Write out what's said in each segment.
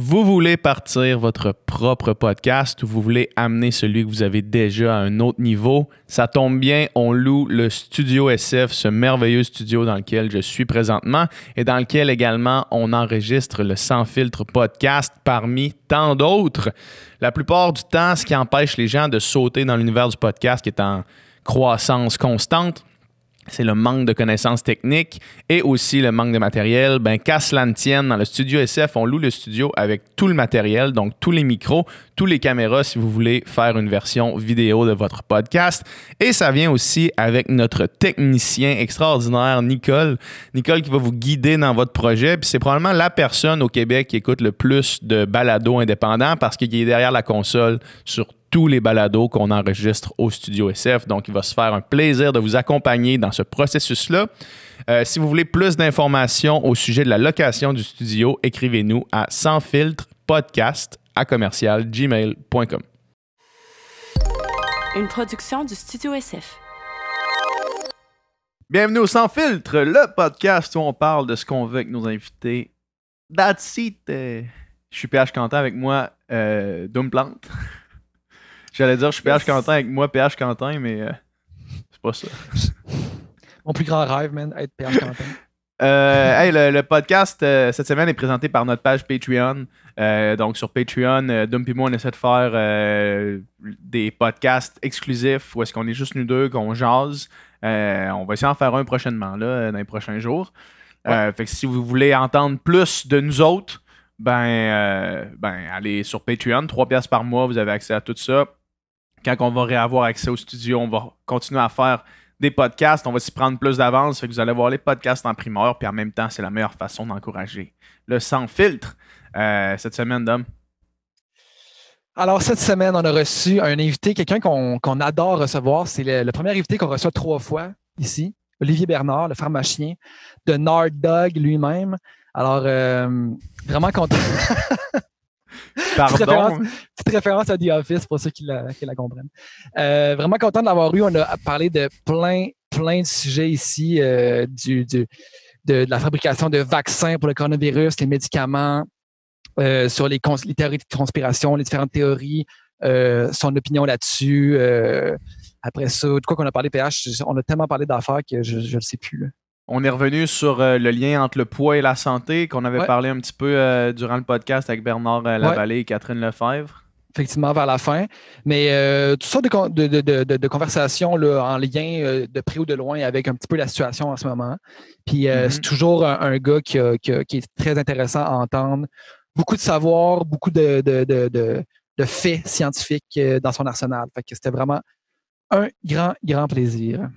Vous voulez partir votre propre podcast ou vous voulez amener celui que vous avez déjà à un autre niveau? Ça tombe bien, on loue le Studio SF, ce merveilleux studio dans lequel je suis présentement et dans lequel également on enregistre le Sans filtre podcast parmi tant d'autres. La plupart du temps, ce qui empêche les gens de sauter dans l'univers du podcast qui est en croissance constante, c'est le manque de connaissances techniques et aussi le manque de matériel. Ben, qu'à cela ne tienne, dans le studio SF, on loue le studio avec tout le matériel, donc tous les micros, tous les caméras si vous voulez faire une version vidéo de votre podcast. Et ça vient aussi avec notre technicien extraordinaire, Nicole. Nicole qui va vous guider dans votre projet. Puis c'est probablement la personne au Québec qui écoute le plus de balado indépendants parce qu'il est derrière la console sur tous les balados qu'on enregistre au Studio SF. Donc, il va se faire un plaisir de vous accompagner dans ce processus-là. Euh, si vous voulez plus d'informations au sujet de la location du studio, écrivez-nous à sans à commercial gmail.com. Une production du Studio SF. Bienvenue au Sans filtre, le podcast où on parle de ce qu'on veut avec nos invités. That's it. Euh, je suis PH Quentin avec moi, euh, Plante. J'allais dire, je suis PH Quentin avec moi, PH Quentin, mais euh, c'est pas ça. Mon plus grand rêve, man, être PH Quentin. Euh, le, podcast euh, cette semaine est présenté par notre page Patreon. donc sur Patreon, Dum et moi, on essaie de faire des podcasts exclusifs où est-ce qu'on est juste nous deux, qu'on jase. on va essayer d'en faire un prochainement, là, dans les prochains jours. fait que si vous voulez entendre plus de nous autres, ben, ben allez sur Patreon, 3$ par mois, vous avez accès à tout ça quand on va réavoir accès au studio, on va continuer à faire des podcasts, on va s'y prendre plus d'avance, vous allez voir les podcasts en primeur, puis en même temps, c'est la meilleure façon d'encourager le sans filtre euh, cette semaine, Dom. Alors, cette semaine, on a reçu un invité, quelqu'un qu'on adore recevoir. C'est le, premier invité qu'on reçoit trois fois ici, Olivier Bernard, le pharmacien de Nard Dog lui-même. Alors, euh, vraiment content. Petite référence, à The Office pour ceux qui la, comprennent. Euh, vraiment content de l'avoir eu. On a parlé de plein, plein de sujets ici, euh, du, de, la fabrication de vaccins pour le coronavirus, les médicaments, euh, sur les, théories de conspiration, les différentes théories, son opinion là-dessus. après ça, de quoi qu'on a parlé, PH, on a tellement parlé d'affaires que je ne le sais plus. On est revenu sur euh, le lien entre le poids et la santé qu'on avait parlé un petit peu euh, durant le podcast avec Bernard euh, Lavallée et Catherine Lefebvre. Effectivement, vers la fin. Mais tout sortes de, de, de, conversations en lien de près ou de loin avec un petit peu la situation en ce moment. Puis mm-hmm. c'est toujours un, gars qui, est très intéressant à entendre. Beaucoup de savoir, beaucoup de, faits scientifiques dans son arsenal. Fait que c'était vraiment un grand, grand plaisir.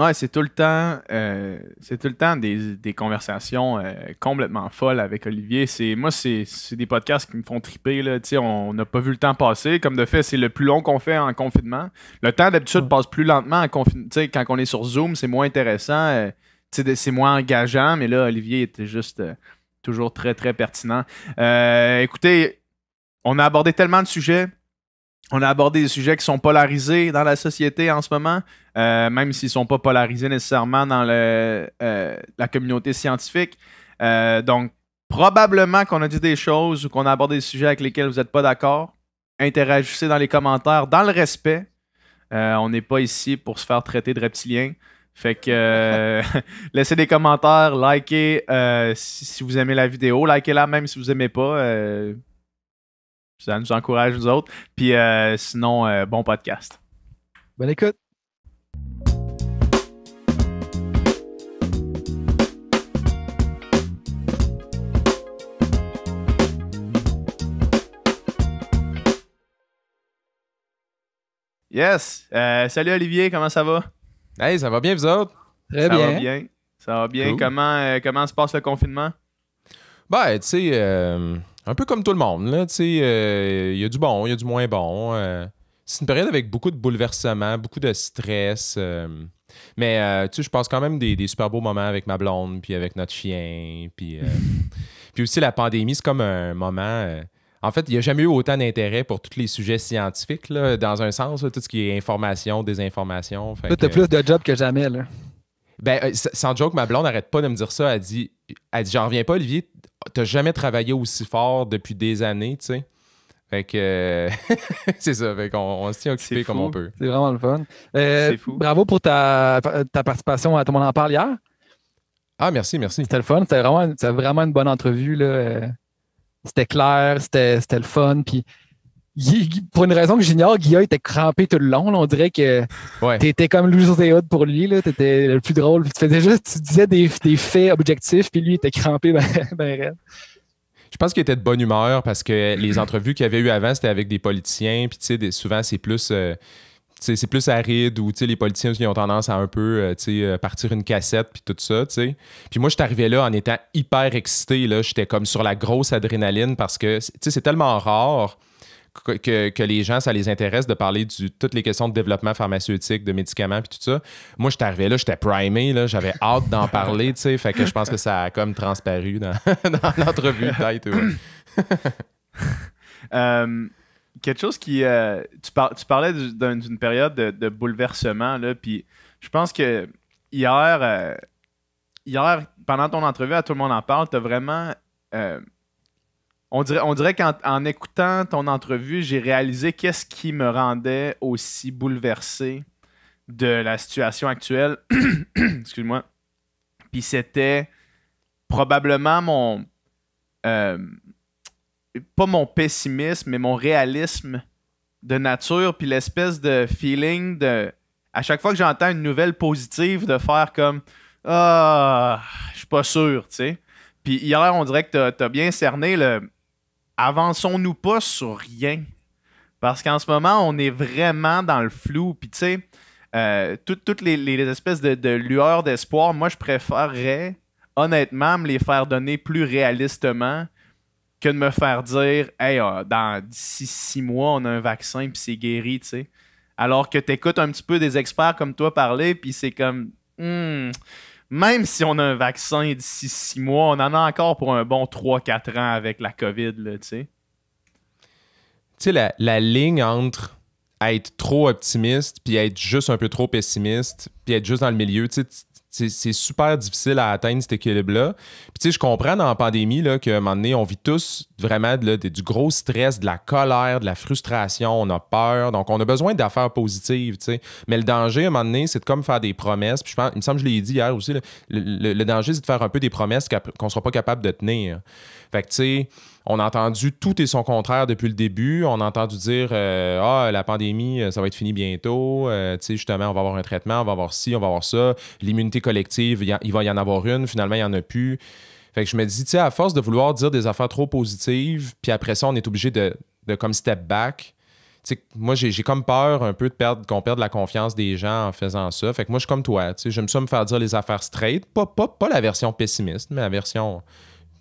Ouais, c'est tout le temps, euh, c'est tout le temps des, conversations euh, complètement folles avec Olivier. C'est moi, c'est des podcasts qui me font triper là. on n'a pas vu le temps passer. Comme de fait, c'est le plus long qu'on fait en confinement. Le temps d'habitude passe plus lentement. En confinement. quand on est sur Zoom, c'est moins intéressant. Euh, c'est moins engageant. Mais là, Olivier était juste toujours très très pertinent. écoutez, on a abordé tellement de sujets on a abordé des sujets qui sont polarisés dans la société en ce moment, euh, même s'ils ne sont pas polarisés nécessairement dans euh, la communauté scientifique. Euh, donc, probablement qu'on a dit des choses ou qu'on a abordé des sujets avec lesquels vous n'êtes pas d'accord. Interagissez dans les commentaires, dans le respect. on n'est pas ici pour se faire traiter de reptiliens. Fait que laissez des commentaires, likez si, vous aimez la vidéo, likez-la même si vous aimez pas. Ça nous encourage, nous autres. Puis euh, sinon, euh, bon podcast. Bonne écoute. Yes. Euh, salut Olivier, comment ça va? Hey, ça va bien, vous autres? Très ça bien. Va bien. Ça va bien. Comment, comment se passe le confinement? Ben, tu sais, euh, un peu comme tout le monde, là tu sais, il euh, y a du bon, il y a du moins bon. Euh. c'est une période avec beaucoup de bouleversements, beaucoup de stress. mais, tu sais, je passe quand même des, super beaux moments avec ma blonde, puis avec notre chien, puis... puis aussi, la pandémie, c'est comme un moment... En fait, il n'y a jamais eu autant d'intérêt pour tous les sujets scientifiques, là, dans un sens, tout ce qui est information, désinformation. Tu as plus de job que jamais, là. Ben, sans joke, ma blonde n'arrête pas de me dire ça. Elle dit, elle dit J'en reviens pas, Olivier, t'as jamais travaillé aussi fort depuis des années, tu sais. Fait que euh, c'est ça, fait on se tient occupé comme on peut. C'est vraiment le fun. Euh, fou. Bravo pour ta, participation à Tout le monde en parle hier. Ah, merci, merci. C'était le fun. C'était vraiment, vraiment, une bonne entrevue. Là. Euh, c'était clair, c'était, le fun. Puis pour une raison que j'ignore, Guillaume était crampé tout le long. On dirait que tu t'étais comme Louis José pour lui. étais le plus drôle. Tu, faisais disais des, faits objectifs, puis lui, était crampé ben, ben Je pense qu'il était de bonne humeur parce que les entrevues qu'il avait eues avant, c'était avec des politiciens. Puis, tu souvent, c'est plus. Euh, c'est plus aride ou les politiciens ont tendance à un peu euh, euh, partir une cassette puis tout ça. Puis moi, je suis arrivé là en étant hyper excité. J'étais comme sur la grosse adrénaline parce que c'est tellement rare que, les gens, ça les intéresse de parler de toutes les questions de développement pharmaceutique, de médicaments, puis tout ça. Moi, je arrivé là, j'étais primé, là, j'avais hâte d'en parler, tu sais. Fait que je pense que ça a comme transparu dans, dans l'entrevue, peut-être. Euh, quelque chose qui. Euh, tu, parlais d'une période de, bouleversement, là, puis je pense que euh, hier, pendant ton entrevue, à tout le monde en parle, tu as vraiment on dirait, qu'en écoutant ton entrevue, j'ai réalisé qu'est-ce qui me rendait aussi bouleversé de la situation actuelle. Excuse-moi. Puis c'était probablement mon. Euh, pas mon pessimisme, mais mon réalisme de nature, puis l'espèce de feeling de. À chaque fois que j'entends une nouvelle positive, de faire comme Ah, je suis pas sûr, tu sais. Puis hier, on dirait que tu as bien cerné le, avançons-nous pas sur rien. Parce qu'en ce moment, on est vraiment dans le flou. Puis, tu sais, euh, toutes, les, espèces de, lueurs d'espoir, moi, je préférerais, honnêtement, me les faire donner plus réalistement que de me faire dire, hey, euh, dans d'ici six mois, on a un vaccin, puis c'est guéri, tu sais. Alors que tu écoutes un petit peu des experts comme toi parler, puis c'est comme, hmm, même si on a un vaccin d'ici six mois, on en a encore pour un bon 3-4 ans avec la COVID, tu sais. Tu sais, la, la, ligne entre être trop optimiste puis être juste un peu trop pessimiste puis être juste dans le milieu, tu sais, c'est super difficile à atteindre cet équilibre-là. Puis tu sais, je comprends dans la pandémie là, qu'à un moment donné, on vit tous vraiment du gros stress, de la colère, de la frustration, on a peur. Donc, on a besoin d'affaires positives, tu sais. Mais le danger, à un moment donné, c'est de comme faire des promesses. Puis je pense, il me semble que je l'ai dit hier aussi, le, le, danger, c'est de faire un peu des promesses qu'on ne sera pas capable de tenir. Fait que tu sais on a entendu tout et son contraire depuis le début. On a entendu dire euh, Ah, la pandémie, euh, ça va être fini bientôt. Euh, sais justement, on va avoir un traitement, on va avoir ci, on va avoir ça. L'immunité collective, il, va y en avoir une. Finalement, il n'y en a plus. Fait que je me dis, tu sais, à force de vouloir dire des affaires trop positives, puis après ça, on est obligé de, comme step back. sais moi, j'ai comme peur un peu de perdre, qu'on perde la confiance des gens en faisant ça. Fait que moi, je suis comme toi. J'aime ça me faire dire les affaires straight. pas, pas la version pessimiste, mais la version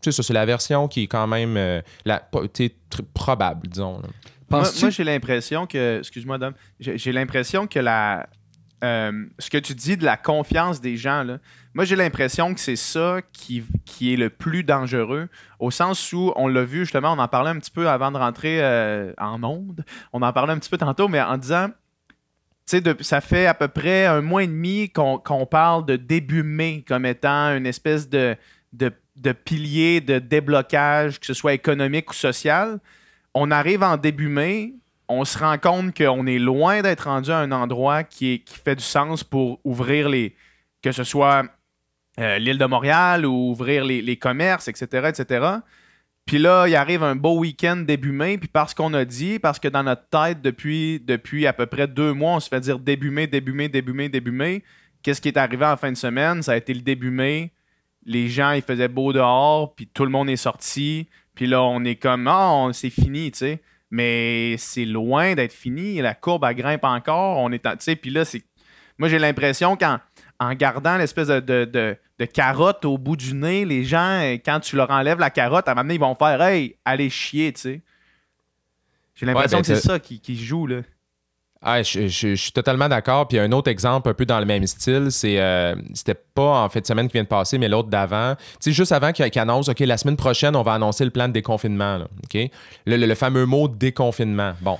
c'est ça, c'est la version qui est quand même euh, probable, disons. Moi, j'ai l'impression que, excuse-moi, Dom, j'ai l'impression que la, euh, ce que tu dis de la confiance des gens, là, moi j'ai l'impression que c'est ça qui, est le plus dangereux, au sens où on l'a vu justement, on en parlait un petit peu avant de rentrer euh, en monde. on en parlait un petit peu tantôt, mais en disant, tu sais, ça fait à peu près un mois et demi qu'on parle de début mai comme étant une espèce de de piliers de déblocage, que ce soit économique ou social, on arrive en début mai, on se rend compte qu'on est loin d'être rendu à un endroit qui, fait du sens pour ouvrir les. que ce soit euh, l'île de Montréal ou ouvrir les, commerces, etc., etc. Puis là, il arrive un beau week-end début mai, puis parce qu'on a dit, parce que dans notre tête, depuis, depuis à peu près deux mois, on se fait dire début mai, début mai, début mai, début mai. Qu'est-ce qui est arrivé en fin de semaine? Ça a été le début mai les gens, il faisait beau dehors, puis tout le monde est sorti, puis là, on est comme, ah, c'est fini, tu sais. Mais c'est loin d'être fini, la courbe, elle grimpe encore, on est, tu sais, puis là, Moi, j'ai l'impression qu'en en gardant l'espèce de, de, carotte au bout du nez, les gens, quand tu leur enlèves la carotte, à un moment donné, ils vont faire, hey, allez chier, tu sais. J'ai l'impression ben, que c'est ça qui, qui joue, là. Ah, je, suis totalement d'accord. Puis un autre exemple un peu dans le même style, c'est euh, c'était pas en fait semaine qui vient de passer, mais l'autre d'avant. Tu sais, juste avant qu'ils annoncent, OK, la semaine prochaine, on va annoncer le plan de déconfinement. OK? Le, fameux mot déconfinement. Bon.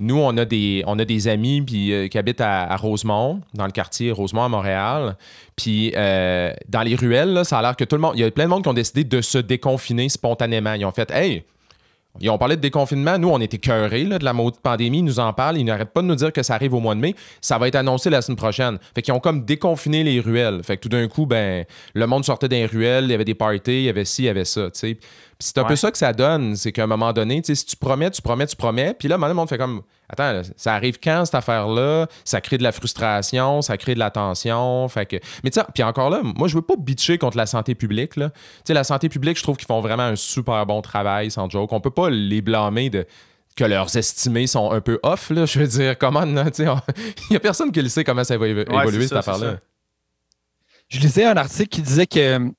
Nous, on a des, on a des amis puis, euh, qui habitent à, Rosemont, dans le quartier Rosemont à Montréal. Puis euh, dans les ruelles, ça a l'air que tout le monde. Il y a plein de monde qui ont décidé de se déconfiner spontanément. Ils ont fait Hey, ils ont parlé de déconfinement. Nous, on était cœurés de la de pandémie. Ils nous en parlent. Ils n'arrêtent pas de nous dire que ça arrive au mois de mai. Ça va être annoncé la semaine prochaine. Fait qu'ils ont comme déconfiné les ruelles. Fait que tout d'un coup, ben, le monde sortait des ruelles. Il y avait des parties. Il y avait ci, il y avait ça. sais c'est un peu ça que ça donne. C'est qu'à un moment donné, si tu promets, tu promets, tu promets, puis là, maintenant, on fait comme Attends, ça arrive quand cette affaire-là? Ça crée de la frustration, ça crée de la tension. Fait que... Mais puis encore là, moi, je veux pas bitcher contre la santé publique. Là. la santé publique, je trouve qu'ils font vraiment un super bon travail, sans joke. On peut pas les blâmer de que leurs estimés sont un peu off. Là. Je veux dire, comment, il y a personne qui le sait comment ça va évoluer cette affaire-là. Je lisais un article qui disait que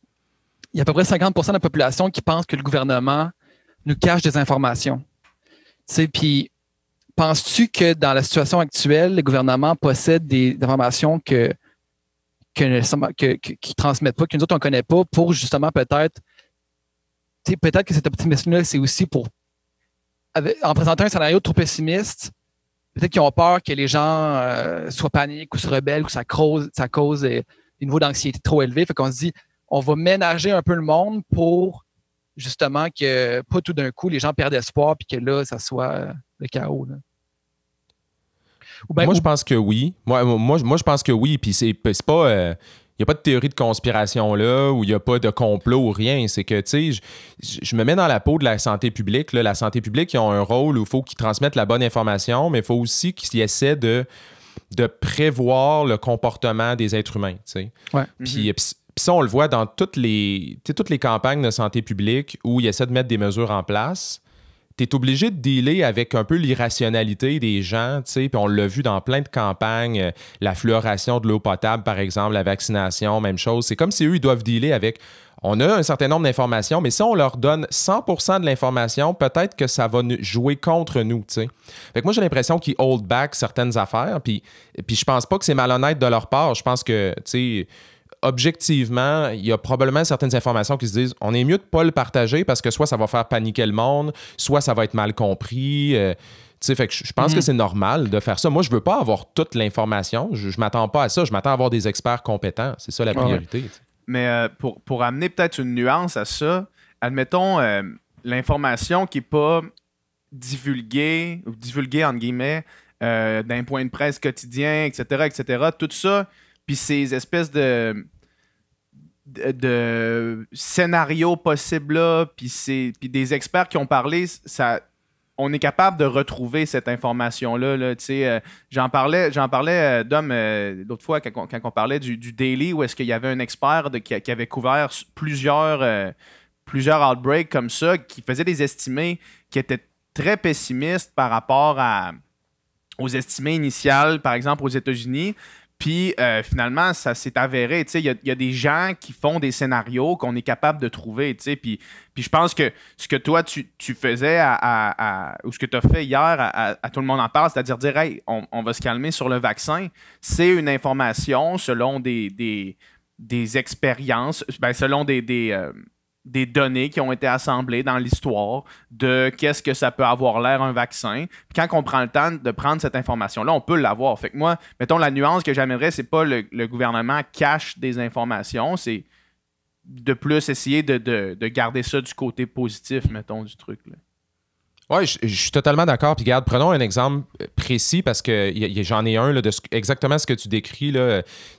il y a à peu près 50 de la population qui pense que le gouvernement nous cache des informations. Tu sais, Puis, penses-tu que dans la situation actuelle, le gouvernement possède des, informations que, que, qui ne transmettent pas, que nous autres, on ne connaît pas, pour justement peut-être. Peut-être que cet optimisme-là, c'est aussi pour. en présentant un scénario trop pessimiste, peut-être qu'ils ont peur que les gens euh, soient paniques ou se rebellent ou ça cause, ça cause euh, des niveaux d'anxiété trop élevés. Fait qu'on se dit, on va ménager un peu le monde pour justement que pas tout d'un coup les gens perdent espoir puis que là, ça soit euh, le chaos. Ben, moi, je pense que oui. Moi, moi, je pense que oui. Puis c'est pas. Il euh, n'y a pas de théorie de conspiration là, ou il n'y a pas de complot ou rien. C'est que, tu sais, je, me mets dans la peau de la santé publique. La santé publique, ils ont un rôle où il faut qu'ils transmettent la bonne information, mais il faut aussi qu'ils essaient de, de prévoir le comportement des êtres humains, tu Ouais. Puis, mm-hmm. Puis ça, on le voit dans toutes les, toutes les campagnes de santé publique où ils essaient de mettre des mesures en place. Tu es obligé de dealer avec un peu l'irrationalité des gens, tu puis on l'a vu dans plein de campagnes, euh, la fluoration de l'eau potable, par exemple, la vaccination, même chose. C'est comme si eux, ils doivent dealer avec on a un certain nombre d'informations, mais si on leur donne 100 de l'information, peut-être que ça va jouer contre nous. sais. Fait que moi, j'ai l'impression qu'ils hold back certaines affaires, puis, puis je pense pas que c'est malhonnête de leur part. Je pense que, tu sais, objectivement, il y a probablement certaines informations qui se disent on est mieux de ne pas le partager parce que soit ça va faire paniquer le monde, soit ça va être mal compris. Euh, fait que je pense mm. que c'est normal de faire ça. Moi, je ne veux pas avoir toute l'information. Je, m'attends pas à ça. Je m'attends à avoir des experts compétents. C'est ça la ah priorité. Mais euh, pour, amener peut-être une nuance à ça, admettons euh, l'information qui n'est pas divulguée, ou divulguée entre guillemets, d'un point de presse quotidien, etc., etc., tout ça, puis ces espèces de de, scénarios possibles là, puis des experts qui ont parlé, ça, on est capable de retrouver cette information-là. Euh, j'en parlais, j'en parlais euh, euh, l'autre fois quand on, parlait du, Daily, où est-ce qu'il y avait un expert qui, avait couvert plusieurs, plusieurs outbreaks comme ça, qui faisait des estimés qui étaient très pessimistes par rapport à, aux estimés initiales, par exemple aux États-Unis, puis euh, finalement, ça s'est avéré. Il y, a des gens qui font des scénarios qu'on est capable de trouver. Puis, puis je pense que ce que toi, tu, faisais ou ce que tu as fait hier à, Tout le monde en parle, c'est-à-dire dire, hey, on, va se calmer sur le vaccin, c'est une information selon des, des, expériences, ben, selon des, euh, des données qui ont été assemblées dans l'histoire de qu'est-ce que ça peut avoir l'air un vaccin. quand on prend le temps de prendre cette information-là, on peut l'avoir. Fait que moi, mettons, la nuance que j'aimerais c'est pas le, gouvernement cache des informations, c'est de plus essayer de, garder ça du côté positif, mettons, du truc. Là. Oui, je, suis totalement d'accord. Puis garde, prenons un exemple précis parce que j'en ai un de exactement ce que tu décris.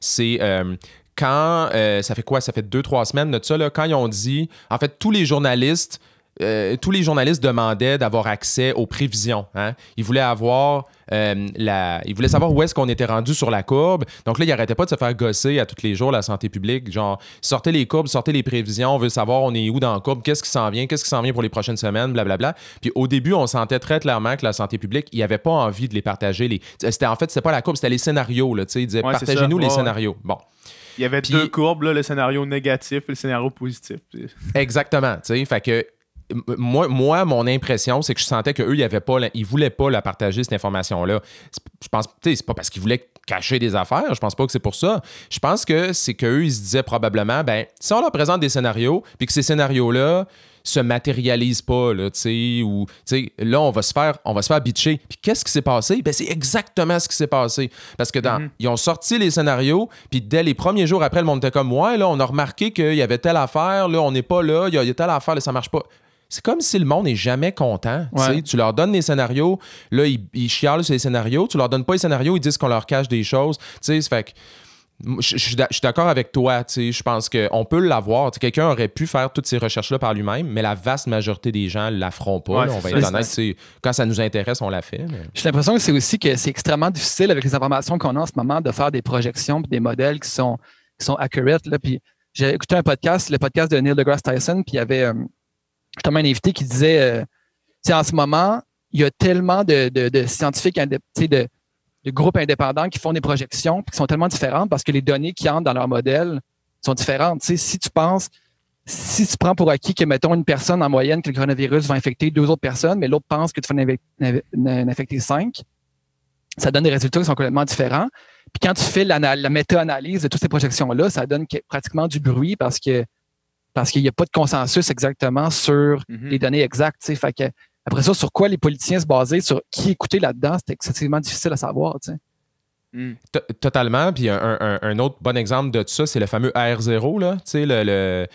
C'est euh, quand, euh, ça fait quoi, ça fait deux, trois semaines de ça, quand ils ont dit, en fait, tous les journalistes, euh, tous les journalistes demandaient d'avoir accès aux prévisions. Hein. Ils voulaient avoir euh, Ils voulaient savoir où est-ce qu'on était rendu sur la courbe. Donc là, ils n'arrêtaient pas de se faire gosser à tous les jours la santé publique. Genre, sortez les courbes, sortez les prévisions, on veut savoir on est où dans la courbe, qu'est-ce qui s'en vient, qu'est-ce qui s'en vient pour les prochaines semaines, blablabla. Bla, bla. Puis au début, on sentait très clairement que la santé publique, il n'y avait pas envie de les partager. C'était en fait, c'était pas la courbe, c'était les scénarios. Là, ils disaient partagez-nous les scénarios. Bon. Il y avait deux courbes, le scénario négatif et le scénario positif. Exactement. Fait que moi, mon impression, c'est que je sentais qu'eux, ils ne voulaient pas la partager, cette information-là. Je pense, tu c'est pas parce qu'ils voulaient cacher des affaires. Je pense pas que c'est pour ça. Je pense que c'est qu'eux, ils se disaient probablement, ben, si on leur présente des scénarios, puis que ces scénarios-là, se matérialise pas, là, tu sais, ou, tu sais, là, on va se faire, on va se faire bitcher. Puis qu'est-ce qui s'est passé? Ben, c'est exactement ce qui s'est passé. Parce que dans, mhm. ils ont sorti les scénarios, puis dès les premiers jours après, le monde était comme, ouais, là, on a remarqué qu'il y avait telle affaire, là, on n'est pas là, il y, a telle affaire, là, ça marche pas. C'est comme si le monde n'est jamais content. sais Tu leur donnes les scénarios, là, ils, chialent sur les scénarios, tu leur donnes pas les scénarios, ils disent qu'on leur cache des choses. Tu sais, fait que je, suis d'accord avec toi. Je pense qu'on peut l'avoir. Quelqu'un aurait pu faire toutes ces recherches-là par lui-même, mais la vaste majorité des gens ne la feront pas. on va être honnête. Quand ça nous intéresse, on la fait. J'ai l'impression que c'est aussi que c'est extrêmement difficile avec les informations qu'on a en ce moment de faire des projections et des modèles qui sont, qui sont accurate. j'ai écouté un podcast, le podcast de Neil deGrasse Tyson, puis il y avait euh, justement un invité qui disait euh, En ce moment, il y a tellement de, de, de scientifiques, de, de groupes indépendants qui font des projections qui sont tellement différentes parce que les données qui entrent dans leur modèle sont différentes. si tu penses, si tu prends pour acquis que, mettons, une personne en moyenne que le coronavirus va infecter deux autres personnes, mais l'autre pense que tu vas infecter cinq, ça donne des résultats qui sont complètement différents. Puis quand tu fais la méta-analyse de toutes ces projections-là, ça donne pratiquement du bruit parce que parce qu'il n'y a pas de consensus exactement sur mm-hmm. les données exactes. Fait que après ça, sur quoi les politiciens se basaient, sur qui écouter là-dedans, c'était excessivement difficile à savoir. sais. Mm. Totalement. Puis un, autre bon exemple de ça, c'est le fameux R0, là, le,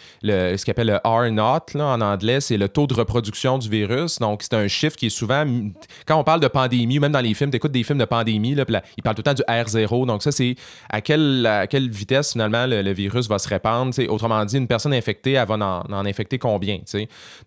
ce qu'appelle appelle le R0 en anglais, c'est le taux de reproduction du virus. Donc, c'est un chiffre qui est souvent. Quand on parle de pandémie, même dans les films, tu écoutes des films de pandémie, là, ils parlent tout le temps du R0. Donc, ça, c'est à quelle, quelle vitesse finalement le, virus va se répandre. Autrement dit, une personne infectée, elle va en, infecter combien.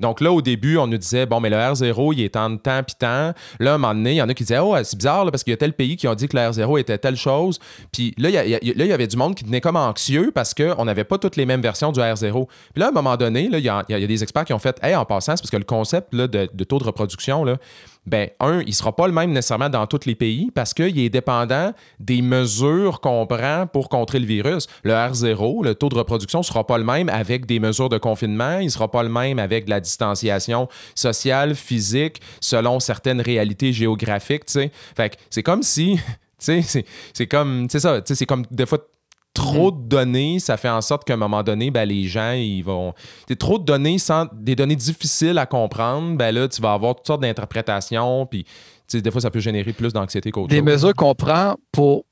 Donc, là, au début, on nous disait, bon, mais le R0, il est en temps puis temps. Là, un moment donné, il y en a qui disaient, oh, c'est bizarre, parce qu'il y a tel pays qui ont dit que le R0 était telle chose. Puis là, il y, avait du monde qui tenait comme anxieux parce qu'on n'avait pas toutes les mêmes versions du R0. Puis là, à un moment donné, il y, a des experts qui ont fait Hey, en passant, c'est parce que le concept de, taux de reproduction, là, ben, un, il ne sera pas le même nécessairement dans tous les pays parce qu'il est dépendant des mesures qu'on prend pour contrer le virus. Le R0, le taux de reproduction, ne sera pas le même avec des mesures de confinement, il ne sera pas le même avec de la distanciation sociale, physique, selon certaines réalités géographiques. T'sais. Fait c'est comme si c'est comme, c'est c'est comme des fois trop mm. de données, ça fait en sorte qu'à un moment donné, ben, les gens, ils vont. trop de données, sans, des données difficiles à comprendre, ben là, tu vas avoir toutes sortes d'interprétations, puis des fois, ça peut générer plus d'anxiété qu'autre Des mesures qu'on prend pour,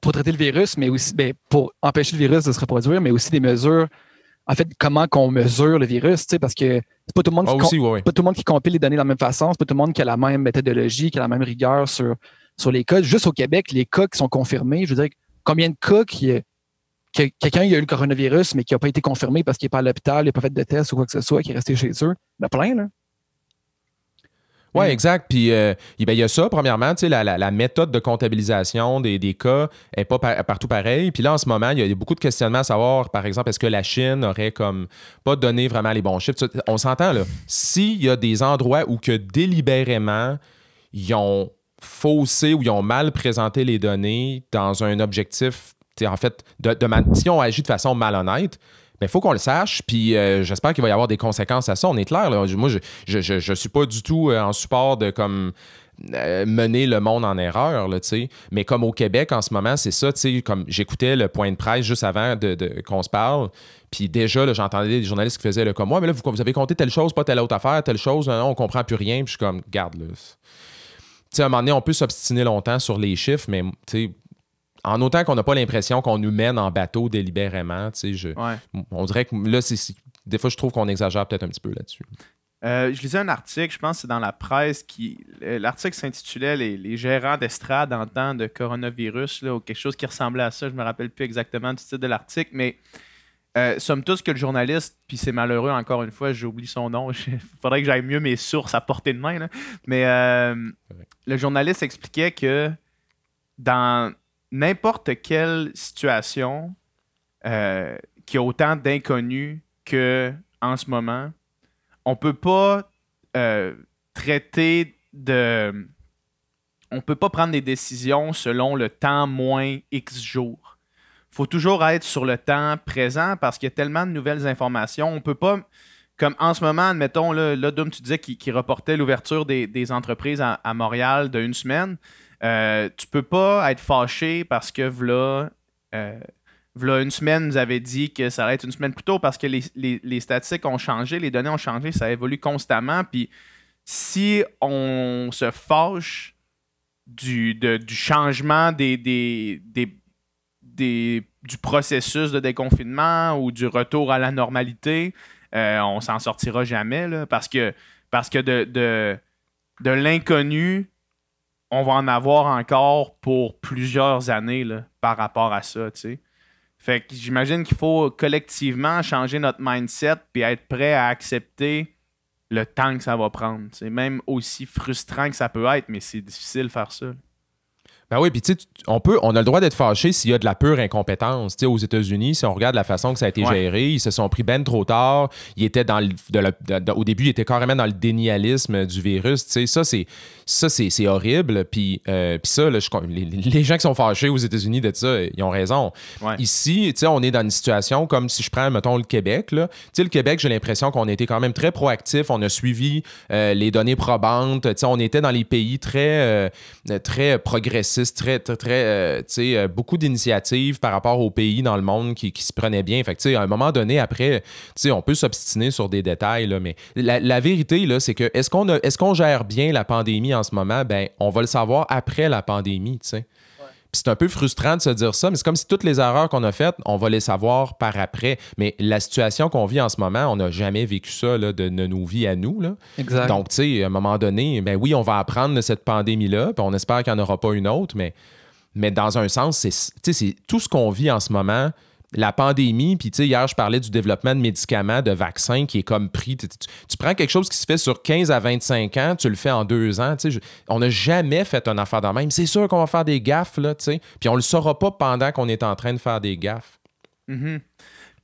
pour traiter le virus, mais aussi ben, pour empêcher le virus de se reproduire, mais aussi des mesures. En fait, comment qu'on mesure le virus, parce que c'est pas tout le monde ah, pas tout le monde qui compile les données de la même façon, c'est pas tout le monde qui a la même méthodologie, qui a la même rigueur sur sur les cas. Juste au Québec, les cas qui sont confirmés, je veux dire, combien de cas qui que quelqu'un qui a eu le coronavirus, mais qui n'a pas été confirmé parce qu'il n'est pas à l'hôpital, il n'a pas fait de test ou quoi que ce soit, qui est resté chez eux, il y en a plein, là. Oui, mm. exact. Puis euh, ben, il y a ça, premièrement, la, méthode de comptabilisation des, cas n'est pas partout pareil. Puis là, en ce moment, il y, a beaucoup de questionnements à savoir, par exemple, est-ce que la Chine aurait comme pas donné vraiment les bons chiffres? On s'entend là. S'il y a des endroits où que délibérément, ils ont faussé ou ils ont mal présenté les données dans un objectif, en fait, de, de si on agit de façon malhonnête, il ben, faut qu'on le sache, puis euh, j'espère qu'il va y avoir des conséquences à ça, on est clair. Moi, je ne suis pas du tout euh, en support de comme euh, mener le monde en erreur, là, mais comme au Québec en ce moment, c'est ça, comme j'écoutais le point de presse juste avant de, qu'on se parle, puis déjà, j'entendais des journalistes qui faisaient le comme moi, mais là, vous, vous, avez compté telle chose, pas telle autre affaire, telle chose, non, on comprend plus rien, puis je suis comme, garde-le sais, à un moment donné, on peut s'obstiner longtemps sur les chiffres, mais en autant qu'on n'a pas l'impression qu'on nous mène en bateau délibérément, je, on dirait que là, des fois, je trouve qu'on exagère peut-être un petit peu là-dessus. Euh, je lisais un article, je pense c'est dans la presse, qui euh, l'article s'intitulait les, gérants d'estrade en temps de coronavirus, ou quelque chose qui ressemblait à ça. Je me rappelle plus exactement du titre de l'article, mais Sommes euh, somme toute, que le journaliste, puis c'est malheureux encore une fois, j'ai oublié son nom, il faudrait que j'aille mieux mes sources à portée de main, mais euh, le journaliste expliquait que dans n'importe quelle situation euh, qui a autant d'inconnus que en ce moment, on peut pas traiter de... On peut pas prendre des décisions selon le temps moins X jours il faut toujours être sur le temps présent parce qu'il y a tellement de nouvelles informations. On ne peut pas, comme en ce moment, admettons, là, là tu disais qu'il reportait l'ouverture des, entreprises à, Montréal de une semaine. Euh, tu peux pas être fâché parce que voilà, euh, une semaine, nous avait dit que ça allait être une semaine plus tôt parce que les, statistiques ont changé, les données ont changé, ça évolue constamment. Puis si on se fâche du, du changement des, des, des du processus de déconfinement ou du retour à la normalité, euh, on s'en sortira jamais. Là, parce que, parce que de, de, l'inconnu, on va en avoir encore pour plusieurs années là, par rapport à ça. Fait que j'imagine qu'il faut collectivement changer notre mindset puis être prêt à accepter le temps que ça va prendre. C'est même aussi frustrant que ça peut être, mais c'est difficile de faire ça. Ben oui, puis tu sais, on, on a le droit d'être fâché s'il y a de la pure incompétence. sais, aux États-Unis, si on regarde la façon que ça a été géré, ils se sont pris ben trop tard. Ils étaient dans le, au début, ils étaient carrément dans le dénialisme du virus. ça, c'est ça c'est horrible. Puis euh, ça, les, gens qui sont fâchés aux États-Unis de ça, ils ont raison. Ici, on est dans une situation comme si je prends, mettons, le Québec. Là. Le Québec, j'ai l'impression qu'on était quand même très proactif. On a suivi euh, les données probantes. on était dans les pays très, euh, très progressistes très, très, euh, euh, beaucoup d'initiatives par rapport aux pays dans le monde qui, se prenaient bien. Fait à un moment donné, après, on peut s'obstiner sur des détails, là, mais la, vérité, c'est que est-ce qu'on est qu'on gère bien la pandémie en ce moment? Ben, on va le savoir après la pandémie, tu sais c'est un peu frustrant de se dire ça, mais c'est comme si toutes les erreurs qu'on a faites, on va les savoir par après. Mais la situation qu'on vit en ce moment, on n'a jamais vécu ça de, nos vies à nous. Donc, tu sais, à un moment donné, ben oui, on va apprendre de cette pandémie-là, puis on espère qu'il n'y en aura pas une autre, mais, mais dans un sens, c'est tout ce qu'on vit en ce moment la pandémie, puis hier, je parlais du développement de médicaments, de vaccins qui est comme pris. Tu, prends quelque chose qui se fait sur 15 à 25 ans, tu le fais en deux ans. on n'a jamais fait une affaire dans même. C'est sûr qu'on va faire des gaffes, là, Puis on le saura pas pendant qu'on est en train de faire des gaffes. Mm-hmm.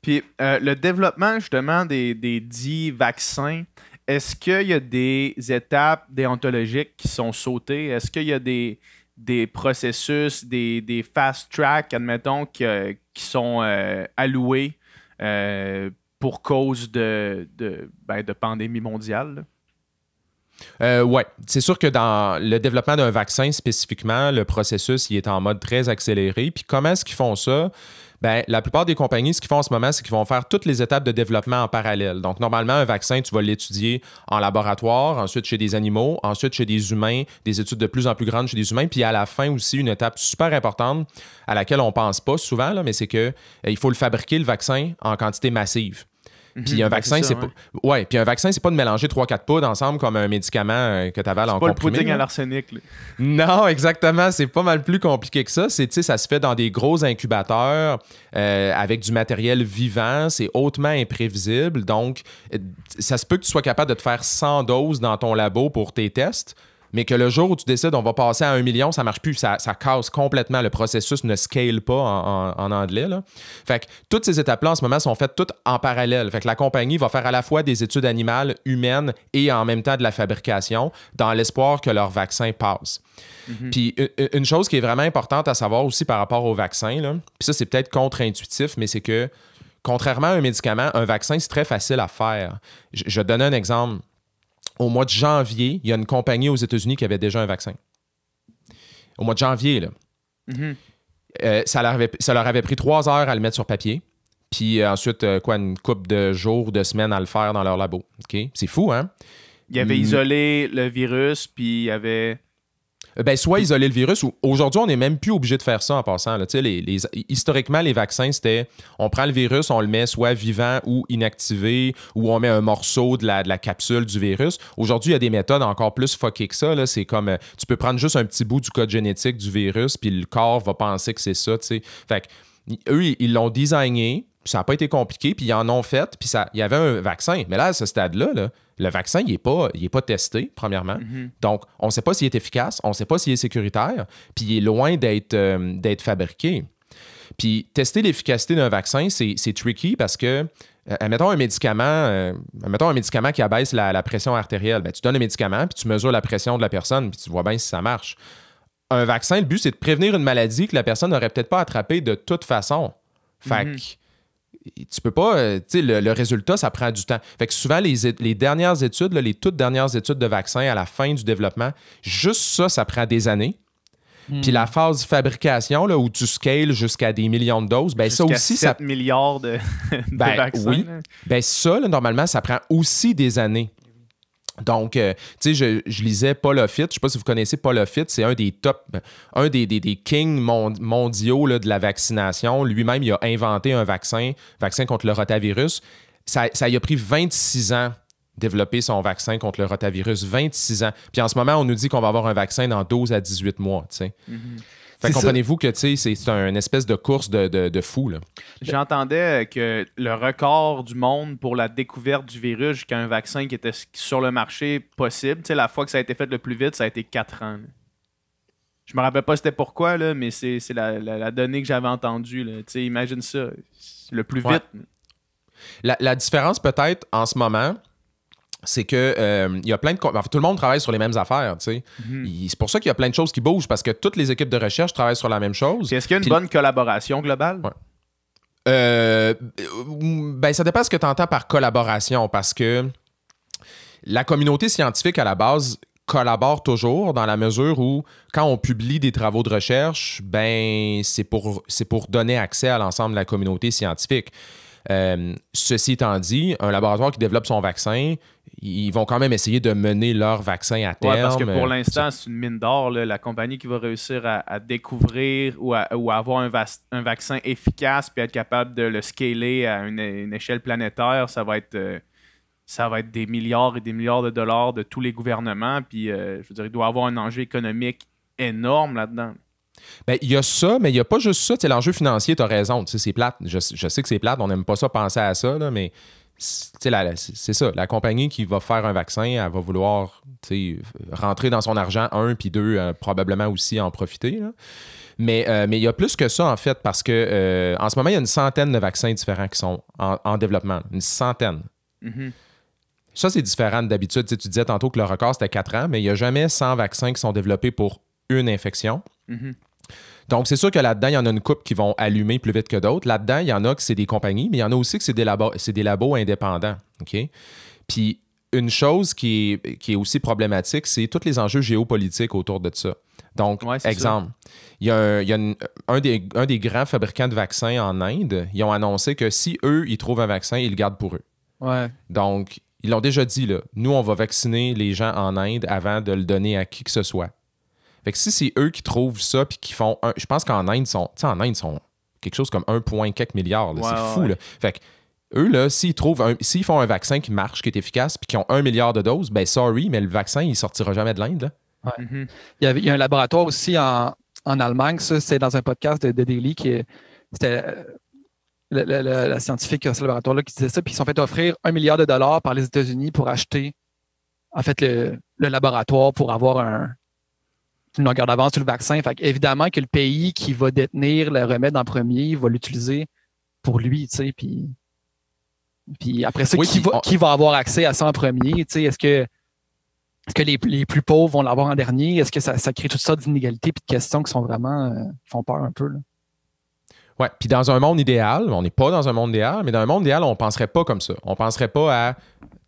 Puis euh, le développement, justement, des, des dix vaccins, est-ce qu'il y a des étapes déontologiques qui sont sautées? Est-ce qu'il y a des des processus, des, fast tracks, admettons, qui, sont euh, alloués euh, pour cause de, de, ben, pandémie mondiale. Euh, oui, c'est sûr que dans le développement d'un vaccin spécifiquement, le processus il est en mode très accéléré. Puis comment est-ce qu'ils font ça? Bien, la plupart des compagnies, ce qu'ils font en ce moment, c'est qu'ils vont faire toutes les étapes de développement en parallèle. Donc, normalement, un vaccin, tu vas l'étudier en laboratoire, ensuite chez des animaux, ensuite chez des humains, des études de plus en plus grandes chez des humains, puis à la fin aussi, une étape super importante à laquelle on pense pas souvent, là, mais c'est que euh, il faut le fabriquer, le vaccin, en quantité massive. Mhm. puis un ben, vaccin, c'est pas. Ouais, puis un vaccin, c'est pas de mélanger 3 quatre poudres ensemble comme un médicament euh, que tu avales en comprimé. pas le pudding à l'arsenic. Non, exactement. C'est pas mal plus compliqué que ça. C'est, ça se fait dans des gros incubateurs euh, avec du matériel vivant. C'est hautement imprévisible. Donc, euh, ça se peut que tu sois capable de te faire 100 doses dans ton labo pour tes tests mais que le jour où tu décides on va passer à un million, ça marche plus, ça, casse complètement. Le processus ne scale pas en, en, anglais. Fait que toutes ces étapes-là en ce moment sont faites toutes en parallèle. Fait que la compagnie va faire à la fois des études animales, humaines et en même temps de la fabrication dans l'espoir que leur vaccin passe. Mhm. Puis une chose qui est vraiment importante à savoir aussi par rapport au vaccin, puis ça c'est peut-être contre-intuitif, mais c'est que contrairement à un médicament, un vaccin c'est très facile à faire. je donne un exemple au mois de janvier, il y a une compagnie aux États-Unis qui avait déjà un vaccin. Au mois de janvier, là. Mm-hmm. Euh, ça, leur avait, ça, leur avait, pris trois heures à le mettre sur papier. Puis euh, ensuite, euh, quoi, une coupe de jours, de semaines à le faire dans leur labo. OK? C'est fou, hein? Ils avaient mm. isolé le virus, puis y avait. Euh, ben, soit isoler le virus, ou aujourd'hui, on n'est même plus obligé de faire ça en passant. Là. les, historiquement, les vaccins, c'était on prend le virus, on le met soit vivant ou inactivé, ou on met un morceau de la, de la capsule du virus. Aujourd'hui, il y a des méthodes encore plus fuckées que ça. C'est comme euh, tu peux prendre juste un petit bout du code génétique du virus, puis le corps va penser que c'est ça. sais. Fait que, eux, ils l'ont designé, ça n'a pas été compliqué, puis ils en ont fait, puis ça, il y avait un vaccin. Mais là, à ce stade-là, là le vaccin, il n'est pas, pas testé, premièrement. Mhm. Donc, on ne sait pas s'il est efficace, on ne sait pas s'il est sécuritaire, puis il est loin d'être euh, fabriqué. Puis, tester l'efficacité d'un vaccin, c'est tricky parce que euh, admettons un médicament, euh, un médicament qui abaisse la, pression artérielle. Ben, tu donnes le médicament, puis tu mesures la pression de la personne, puis tu vois bien si ça marche. Un vaccin, le but, c'est de prévenir une maladie que la personne n'aurait peut-être pas attrapée de toute façon. Fait mhm tu peux pas, euh, tu le, résultat, ça prend du temps. Fait que souvent, les, les dernières études, les toutes dernières études de vaccins à la fin du développement, juste ça, ça prend des années. Hmm. Puis la phase de fabrication, là, où tu scales jusqu'à des millions de doses, ben ça aussi, 7 milliards de, ben, vaccins. Oui. Ben ça, normalement, ça prend aussi des années. Donc, euh, tu sais, je, lisais Paul Offit. Je sais pas si vous connaissez Paul Offit. C'est un des top, un des, kings mondiaux de la vaccination. Lui-même, il a inventé un vaccin, vaccin contre le rotavirus. Ça, ça a pris 26 ans développer son vaccin contre le rotavirus. 26 ans. Puis en ce moment, on nous dit qu'on va avoir un vaccin dans 12 à 18 mois, tu sais. Mm-hmm. Fait comprenez-vous que c'est un espèce de course de, de, fou. J'entendais que le record du monde pour la découverte du virus jusqu'à un vaccin qui était sur le marché possible, la fois que ça a été fait le plus vite, ça a été quatre ans. Je me rappelle pas c'était pourquoi, là, mais c'est la, donnée que j'avais entendue. Là. Imagine ça, le plus vite. La, la différence peut-être en ce moment, c'est que euh, y a plein de tout le monde travaille sur les mêmes affaires mhm. c'est pour ça qu'il y a plein de choses qui bougent parce que toutes les équipes de recherche travaillent sur la même chose est-ce qu'il y a une bonne collaboration globale euh, ben, ça dépend ce que tu entends par collaboration parce que la communauté scientifique à la base collabore toujours dans la mesure où quand on publie des travaux de recherche ben c'est pour c'est pour donner accès à l'ensemble de la communauté scientifique euh, ceci étant dit, un laboratoire qui développe son vaccin, ils vont quand même essayer de mener leur vaccin à terme. parce que pour l'instant, c'est une mine d'or. La compagnie qui va réussir à, découvrir ou à, avoir un, vaccin efficace puis être capable de le scaler à une, échelle planétaire, ça va être... Euh, ça va être des milliards et des milliards de dollars de tous les gouvernements. Puis, euh, je veux dire, il doit y avoir un enjeu économique énorme là-dedans. Ben, il y a ça, mais il n'y a pas juste ça. l'enjeu financier, tu as raison. C'est plate. Je, sais que c'est plate. On n'aime pas ça penser à ça, mais c'est, la, c'est ça. La compagnie qui va faire un vaccin, elle va vouloir rentrer dans son argent, un, puis deux, euh, probablement aussi en profiter. Mais, euh, mais il y a plus que ça, en fait, parce que euh, en ce moment, il y a une centaine de vaccins différents qui sont en, développement. Une centaine. Mm-hmm. Ça, c'est différent d'habitude. Tu, tu disais tantôt que le record, c'était 4 ans, mais il n'y a jamais 100 vaccins qui sont développés pour une infection. Mm-hmm. Donc, c'est sûr que là-dedans, il y en a une coupe qui vont allumer plus vite que d'autres. Là-dedans, il y en a que c'est des compagnies, mais il y en a aussi que c'est des, labos, des labos indépendants. Puis, une chose qui est, aussi problématique, c'est tous les enjeux géopolitiques autour de ça. Donc, exemple, il y a, un, des, grands fabricants de vaccins en Inde, ils ont annoncé que si eux, ils trouvent un vaccin, ils le gardent pour eux. Donc, ils l'ont déjà dit, là, nous, on va vacciner les gens en Inde avant de le donner à qui que ce soit. Fait que si c'est eux qui trouvent ça puis qui font je pense qu'en Inde ils sont, en Inde ils sont quelque chose comme 1.4 milliard, milliards. c'est fou là. Fait que eux, là, s'ils trouvent s'ils font un vaccin qui marche, qui est efficace, puis qui ont un milliard de doses, ben sorry, mais le vaccin, il sortira jamais de l'Inde. Mm-hmm. il, y a un laboratoire aussi en, Allemagne, ça, c'est dans un podcast de, Daily qui est. C'était euh, la, scientifique de ce laboratoire-là qui disait ça, puis ils sont fait offrir un milliard de dollars par les États-Unis pour acheter en fait le, laboratoire pour avoir un, une longueur d'avance sur le vaccin. évidemment que le pays qui va détenir le remède en premier va l'utiliser pour lui, tu sais, puis, puis après ça, qui, va, avoir accès à ça en premier? Tu sais, est-ce que, que les, plus pauvres vont l'avoir en dernier? Est-ce que ça, ça crée toutes sortes d'inégalités et de questions qui sont vraiment euh, font peur un peu? Là? Ouais, puis dans un monde idéal, on n'est pas dans un monde idéal, mais dans un monde idéal, on ne penserait pas comme ça. On ne penserait pas à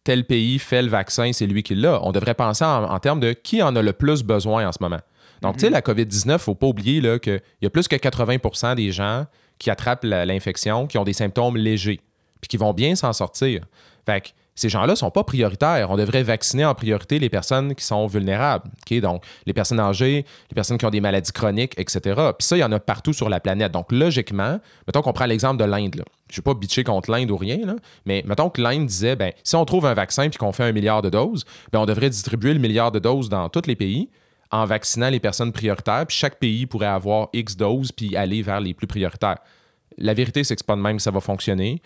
tel pays fait le vaccin, c'est lui qui l'a. On devrait penser en, termes de qui en a le plus besoin en ce moment. Donc, tu sais, mhm. la COVID-19, il ne faut pas oublier qu'il y a plus que 80 des gens qui attrapent l'infection, qui ont des symptômes légers, puis qui vont bien s'en sortir. Fait que ces gens-là ne sont pas prioritaires. On devrait vacciner en priorité les personnes qui sont vulnérables, donc les personnes âgées, les personnes qui ont des maladies chroniques, etc. Puis ça, il y en a partout sur la planète. Donc logiquement, mettons qu'on prend l'exemple de l'Inde. Je ne suis pas bitché contre l'Inde ou rien, mais mettons que l'Inde disait ben, si on trouve un vaccin puis qu'on fait un milliard de doses, ben, on devrait distribuer le milliard de doses dans tous les pays en vaccinant les personnes prioritaires, puis chaque pays pourrait avoir X doses puis aller vers les plus prioritaires. La vérité, c'est que c'est pas de même que ça va fonctionner.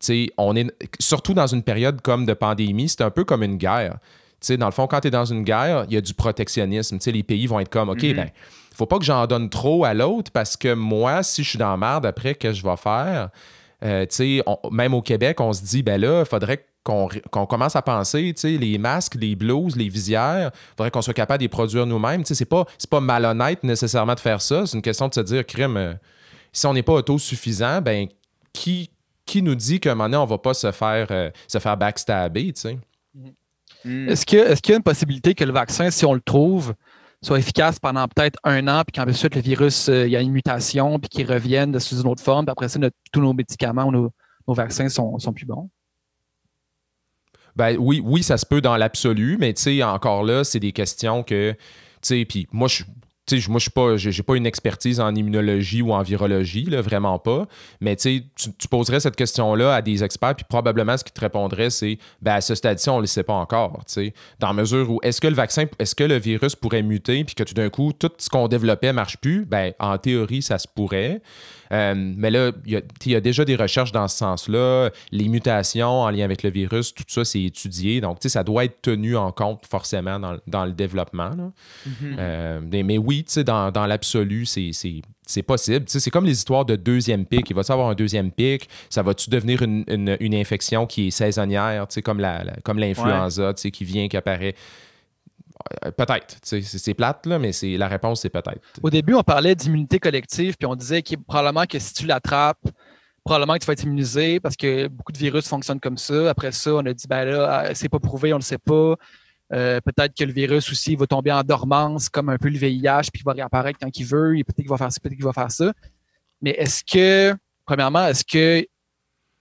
sais, on est surtout dans une période comme de pandémie, c'est un peu comme une guerre. sais, dans le fond, quand tu es dans une guerre, il y a du protectionnisme. sais, les pays vont être comme OK, mhm. ben, faut pas que j'en donne trop à l'autre parce que moi, si je suis dans la merde après, qu'est-ce que je vais faire? Euh, même au Québec, on se dit, ben là, il faudrait que qu'on commence à penser, les masques, les blouses, les visières, il faudrait qu'on soit capable de les produire nous-mêmes. C'est pas, pas malhonnête nécessairement de faire ça. C'est une question de se dire, crime, euh, si on n'est pas autosuffisant, ben qui, qui nous dit qu'à un moment donné, on ne va pas se faire, euh, se faire backstabber, mm-hmm. Est-ce qu'il est y a une possibilité que le vaccin, si on le trouve, soit efficace pendant peut-être un an, puis qu'ensuite le virus, euh, il y a une mutation, puis qu'il revienne sous une autre forme, puis après ça, tous nos médicaments nos, vaccins sont, sont plus bons? Ben oui, oui, ça se peut dans l'absolu, mais tu sais, encore là, c'est des questions que, tu sais, puis moi, je sais moi, je pas, j'ai pas une expertise en immunologie ou en virologie, là, vraiment pas. Mais tu, tu poserais cette question-là à des experts, puis probablement ce qu'ils te répondraient, c'est ben, à ce stade-ci, on ne le sait pas encore. T'sais. Dans mesure où est-ce que le vaccin, est-ce que le virus pourrait muter, puis que tout d'un coup, tout ce qu'on développait marche plus, ben, en théorie, ça se pourrait. Euh, mais là, il y, a déjà des recherches dans ce sens-là. Les mutations en lien avec le virus, tout ça, c'est étudié. Donc, ça doit être tenu en compte forcément dans, le développement. Mm-hmm. Euh, mais, oui, dans, l'absolu, c'est c'est possible. c'est comme les histoires de deuxième pic. Il va-tu avoir un deuxième pic? Ça va-tu devenir une, infection qui est saisonnière, comme, la, comme l'influenza qui vient, qui apparaît? Euh, peut-être. C'est plate, là, mais la réponse, c'est peut-être. Au début, on parlait d'immunité collective, puis on disait que probablement que si tu l'attrapes, probablement que tu vas être immunisé parce que beaucoup de virus fonctionnent comme ça. Après ça, on a dit, ben là, ah, c'est pas prouvé, on le sait pas. Euh, peut-être que le virus aussi va tomber en dormance, comme un peu le VIH, puis il va réapparaître quand il veut, et peut-être qu'il va faire ça, peut-être qu'il va faire ça. Mais est-ce que, premièrement, est-ce que,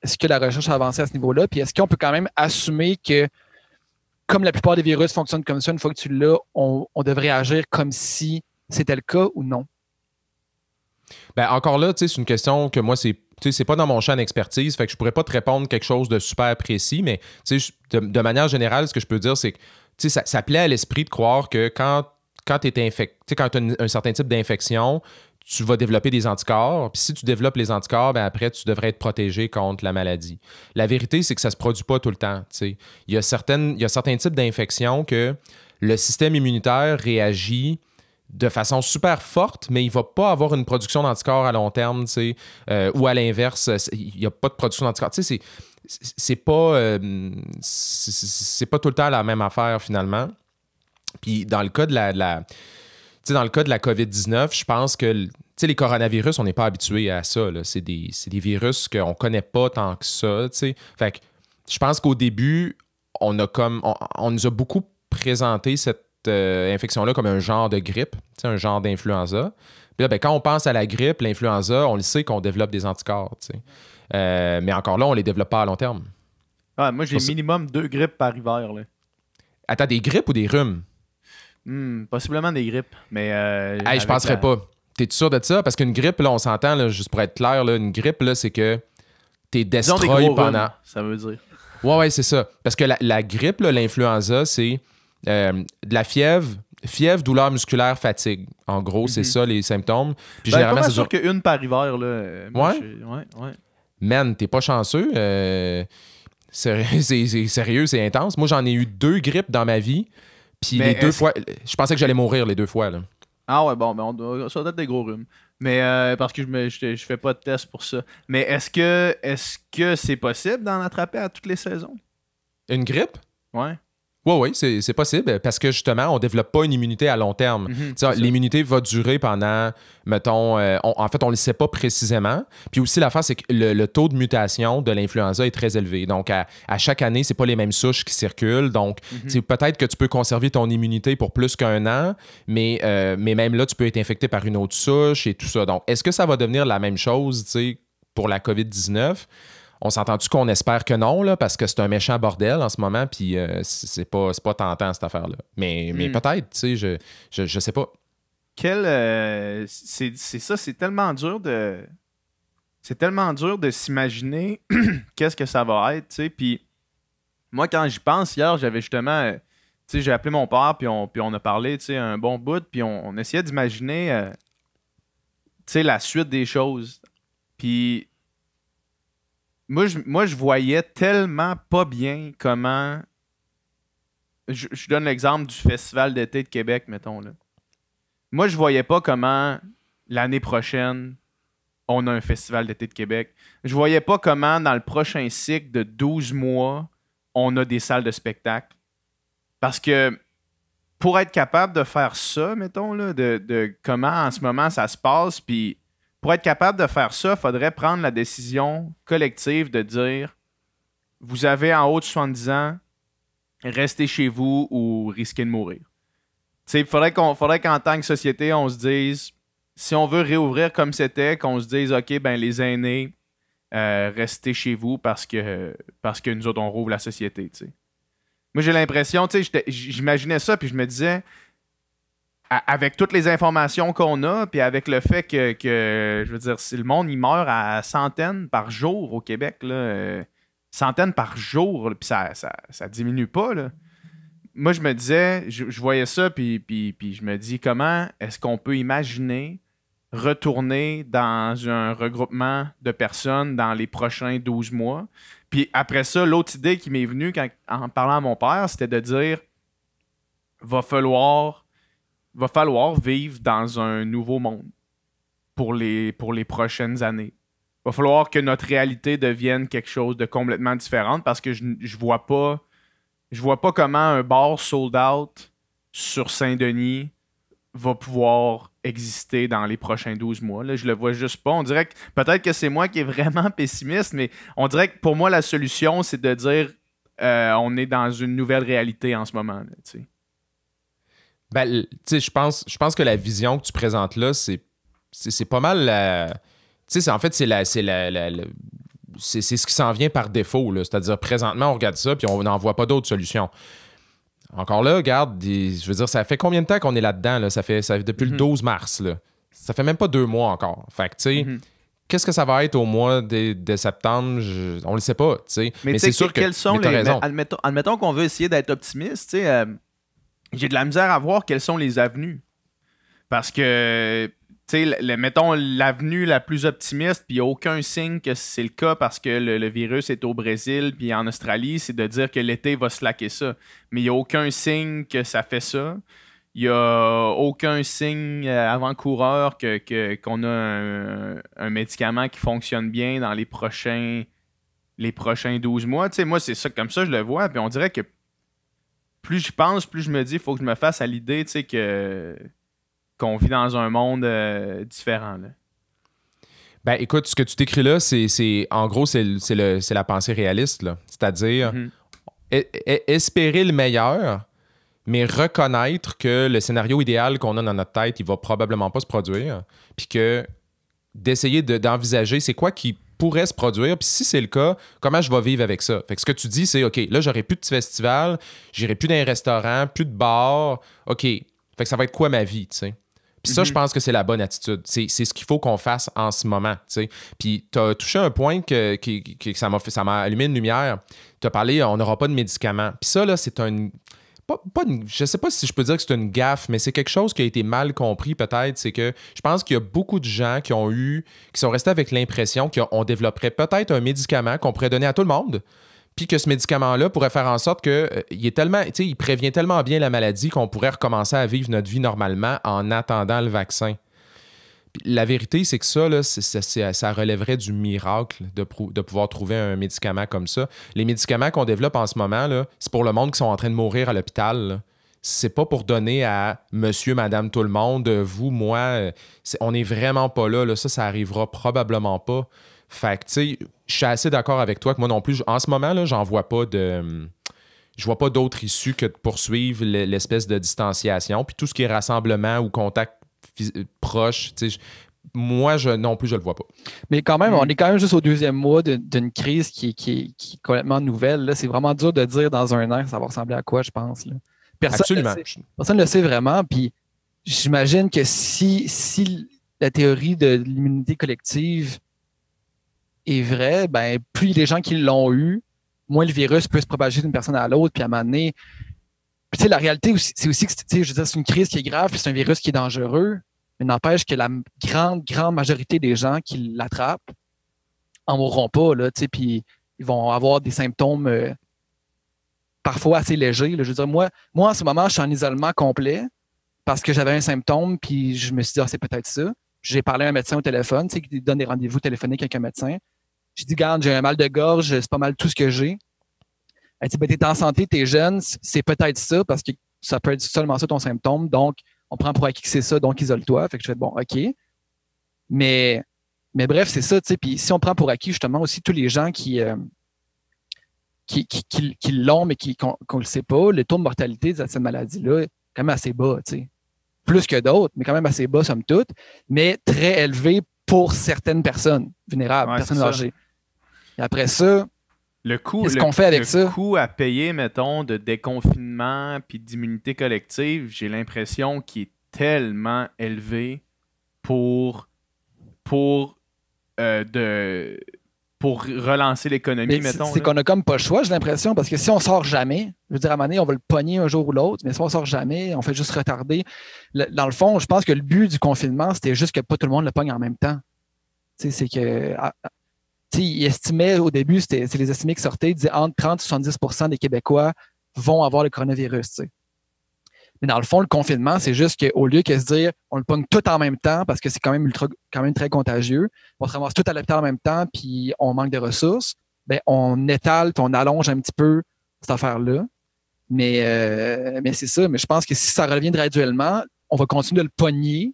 est-ce que la recherche a avancé à ce niveau-là? Puis est-ce qu'on peut quand même assumer que comme la plupart des virus fonctionnent comme ça, une fois que tu l'as, on, devrait agir comme si c'était le cas ou non? Ben encore là, c'est une question que moi, c'est c'est pas dans mon champ d'expertise, fait que je pourrais pas te répondre quelque chose de super précis, mais de, manière générale, ce que je peux dire, c'est que ça plaît à l'esprit de croire que quand quand tu infecté, quand as un certain type d'infection, tu vas développer des anticorps. Puis si tu développes les anticorps, ben après, tu devrais être protégé contre la maladie. La vérité, c'est que ça ne se produit pas tout le temps. Il y, a y certains types d'infections que le système immunitaire réagit de façon super forte, mais il ne va pas avoir une production d'anticorps à long terme, euh, ou à l'inverse, il n'y a pas de production d'anticorps. C'est pas, euh, c'est pas tout le temps la même affaire finalement. Puis dans le cas de la, dans le cas de la COVID-19, je pense que les coronavirus, on n'est pas habitué à ça. C'est des, virus qu'on ne connaît pas tant que ça. Fait je pense qu'au début, on a comme on, nous a beaucoup présenté cette euh, infection-là comme un genre de grippe, un genre d'influenza. Puis ben, quand on pense à la grippe, l'influenza, on le sait qu'on développe des anticorps. Euh, mais encore là, on ne les développe pas à long terme. Ah, moi, j'ai minimum deux grippes par hiver. Là. Attends, des grippes ou des rhumes? Hmm. possiblement des grippes, mais. Euh, je penserais pas. tes sûr de ça? Parce qu'une grippe, là, on s'entend, juste pour être clair, là, une grippe, là, c'est que t'es destroy pendant. ça veut dire. Ouais, ouais, c'est ça. Parce que la, grippe, l'influenza, c'est euh, de la fièvre, fièvre, douleur musculaire, fatigue. En gros, c'est mhm. ça les symptômes. Puis suis ben, généralement, c'est sûr qu'une par hiver, là. Euh, ouais? Man, t'es pas chanceux. Euh, c'est sérieux, c'est intense. Moi, j'en ai eu deux grippes dans ma vie. Puis les deux euh, fois, je pensais que j'allais mourir les deux fois. Là. Ah ouais, bon, ben, ça doit être des gros rhumes. Mais euh, parce que je, ne fais pas de test pour ça. Mais est-ce que est-ce que c'est possible d'en attraper à toutes les saisons? Une grippe? Ouais. Oui, oui, c'est, possible parce que justement, on ne développe pas une immunité à long terme. Mhm, l'immunité va durer pendant, mettons, euh, en fait, on ne le sait pas précisément. Puis aussi, la l'affaire, c'est que le, taux de mutation de l'influenza est très élevé. Donc, à, chaque année, ce pas les mêmes souches qui circulent. Donc, mhm. peut-être que tu peux conserver ton immunité pour plus qu'un an, mais, euh, mais même là, tu peux être infecté par une autre souche et tout ça. Donc, est-ce que ça va devenir la même chose pour la COVID-19? On s'entend-tu qu'on espère que non, là, parce que c'est un méchant bordel en ce moment, puis euh, c'est pas, pas tentant cette affaire-là. Mais, mais hmm. peut-être, tu sais, je, je, sais pas. Quel. Euh, c'est ça, c'est tellement dur de. C'est tellement dur de s'imaginer qu'est-ce que ça va être, tu sais. Puis moi, quand j'y pense, hier, j'avais justement. Euh, tu sais, j'ai appelé mon père, puis on, puis on a parlé, tu sais, un bon bout, puis on, essayait d'imaginer, tu sais, la suite des choses. Puis moi je, voyais tellement pas bien comment. Je, donne l'exemple du Festival d'été de Québec, mettons. Là. Moi, je voyais pas comment l'année prochaine, on a un Festival d'été de Québec. Je voyais pas comment, dans le prochain cycle de 12 mois, on a des salles de spectacle. Parce que pour être capable de faire ça, mettons, là, de, de comment en ce moment ça se passe, puis pour être capable de faire ça, il faudrait prendre la décision collective de dire vous avez en haut de 70 ans, restez chez vous ou risquez de mourir. Il faudrait qu'en tant que société, on se dise si on veut réouvrir comme c'était, qu'on se dise OK, ben les aînés, euh, restez chez vous parce que, parce que nous autres, on rouvre la société. Moi, j'ai l'impression, j'imaginais ça, puis je me disais, avec toutes les informations qu'on a, puis avec le fait que, je veux dire, si le monde il meurt à centaines par jour au Québec, là, euh, centaines par jour, puis ça, ça, diminue pas. Là. Moi, je me disais, je, voyais ça, puis, puis, je me dis, comment est-ce qu'on peut imaginer retourner dans un regroupement de personnes dans les prochains 12 mois? Puis après ça, l'autre idée qui m'est venue en parlant à mon père, c'était de dire, va falloir va falloir vivre dans un nouveau monde pour les, pour les prochaines années. va falloir que notre réalité devienne quelque chose de complètement différent parce que je, je vois pas je vois pas comment un bar sold out sur Saint-Denis va pouvoir exister dans les prochains 12 mois. Là, je le vois juste pas. On dirait peut-être que c'est moi qui est vraiment pessimiste, mais on dirait que pour moi, la solution, c'est de dire euh, on est dans une nouvelle réalité en ce moment. Ben, je pense, je pense que la vision que tu présentes là, c'est, c'est, pas mal la. sais, en fait, c'est la. C'est ce qui s'en vient par défaut. C'est-à-dire, présentement, on regarde ça, puis on n'en voit pas d'autres solutions. Encore là, regarde, je veux dire, ça fait combien de temps qu'on est là-dedans? Là? Ça fait ça, depuis le 12 mm-hmm. mars. Là. Ça fait même pas deux mois encore. Fait tu sais, mm-hmm. qu'est-ce que ça va être au mois de, septembre? on le sait pas, tu sais. Mais, c'est sûr que, sont les... Raison. admettons, qu'on veut essayer d'être optimiste, tu sais... Euh, j'ai de la misère à voir quelles sont les avenues. Parce que, tu sais, mettons l'avenue la plus optimiste, puis il n'y a aucun signe que c'est le cas parce que le, virus est au Brésil, puis en Australie, c'est de dire que l'été va slacker ça. Mais il n'y a aucun signe que ça fait ça. Il n'y a aucun signe euh, avant-coureur qu'on que, a un, médicament qui fonctionne bien dans les prochains, les prochains 12 mois. Tu sais, moi, c'est ça comme ça, je le vois. Puis on dirait que plus je pense, plus je me dis, il faut que je me fasse à l'idée, tu sais, que qu'on vit dans un monde euh, différent. Ben écoute, ce que tu décris là, c'est en gros, c'est la pensée réaliste. C'est-à-dire mhm. e, e, espérer le meilleur, mais reconnaître que le scénario idéal qu'on a dans notre tête, il va probablement pas se produire. Puis que d'essayer d'envisager c'est quoi qui pourrait se produire. Puis si c'est le cas, comment je vais vivre avec ça? Fait que ce que tu dis, c'est OK, là, j'aurai plus de festival j'irai plus d'un restaurant plus de bars. OK. Fait que ça va être quoi ma vie, tu sais? Puis ça, je mhm. pense que c'est la bonne attitude. C'est ce qu'il faut qu'on fasse en ce moment. sais? Puis tu as touché un point que, que, que ça m'a allumé une lumière. Tu as parlé, on n'aura pas de médicaments. Puis ça, là, c'est un pas, ne je sais pas si je peux dire que c'est une gaffe, mais c'est quelque chose qui a été mal compris peut-être. C'est que je pense qu'il y a beaucoup de gens qui ont eu, qui sont restés avec l'impression qu'on développerait peut-être un médicament qu'on pourrait donner à tout le monde, puis que ce médicament-là pourrait faire en sorte que euh, tellement, il prévient tellement bien la maladie qu'on pourrait recommencer à vivre notre vie normalement en attendant le vaccin la vérité, c'est que ça, là, ça, relèverait du miracle de, pouvoir trouver un médicament comme ça. Les médicaments qu'on développe en ce moment, c'est pour le monde qui sont en train de mourir à l'hôpital. C'est pas pour donner à monsieur, madame, tout le monde, euh, vous, moi. Euh, on n'est vraiment pas là, Ça, ça arrivera probablement pas. Fait que, je suis assez d'accord avec toi que moi non plus, en ce moment, là, j'en vois pas de hum, je vois pas d'autre issue que de poursuivre l'espèce de distanciation. Puis tout ce qui est rassemblement ou contact euh, proche. moi, je, non plus, je ne le vois pas. Mais quand même, on mm. est quand même juste au deuxième mois d'une crise qui, est complètement nouvelle. C'est vraiment dur de dire dans un an ça va ressembler à quoi, je pense. Personne ne le sait vraiment. Puis j'imagine que si, si la théorie de l'immunité collective est vraie, ben, plus les gens qui l'ont eu, moins le virus peut se propager d'une personne à l'autre. Puis à un moment donné, la réalité, c'est aussi que, je c'est une crise qui est grave, puis c'est un virus qui est dangereux, mais n'empêche que la grande, grande majorité des gens qui l'attrapent en mourront pas, là, tu sais, puis ils vont avoir des symptômes euh, parfois assez légers. Je veux dire, moi, moi, en ce moment, je suis en isolement complet parce que j'avais un symptôme, puis je me suis dit, ah, c'est peut-être ça. J'ai parlé à un médecin au téléphone, tu sais, qui donne des rendez-vous téléphoniques avec un médecin. J'ai dit, garde, j'ai un mal de gorge, c'est pas mal tout ce que j'ai. Elle ben, dit, en santé, t'es jeune, c'est peut-être ça, parce que ça peut être seulement ça ton symptôme, donc on prend pour acquis que c'est ça, donc isole-toi. Fait que je fais, bon, OK. Mais, mais bref, c'est ça, tu sais. Puis si on prend pour acquis, justement, aussi tous les gens qui, euh, qui, qui, l'ont, mais qu'on le sait pas, le taux de mortalité de cette maladie-là est quand même assez bas, tu sais. Plus que d'autres, mais quand même assez bas, somme toute, mais très élevé pour certaines personnes vulnérables, personnes âgées. après ça, le coût, à payer, mettons, de déconfinement puis d'immunité collective, j'ai l'impression qu'il est tellement élevé pour, pour, euh, de, pour relancer l'économie, mettons. C'est, qu'on a comme pas le choix, j'ai l'impression, parce que si on sort jamais, je veux dire, à un moment donné, on va le pogner un jour ou l'autre, mais si on sort jamais, on fait juste retarder. dans le fond, je pense que le but du confinement, c'était juste que pas tout le monde le pogne en même temps. sais, c'est que il estimait au début, c'est les estimés qui sortaient, ils disaient entre 30 et 70 des Québécois vont avoir le coronavirus. Mais dans le fond, le confinement, c'est juste qu'au lieu de se dire on le pogne tout en même temps parce que c'est quand même ultra, quand même très contagieux, on se ramasse tout à l'hôpital en même temps puis on manque de ressources, Ben, on étale on allonge un petit peu cette affaire-là. Mais, euh, mais c'est ça. Mais je pense que si ça revient graduellement, on va continuer de le pogner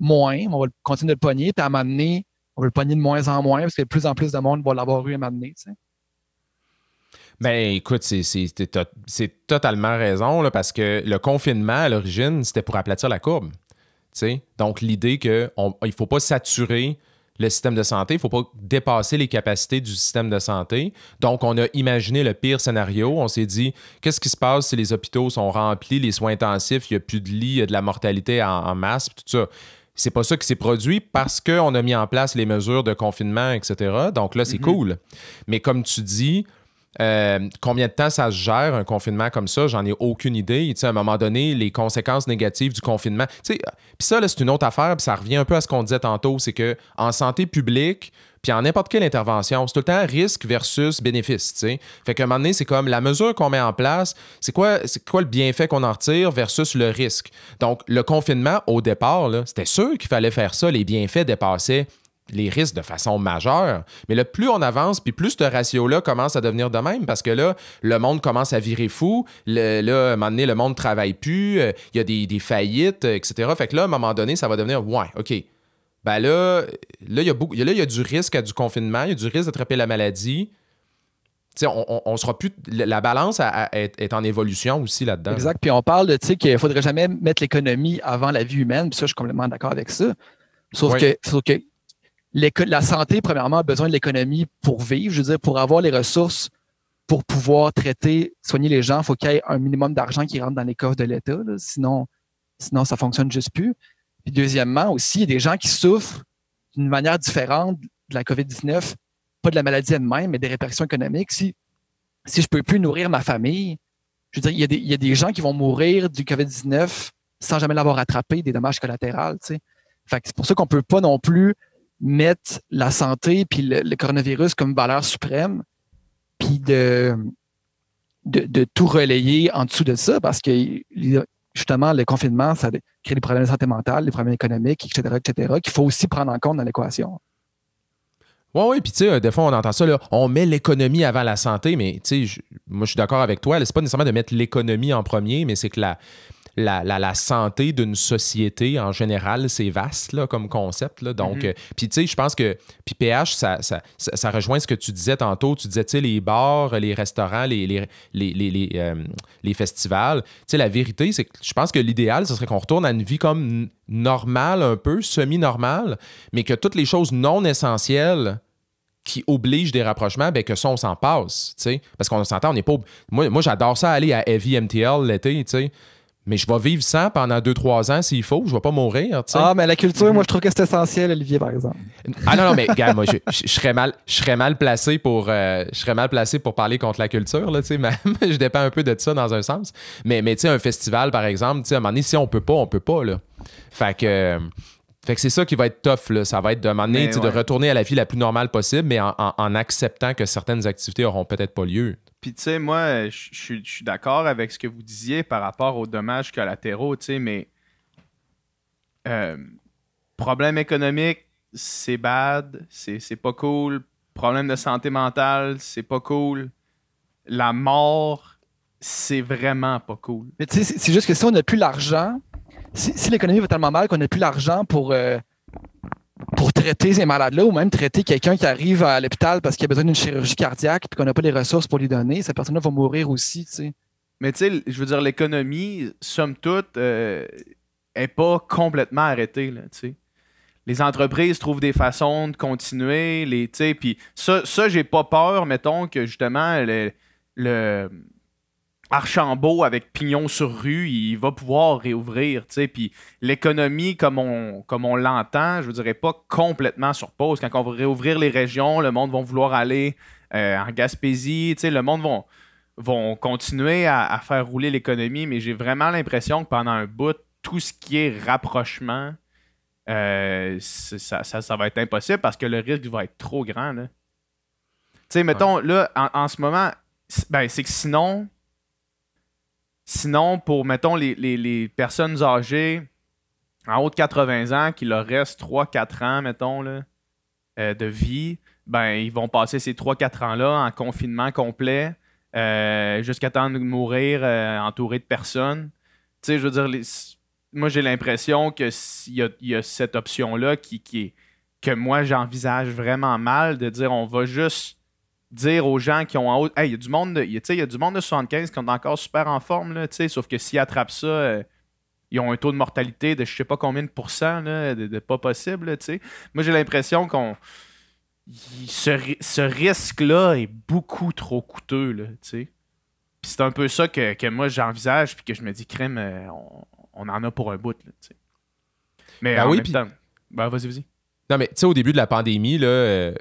moins, on va continuer de le pogner, puis à un on veut le pogner de moins en moins parce que de plus en plus de monde va l'avoir eu à m'amener. Ben écoute, c'est totalement raison parce que le confinement à l'origine, c'était pour aplatir la courbe. Donc l'idée qu'il ne faut pas saturer le système de santé, il ne faut pas dépasser les capacités du système de santé. Donc, on a imaginé le pire scénario. On s'est dit, qu'est-ce qui se passe si les hôpitaux sont remplis, les soins intensifs, il n'y a plus de lits, il y a de la mortalité en masse, tout ça. C'est pas ça qui s'est produit parce qu'on a mis en place les mesures de confinement, etc. Donc là, c'est mhm. cool. Mais comme tu dis, euh, combien de temps ça se gère un confinement comme ça, j'en ai aucune idée. Tu sais, à un moment donné, les conséquences négatives du confinement. Euh, puis ça, c'est une autre affaire, puis ça revient un peu à ce qu'on disait tantôt, c'est que en santé publique, puis en n'importe quelle intervention, c'est tout le temps risque versus bénéfice. T'sais. Fait qu'à un moment donné, c'est comme la mesure qu'on met en place, c'est quoi, quoi le bienfait qu'on en retire versus le risque. Donc, le confinement, au départ, c'était sûr qu'il fallait faire ça. Les bienfaits dépassaient les risques de façon majeure. Mais le plus on avance, puis plus ce ratio-là commence à devenir de même, parce que là, le monde commence à virer fou. là, à un moment donné, le monde ne travaille plus. Euh, il y a des, faillites, euh, etc. Fait que là, à un moment donné, ça va devenir, ouais, OK, ben là, il y, a du risque à du confinement, il y a du risque d'attraper la maladie. on, sera plus. La balance est, en évolution aussi là-dedans. Exact. Puis on parle de qu'il ne faudrait jamais mettre l'économie avant la vie humaine. Puis ça, je suis complètement d'accord avec ça. Sauf que, que la santé, premièrement, a besoin de l'économie pour vivre. Je veux dire, pour avoir les ressources pour pouvoir traiter, soigner les gens, faut il faut qu'il y ait un minimum d'argent qui rentre dans les coffres de l'État. Sinon, sinon, ça ne fonctionne juste plus. Puis deuxièmement aussi, il y a des gens qui souffrent d'une manière différente de la COVID-19, pas de la maladie elle-même, mais des répercussions économiques. Si, si je ne peux plus nourrir ma famille, je veux dire, il y a des, gens qui vont mourir du COVID-19 sans jamais l'avoir attrapé, des dommages collatéraux. Tu sais. C'est pour ça qu'on ne peut pas non plus mettre la santé puis le, coronavirus comme valeur suprême, puis de, de, de, tout relayer en dessous de ça, parce que justement, le confinement, ça crée des problèmes de santé mentale, des problèmes économiques, etc., etc., qu'il faut aussi prendre en compte dans l'équation. Oui, oui, puis tu sais, euh, des fois, on entend ça, on met l'économie avant la santé, mais tu sais, moi, je suis d'accord avec toi, c'est pas nécessairement de mettre l'économie en premier, mais c'est que la, la, santé d'une société en général, c'est vaste là, comme concept. Là, donc, mhm. euh, puis tu sais, je pense que, puis PH, ça, rejoint ce que tu disais tantôt. Tu disais, tu sais, les bars, les restaurants, les, euh, les, festivals. Tu sais, la vérité, c'est que je pense que l'idéal, ce serait qu'on retourne à une vie comme normale un peu, semi-normale, mais que toutes les choses non essentielles qui obligent des rapprochements, ben que ça, on s'en passe. sais, Parce qu'on s'entend, on n'est pas. Moi, j'adore ça aller à Heavy MTL l'été. tu sais mais je vais vivre ça pendant 2-3 ans s'il faut, je ne vais pas mourir. Ah, mais la culture, moi, je trouve que c'est essentiel, Olivier, par exemple. Ah non, non, mais regarde, moi, je, serais mal, je serais mal placé pour euh, je serais mal placé pour parler contre la culture, là, même. je dépends un peu de ça dans un sens. Mais, mais tu sais, un festival, par exemple, à un moment donné, si on ne peut pas, on ne peut pas. Là. Fait que. fait que c'est ça qui va être tough, là. ça va être de ben de retourner à la vie la plus normale possible, mais en, en acceptant que certaines activités n'auront peut-être pas lieu. Puis, tu sais, moi, je suis d'accord avec ce que vous disiez par rapport aux dommages collatéraux, tu sais, mais euh, problème économique, c'est bad, c'est pas cool. Problème de santé mentale, c'est pas cool. La mort, c'est vraiment pas cool. Mais tu sais, c'est juste que si on n'a plus l'argent, si, l'économie va tellement mal qu'on n'a plus l'argent pour, euh, pour traiter ces malades-là ou même traiter quelqu'un qui arrive à l'hôpital parce qu'il a besoin d'une chirurgie cardiaque et qu'on n'a pas les ressources pour lui donner, cette personne-là va mourir aussi. tu sais. Mais tu sais, je veux dire, l'économie, somme toute, euh, est pas complètement arrêtée. Là, sais. les entreprises trouvent des façons de continuer. Les, puis ça, ça j'ai pas peur, mettons, que justement, le Archambault avec pignon sur rue, il va pouvoir réouvrir, tu Puis l'économie, comme on, comme on l'entend, je ne dirais pas complètement sur pause. Quand on va réouvrir les régions, le monde va vouloir aller euh, en Gaspésie, tu le monde va vont continuer à, faire rouler l'économie, mais j'ai vraiment l'impression que pendant un bout, tout ce qui est rapprochement, euh, ça, va être impossible parce que le risque va être trop grand. Tu sais, mettons, là, en, ce moment, ben, c'est que sinon, Sinon, pour, mettons, les, personnes âgées en haut de 80 ans, qui leur reste 3-4 ans, mettons, là, euh, de vie, ben, ils vont passer ces 3-4 ans-là en confinement complet euh, jusqu'à temps de mourir euh, entouré entourés de personnes. Tu sais, je veux dire, moi, j'ai l'impression qu'il y a, cette option-là qui, qui est, que moi, j'envisage vraiment mal de dire on va juste dire aux gens qui ont en haut, il y a du monde de, il a du monde de 75 qui sont encore super en forme, là, sauf que s'ils attrapent ça, euh, ils ont un taux de mortalité de je sais pas combien de pourcents, là, de, pas possible. Moi, j'ai l'impression qu'on. Ce, risque-là est beaucoup trop coûteux. Là, c'est un peu ça que, moi j'envisage, puis que je me dis, crème, euh, on, en a pour un bout. Mais ben oui, ben, vas-y, vas-y. Non, mais tu sais, au début de la pandémie, là, euh,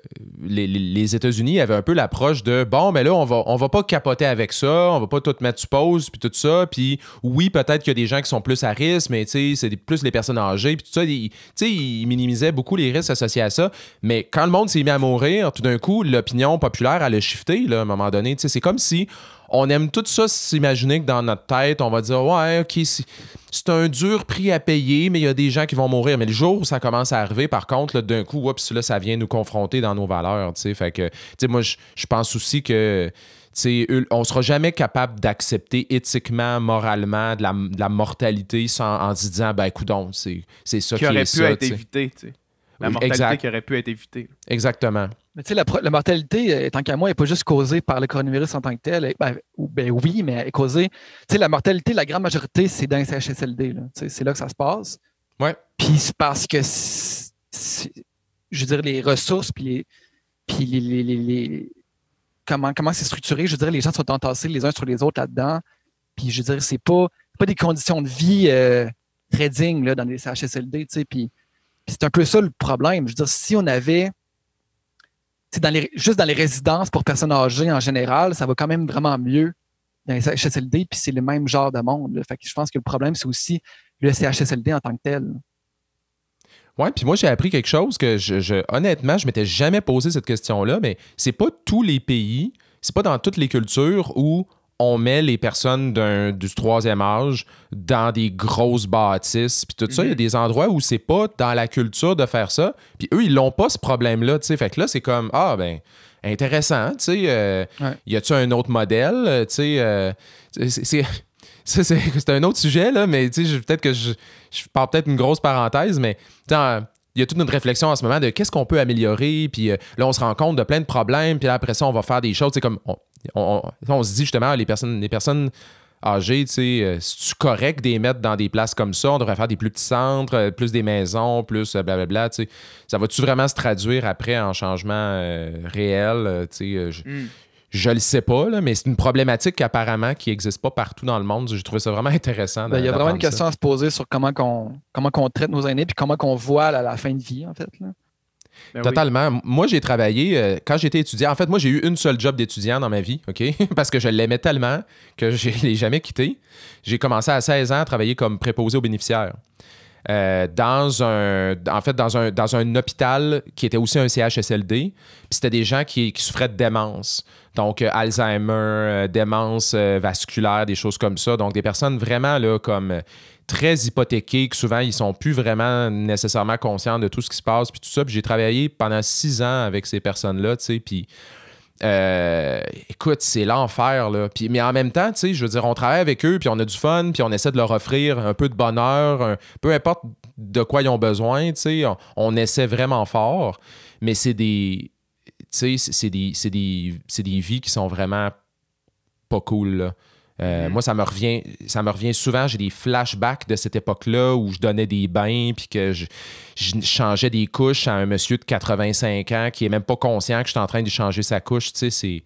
les, États-Unis avaient un peu l'approche de bon, mais là, on va, on va pas capoter avec ça, on va pas tout mettre sous pause, puis tout ça. Puis oui, peut-être qu'il y a des gens qui sont plus à risque, mais tu sais, c'est plus les personnes âgées, puis tout ça. Tu sais, ils minimisaient beaucoup les risques associés à ça. Mais quand le monde s'est mis à mourir, tout d'un coup, l'opinion populaire, allait a shifté, là, à un moment donné. Tu sais, c'est comme si on aime tout ça s'imaginer que dans notre tête, on va dire Ouais, OK, c'est un dur prix à payer, mais il y a des gens qui vont mourir. Mais le jour où ça commence à arriver, par contre, d'un coup, là, ça vient nous confronter dans nos valeurs. Fait que, moi, je pense aussi que on sera jamais capable d'accepter éthiquement, moralement, de la, mortalité sans, en se disant, ben, donc c'est ça qui, aurait est pu être la mortalité qui aurait pu être évitée. Exactement. Mais tu sais, la, mortalité, euh, tant qu'à moi, n'est pas juste causée par le coronavirus en tant que tel. Ben, ben oui, mais elle est causée. Tu sais, la mortalité, la grande majorité, c'est dans les CHSLD. C'est là que ça se passe. Oui. Puis c'est parce que, je veux dire, les ressources, puis les, puis les, comment comment c'est structuré. Je veux dire, les gens sont entassés les uns sur les autres là-dedans. Puis je veux dire, c'est pas pas des conditions de vie euh, très dignes dans les CHSLD, tu sais. Puis c'est un peu ça le problème. Je veux dire, si on avait c'est dans les, juste dans les résidences pour personnes âgées en général, ça va quand même vraiment mieux dans les CHSLD, puis c'est le même genre de monde. Fait que je pense que le problème, c'est aussi le CHSLD en tant que tel. Oui, puis moi, j'ai appris quelque chose que, je, je honnêtement, je m'étais jamais posé cette question-là, mais c'est pas tous les pays, c'est pas dans toutes les cultures où on met les personnes du troisième âge dans des grosses bâtisses, puis tout ça, il y a mhm. des endroits où c'est pas dans la culture de faire ça, puis eux, ils l'ont pas ce problème-là, tu sais. Fait que là, c'est comme, ah, ben, intéressant, tu sais, euh, y a-tu un autre modèle, euh, tu sais, euh, c'est... C'est un autre sujet, là, mais peut-être que je, je parle peut-être une grosse parenthèse, mais il y a toute notre réflexion en ce moment de qu'est-ce qu'on peut améliorer, puis là, on se rend compte de plein de problèmes, puis après ça, on va faire des choses. C'est comme, on, se dit justement, les personnes, les personnes âgées, tu euh, tu correct les mettre dans des places comme ça, on devrait faire des plus petits centres, euh, plus des maisons, plus euh, blablabla, tu Ça va-tu vraiment se traduire après en changement réel, Je, ne mm. le sais pas, mais c'est une problématique apparemment qui n'existe pas partout dans le monde. J'ai trouvé ça vraiment intéressant. Ben, il y a vraiment une question à se poser sur comment, on comment qu'on traite nos aînés et comment on voit la fin de vie, en fait. Là. Ben Totalement. Moi, j'ai travaillé euh, quand j'étais étudiant. En fait, moi, j'ai eu une seule job d'étudiant dans ma vie, OK? Parce que je l'aimais tellement que je ne l'ai jamais quitté. J'ai commencé à 16 ans à travailler comme préposé aux bénéficiaires. Euh, dans un en fait dans un, dans un hôpital qui était aussi un CHSLD. Puis c'était des gens qui, souffraient de démence. Donc euh, Alzheimer, euh, démence vasculaire, des choses comme ça. Donc des personnes vraiment là comme très hypothéquées, que souvent ils sont plus vraiment nécessairement conscients de tout ce qui se passe puis tout ça. Puis j'ai travaillé pendant six ans avec ces personnes-là, tu sais, puis euh, écoute, c'est l'enfer. Là. mais en même temps, tu je veux dire, on travaille avec eux, puis on a du fun, puis on essaie de leur offrir un peu de bonheur, peu importe de quoi ils ont besoin, tu sais, on, essaie vraiment fort, mais c'est des, tu sais, c'est des, des, des vies qui sont vraiment pas cool. Là. Euh, mhm. Moi, ça me revient, ça me revient souvent. J'ai des flashbacks de cette époque-là où je donnais des bains puis que je, changeais des couches à un monsieur de 85 ans qui est même pas conscient que je suis en train de changer sa couche. Tu sais,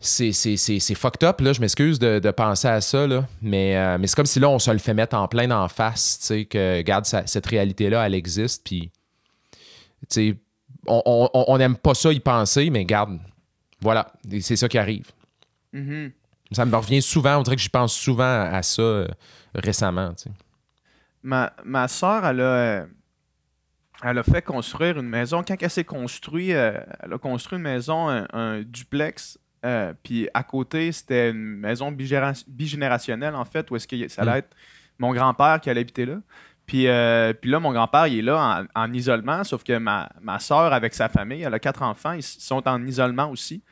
c'est. fucked up, là. Je m'excuse de, penser à ça, là. Mais, euh, mais c'est comme si là, on se le fait mettre en plein en face, tu que, garde cette réalité-là, elle existe, puis, on n'aime pas ça y penser, mais garde, voilà, c'est ça qui arrive. Mhm. Ça me revient souvent, on dirait que je pense souvent à ça euh, récemment. Ma, soeur, elle a, euh, elle a fait construire une maison. Quand elle s'est construite, euh, elle a construit une maison, un, duplex. puis à côté, c'était une maison bigénérationnelle, en fait, où est-ce que ça allait mm. être mon grand-père qui allait habiter là. Puis, puis là, mon grand-père, il est là en, isolement, sauf que ma, soeur, avec sa famille, elle a quatre enfants, ils sont en isolement aussi.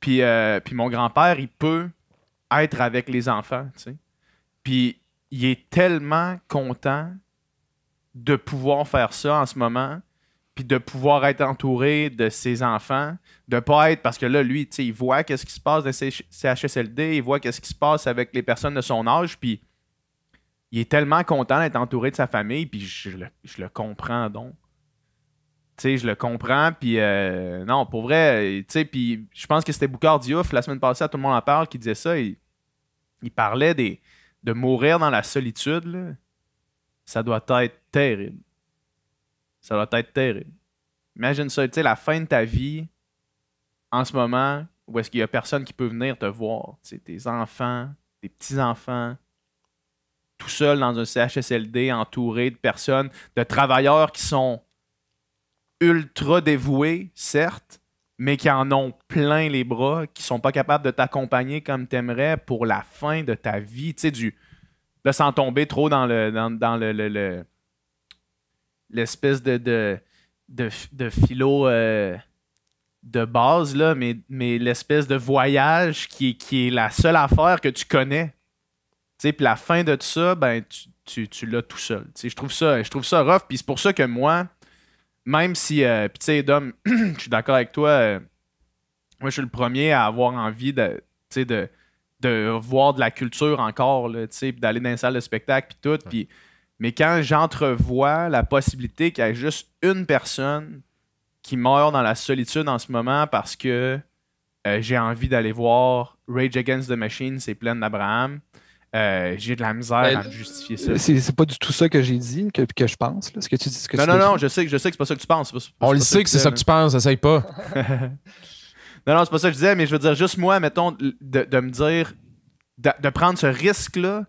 Puis, puis mon grand-père, il peut être avec les enfants. tu sais. Puis il est tellement content de pouvoir faire ça en ce moment, puis de pouvoir être entouré de ses enfants, de pas être parce que là lui, tu sais, il voit qu'est-ce qui se passe dans ses CHSLD, il voit qu'est-ce qui se passe avec les personnes de son âge, puis il est tellement content d'être entouré de sa famille, puis je le comprends donc sais, je le comprends. Puis euh, non, pour vrai, tu sais, puis je pense que c'était Boucard Diouf, la semaine passée, à tout le monde en parle, qui disait ça. Il, parlait des, de mourir dans la solitude. Ça doit être terrible. Ça doit être terrible. Imagine ça, tu sais, la fin de ta vie, en ce moment, où est-ce qu'il y a personne qui peut venir te voir. Tu sais, tes enfants, tes petits-enfants, tout seul dans un CHSLD, entouré de personnes, de travailleurs qui sont ultra dévoués, certes, mais qui en ont plein les bras, qui sont pas capables de t'accompagner comme t'aimerais pour la fin de ta vie, tu sais, du de s'en tomber trop dans le dans, le, l'espèce de, de, de, philo euh, de base là, mais, mais l'espèce de voyage qui, qui est la seule affaire que tu connais. Tu puis la fin de ça, ben tu, tu, l'as tout seul. Tu je trouve ça je trouve ça rough, puis c'est pour ça que moi même si, euh, tu sais, Dom, je suis d'accord avec toi, euh, moi je suis le premier à avoir envie de, de, de voir de la culture encore, d'aller dans les salles de spectacle, puis tout. mais quand j'entrevois la possibilité qu'il y ait juste une personne qui meurt dans la solitude en ce moment parce que euh, j'ai envie d'aller voir Rage Against the Machine, c'est plein d'Abraham. Euh, j'ai de la misère ben, à justifier ça. C'est pas du tout ça que j'ai dit, que, que, je pense. Ce que tu dis, que non, non, non, je sais, je sais que c'est pas ça que tu penses. On le sait que c'est ça que tu penses, essaye pas. non, non, c'est pas ça que je disais, mais je veux dire, juste moi, mettons, de, me dire, de, prendre ce risque-là,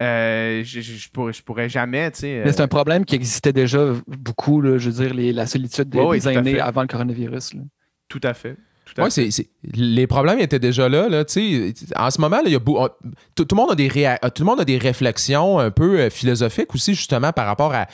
euh, je, je, pourrais, jamais, tu sais. Euh. c'est un problème qui existait déjà beaucoup, je veux dire, les, la solitude des, aînés avant le coronavirus. Tout à fait. Oui, les problèmes étaient déjà là. là en ce moment, là, tout, le monde a des tout le monde a des réflexions un peu euh, philosophiques aussi, justement, par rapport à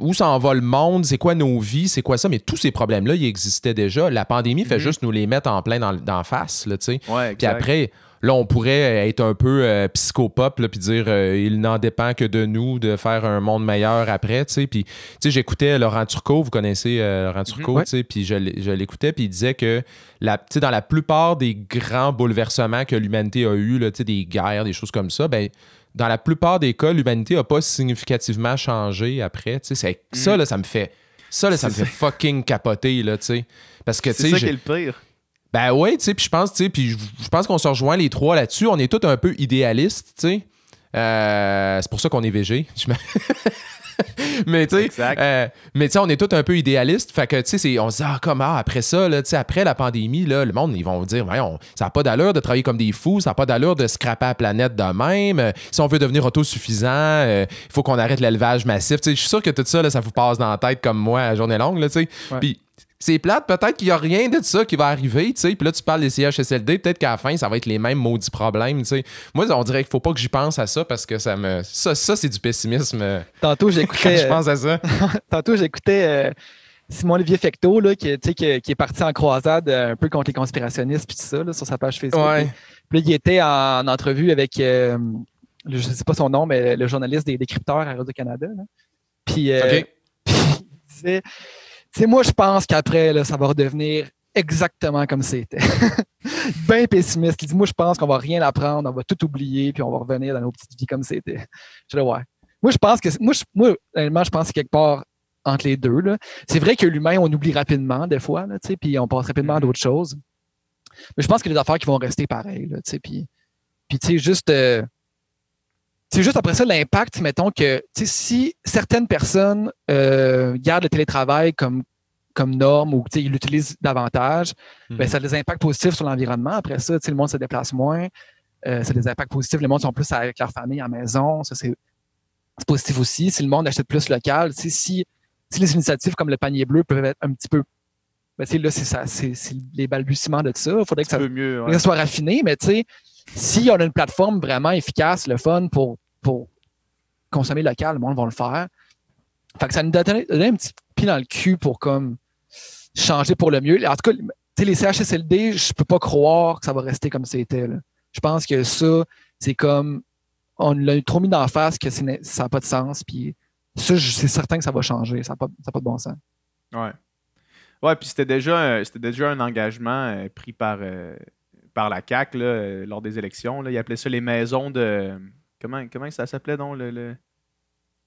où s'en va le monde, c'est quoi nos vies, c'est quoi ça. Mais tous ces problèmes-là, ils existaient déjà. La pandémie fait mm-hmm. juste nous les mettre en plein dans, face. Là, ouais, Puis après, là, on pourrait euh, être un peu euh, psychopope et puis dire euh, il n'en dépend que de nous de faire un monde meilleur après, Puis, j'écoutais Laurent Turcot, vous connaissez Laurent mhm. Turcot, puis je l'écoutais, puis il disait que, dans la plupart des grands bouleversements que l'humanité a eu, des guerres, des choses comme ça, ben dans la plupart des cas, l'humanité n'a pas significativement changé après, tu Ça, mm. là, ça me fait... Ça, ça me fait fucking capoter, là, Parce que, tu C'est ça qui est le pire. Ben oui, tu sais, puis je pense, tu puis je pense qu'on se rejoint les trois là-dessus. On est tous un peu idéalistes, tu sais. Euh, c'est pour ça qu'on est VG. Euh, mais tu sais, on est tous un peu idéalistes. Fait que tu sais, on se dit ah comment après ça là, après la pandémie là, le monde ils vont dire on, ça n'a pas d'allure de travailler comme des fous, ça n'a pas d'allure de scraper la planète de même. Euh, si on veut devenir autosuffisant, il faut qu'on arrête l'élevage massif. je suis sûr que tout ça ça vous passe dans la tête comme moi à journée longue tu sais. Puis c'est plate, peut-être qu'il n'y a rien de ça qui va arriver, tu sais. Puis là, tu parles des CHSLD, peut-être qu'à la fin, ça va être les mêmes maudits problèmes, tu sais. Moi, on dirait qu'il ne faut pas que j'y pense à ça parce que ça me. Ça, c'est du pessimisme. Tantôt, j'écoutais. je pense à Tantôt, j'écoutais. Euh, Simon-Olivier Fecteau, là, qui, sais, qui, est parti en croisade euh, un peu contre les conspirationnistes, puis tout ça, là, sur sa page Facebook. Ouais. Puis il était en, entrevue avec, euh, je ne sais pas son nom, mais le journaliste des décrypteurs à Radio-Canada. Puis, puis disait c'est moi, je pense qu'après, là, ça va redevenir exactement comme c'était. Bien pessimiste. Il dit, moi, je pense qu'on va rien apprendre, on va tout oublier, puis on va revenir dans nos petites vies comme c'était. Je le vois. Moi, je pense que, moi, je, moi, je pense quelque part entre les deux. Là. C'est vrai que l'humain, on oublie rapidement des fois, là, puis on passe rapidement à mm-hmm. d'autres choses. Mais je pense que les affaires qui vont rester pareilles. Là, puis, puis, tu sais, juste euh, c'est juste après ça l'impact, mettons que si certaines personnes euh, gardent le télétravail comme, comme norme ou ils l'utilisent davantage, ben mhm. ça a des impacts positifs sur l'environnement. Après ça, le monde se déplace moins, euh, ça a des impacts positifs. Le monde sont plus avec leur famille en maison, ça c'est positif aussi. Si le monde achète plus local, si, si les initiatives comme le panier bleu peuvent être un petit peu ben, là, c'est les balbutiements de ça. Il faudrait que ça, que ça soit raffiné, mais tu sais, si on a une plateforme vraiment efficace, le fun pour, pour consommer local, le monde va le faire. Fait que ça nous donne un petit pied dans le cul pour comme changer pour le mieux. En tout cas, les CHSLD, je peux pas croire que ça va rester comme c'était. Je pense que ça, c'est comme on l'a trop mis la face que ça n'a pas de sens. Puis ça, c'est certain que ça va changer. Ça n'a pas, de bon sens. Ouais. Ouais, puis c'était déjà, euh, déjà un engagement euh, pris par, euh, par la cac euh, lors des élections. Là, ils appelaient ça les maisons de. Comment, comment ça s'appelait donc le...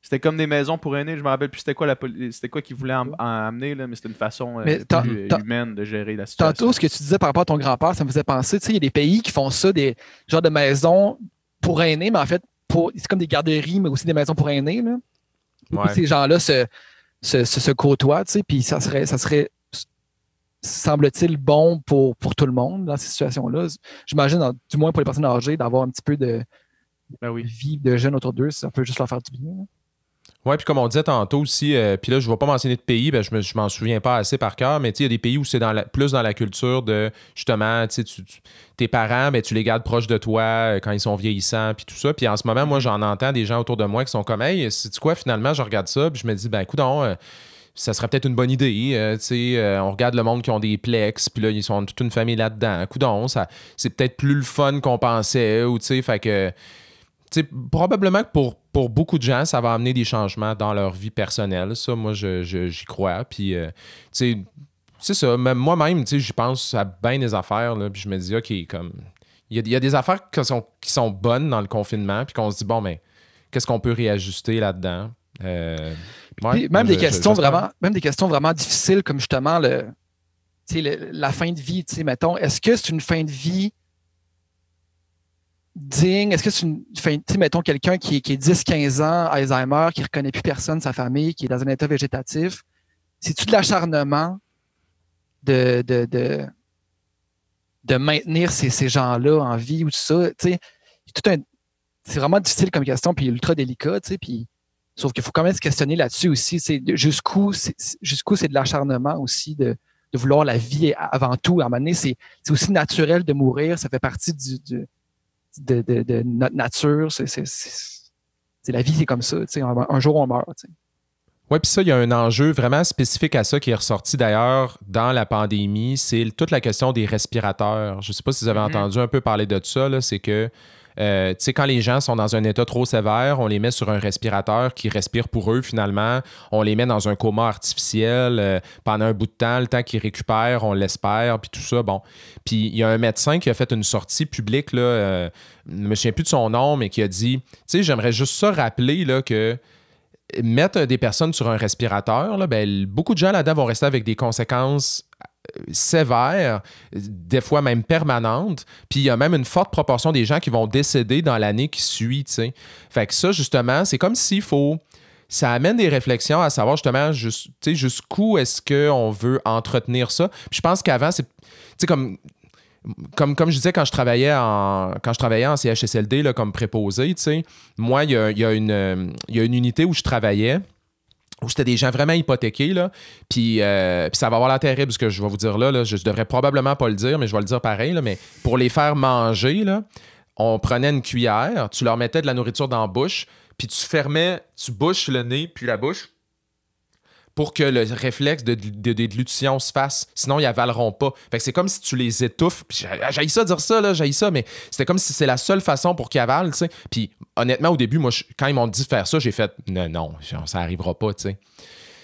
C'était comme des maisons pour aînés, je me rappelle plus c'était quoi la c'était quoi qu'ils voulaient oh. amener là, mais c'était une façon euh, plus humaine de gérer la situation. Tantôt ce que tu disais par rapport à ton grand-père, ça me faisait penser, tu sais, il y a des pays qui font ça des genres de maisons pour aînés, mais en fait c'est comme des garderies mais aussi des maisons pour aînés là. Ces gens-là se, se, se, côtoient, tu sais, puis ça serait ça serait semble-t-il, bon pour, pour tout le monde dans ces situations-là. J'imagine, du moins pour les personnes âgées, d'avoir un petit peu de ben vie de jeunes autour d'eux, ça peut juste leur faire du bien. Hein. Oui, puis comme on disait tantôt aussi, euh, puis là, je ne vais pas mentionner de pays, ben, je ne m'en souviens pas assez par cœur, mais il y a des pays où c'est dans la, plus dans la culture de justement, tu, tu, tes parents, mais ben, tu les gardes proches de toi euh, quand ils sont vieillissants, puis tout ça. Puis en ce moment, moi, mm-hmm. j'en entends des gens autour de moi qui sont comme, hey, c'est quoi, finalement, je regarde ça, puis je me dis, ben, écoute, euh, ça serait peut-être une bonne idée. Euh, euh, on regarde le monde qui ont des plexes, puis là, ils sont toute une famille là-dedans. Coudon, ça, c'est peut-être plus le fun qu'on pensait. Ou, fait que, probablement que pour, pour beaucoup de gens, ça va amener des changements dans leur vie personnelle. Ça, moi, je, j'y crois. Puis, euh, c'est ça. Moi-même, j'y pense à bien des affaires, je me dis, OK, comme. Il y, a, des affaires qui sont, qui sont bonnes dans le confinement, puis qu'on se dit, bon, mais qu'est-ce qu'on peut réajuster là-dedans? même, des questions vraiment, même des questions vraiment difficiles comme justement le, la fin de vie, mettons, est-ce que c'est une fin de vie digne? Est-ce que c'est une fin, mettons, quelqu'un qui, qui est 10-15 ans, Alzheimer, qui ne reconnaît plus personne, sa famille, qui est dans un état végétatif? C'est-tu de l'acharnement de, de, de, de, maintenir ces, gens-là en vie ou tout ça? C'est vraiment difficile comme question, puis ultra délicat, puis Sauf qu'il faut quand même se questionner là-dessus aussi. C'est jusqu'où c'est, jusqu'où c'est de l'acharnement aussi de, vouloir la vie avant tout. À un moment donné, c'est, aussi naturel de mourir. Ça fait partie du, de, notre nature. C'est, la vie, c'est comme ça. Un, un, jour, on meurt. Oui, puis ça, il y a un enjeu vraiment spécifique à ça qui est ressorti d'ailleurs dans la pandémie, c'est toute la question des respirateurs. Je ne sais pas si vous avez mm-hmm. entendu un peu parler de ça, là, c'est que euh, tu sais, quand les gens sont dans un état trop sévère, on les met sur un respirateur qui respire pour eux finalement. On les met dans un coma artificiel euh, pendant un bout de temps, le temps qu'ils récupèrent, on l'espère, puis tout ça. Bon. Puis il y a un médecin qui a fait une sortie publique, là, euh, je ne me souviens plus de son nom, mais qui a dit Tu sais, j'aimerais juste ça rappeler là, que mettre des personnes sur un respirateur, là, ben, beaucoup de gens là-dedans vont rester avec des conséquences sévère, des fois même permanente, puis il y a même une forte proportion des gens qui vont décéder dans l'année qui suit, Fait que ça, justement, c'est comme s'il faut... Ça amène des réflexions à savoir justement juste, jusqu'où est-ce qu'on veut entretenir ça. je pense qu'avant, c'est... comme comme, comme je disais quand je travaillais en, quand je travaillais en CHSLD là, comme préposé, moi, il y a, une unité où je travaillais où c'était des gens vraiment hypothéqués, là. Euh, puis, ça va avoir l'air terrible ce que je vais vous dire là, Je devrais probablement pas le dire, mais je vais le dire pareil. Mais pour les faire manger, là, on prenait une cuillère, tu leur mettais de la nourriture dans la bouche, puis tu fermais, tu bouches le nez, puis la bouche, pour que le réflexe de, de, se fasse. Sinon, ils avaleront pas. Fait que c'est comme si tu les étouffes. J'ai ça dire ça, là, j'ai ça, mais c'était comme si c'est la seule façon pour qu'ils avalent, tu sais. Puis honnêtement, au début, moi, quand ils m'ont dit de faire ça, j'ai fait non, non, ça arrivera pas, tu sais.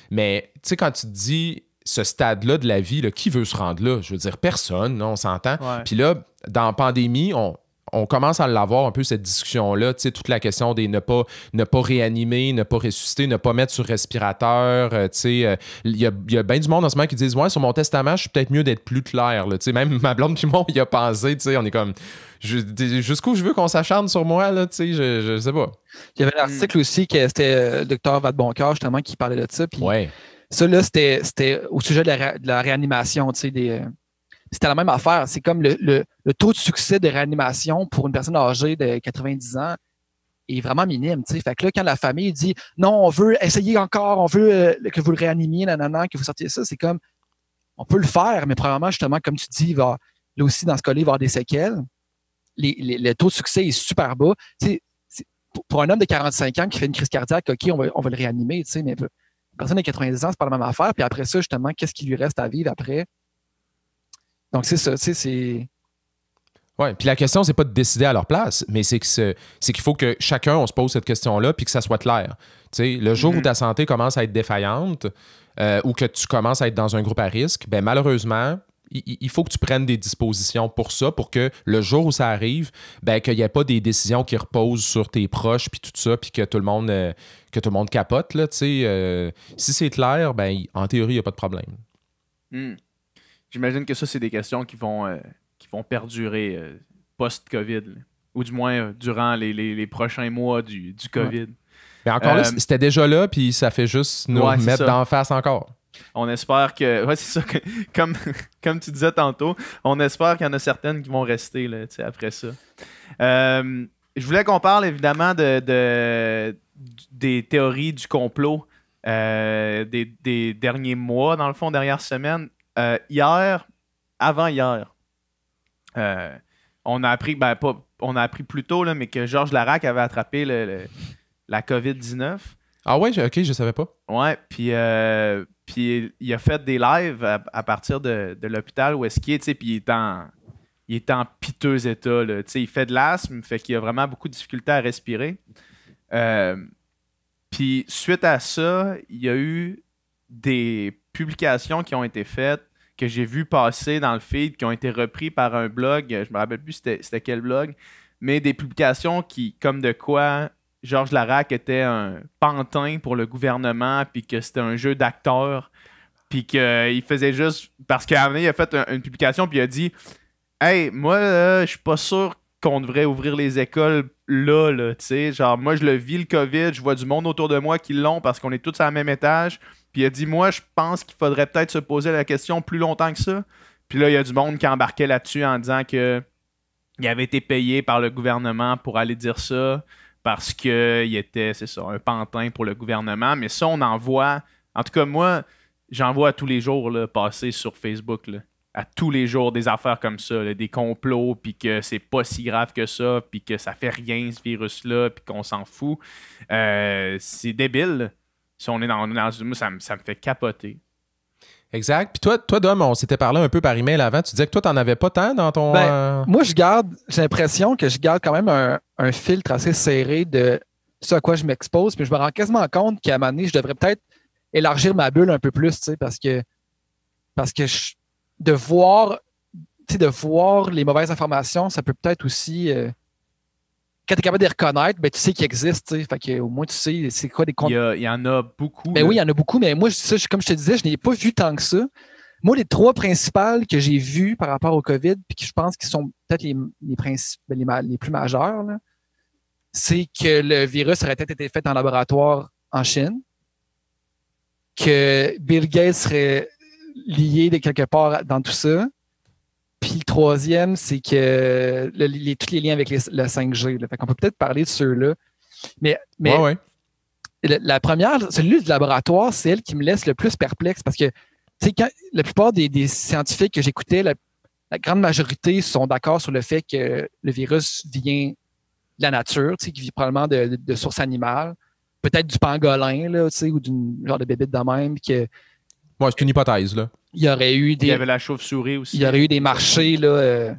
Mais tu sais, quand tu te dis ce stade-là de la vie, qui veut se rendre là? Je veux dire, personne, non, on s'entend. Puis là, dans la pandémie, on, on commence à l'avoir un peu cette discussion-là, toute la question des ne pas, ne pas réanimer, ne pas ressusciter, ne pas mettre sur respirateur, euh, tu sais, euh, il y a, bien du monde en ce moment qui disent « Ouais, sur mon testament, je suis peut-être mieux d'être plus clair, tu sais, même ma blonde du monde il a pensé, tu sais, on est comme jusqu'où je veux qu'on s'acharne sur moi, là, tu sais, je, je, sais pas. Il y avait hmm. l'article aussi que c'était le euh, docteur Vadeboncoeur, justement, qui parlait de ça, puis ça, là, c'était au sujet de la, réanimation, tu des c'était la même affaire. C'est comme le, le, taux de succès de réanimation pour une personne âgée de 90 ans est vraiment minime. sais. Fait que là, quand la famille dit non, on veut essayer encore, on veut euh, que vous le réanimiez, nanana, que vous sortiez ça, c'est comme on peut le faire, mais probablement, justement, comme tu dis, va, là aussi, dans ce collier, il va avoir des séquelles. Les, le taux de succès est super bas. sais, pour un homme de 45 ans qui fait une crise cardiaque, OK, on va, le réanimer, mais une personne de 90 ans, c'est pas la même affaire. Puis après ça, justement, qu'est-ce qui lui reste à vivre après? Donc, c'est ça, tu sais, c'est. Oui, puis la question, c'est pas de décider à leur place, mais c'est qu'il faut que chacun, on se pose cette question-là, puis que ça soit clair. sais, le jour où mm-hmm. ta santé commence à être défaillante euh, ou que tu commences à être dans un groupe à risque, ben malheureusement, il, faut que tu prennes des dispositions pour ça, pour que le jour où ça arrive, ben, qu'il n'y ait pas des décisions qui reposent sur tes proches, puis tout ça, puis que tout le monde, euh, que tout le monde capote. Là, euh, si c'est clair, ben, en théorie, il n'y a pas de problème. Mm. J'imagine que ça, c'est des questions qui vont, euh, qui vont perdurer euh, post-COVID, ou du moins euh, durant les, prochains mois du, du COVID. Mais encore là, c'était déjà là, puis ça fait juste nous mettre d'en face encore. On espère que. Ouais, c'est ça. comme, comme tu disais tantôt, on espère qu'il y en a certaines qui vont rester là, après ça. je voulais qu'on parle évidemment de, des théories du complot. des, des, derniers mois, dans le fond, dernière semaine. Euh, hier, avant hier, euh, on a appris, ben, on a appris plus tôt, là, mais que Georges Larac avait attrapé la COVID-19. Ah ouais, ok, je savais pas. Ouais, puis, euh, puis il a fait des lives à, partir de, l'hôpital où est-ce qu'il est, puis il est en, il est en piteux état. Là, il fait de l'asthme, fait qu'il a vraiment beaucoup de difficultés à respirer. puis suite à ça, il y a eu des publications qui ont été faites, que j'ai vu passer dans le feed, qui ont été repris par un blog, je me rappelle plus c'était quel blog, mais des publications qui, comme de quoi Georges Larac était un pantin pour le gouvernement, puis que c'était un jeu d'acteur, puis qu'il euh, faisait juste. Parce qu'à il a fait une publication, puis il a dit Hey, moi, je suis pas sûr qu'on devrait ouvrir les écoles là, là, tu sais. Genre, moi, je le vis le COVID, je vois du monde autour de moi qui l'ont parce qu'on est tous à la même étage. Puis il a dit Moi, je pense qu'il faudrait peut-être se poser la question plus longtemps que ça. Puis là, il y a du monde qui embarquait là-dessus en disant que il avait été payé par le gouvernement pour aller dire ça parce qu'il était, c'est ça, un pantin pour le gouvernement. Mais ça, on en voit. En tout cas, moi, j'en vois tous les jours là, passer sur Facebook. à tous les jours, des affaires comme ça, des complots, puis que c'est pas si grave que ça, puis que ça fait rien ce virus-là, puis qu'on s'en fout. Euh, c'est débile. Si on est dans, une, ça, me, ça me fait capoter. Exact. Puis toi, toi Dom, on s'était parlé un peu par email avant. Tu disais que toi, tu n'en avais pas tant dans ton. Ben, euh, moi, je garde, j'ai l'impression que je garde quand même un, filtre assez serré de ce à quoi je m'expose. Puis je me rends quasiment compte qu'à un moment donné, je devrais peut-être élargir ma bulle un peu plus, tu sais, parce que, parce que de voir. de voir les mauvaises informations, ça peut peut-être aussi euh, quand tu es capable de les reconnaître, ben, tu sais qu'ils existent. que, au moins, tu sais c'est quoi des comptes. Il y, en a beaucoup. Ben oui, il y en a beaucoup, mais moi, comme je te disais, je n'ai pas vu tant que ça. Moi, les trois principales que j'ai vues par rapport au COVID, puis que je pense qui sont peut-être les, les, ben, plus majeurs, c'est que le virus aurait peut-être été fait en laboratoire en Chine, que Bill Gates serait lié de quelque part dans tout ça, puis le troisième, c'est que tous les liens avec le 5G. On peut peut-être parler de ceux-là. Mais, La, première, celui du laboratoire, c'est elle qui me laisse le plus perplexe parce que la plupart des, scientifiques que j'écoutais, la, grande majorité sont d'accord sur le fait que le virus vient de la nature, qui vit probablement de, sources animales, peut-être du pangolin ou d'une genre de bébé de même, que Ouais, c'est une hypothèse, là. Il y aurait eu des. Il y avait la chauve-souris aussi. Il y aurait eu des marchés, là. Euh,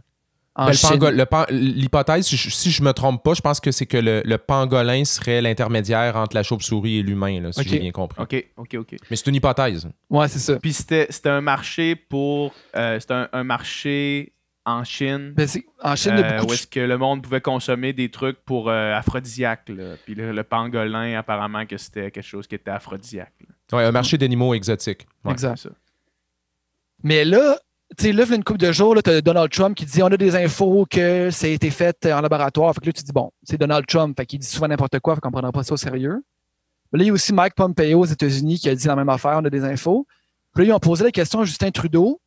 en ben, L'hypothèse, si, je je me trompe pas, je pense que c'est que le, pangolin serait l'intermédiaire entre la chauve-souris et l'humain, si j'ai bien compris. OK, OK, OK. Mais c'est une hypothèse. Oui, c'est ça. Puis c'était un marché pour. Euh, c'était un, marché en Chine. Ben, en Chine, euh, Où est-ce que le monde pouvait consommer des trucs pour aphrodisiaque, là. Puis le, pangolin, apparemment, que c'était quelque chose qui était aphrodisiaque. Oui, un marché d'animaux exotiques. Mais là, tu sais, là, une couple de jours, tu as Donald Trump qui dit on a des infos que ça a été fait euh, en laboratoire. Fait que là, tu dis bon, c'est Donald Trump, fait qu'il dit souvent n'importe quoi, fait qu'on ne prendra pas ça au sérieux. Mais là, il y a aussi Mike Pompeo aux États-Unis qui a dit la même affaire on a des infos. Puis là, ils ont posé la question à Justin Trudeau.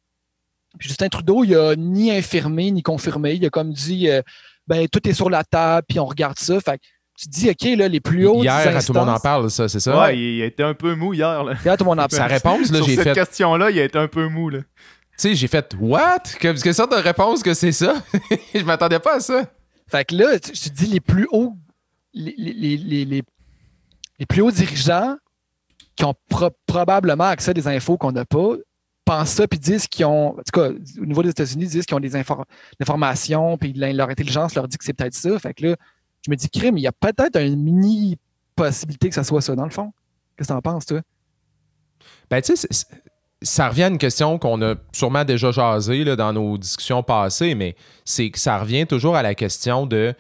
Puis Justin Trudeau, il a ni infirmé ni confirmé. Il a comme dit euh, ben tout est sur la table, puis on regarde ça. Fait tu dis, OK, là, les plus hauts. Hier, tout le monde en parle, ça, c'est ça? Ouais, il a été un peu mou hier. Là. Hier, tout le monde en parle. Sa réponse, là, j'ai fait. cette question-là, il a été un peu mou, là. Tu sais, j'ai fait, What? Quelle que sorte de réponse que c'est ça? je m'attendais pas à ça. Fait que là, tu, te dis, les plus hauts. Les, les, les, les plus hauts dirigeants qui ont probablement accès à des infos qu'on n'a pas pensent ça, puis disent qu'ils ont, en tout cas, au niveau des États-Unis, disent qu'ils ont des informations, puis leur intelligence leur dit que c'est peut-être ça. Fait que là, je me dis, crime, il y a peut-être une mini possibilité que ça soit ça, dans le fond. Qu'est-ce que t'en penses, toi? Ben, tu sais, ça revient à une question qu'on a sûrement déjà jasée dans nos discussions passées, mais c'est que ça revient toujours à la question de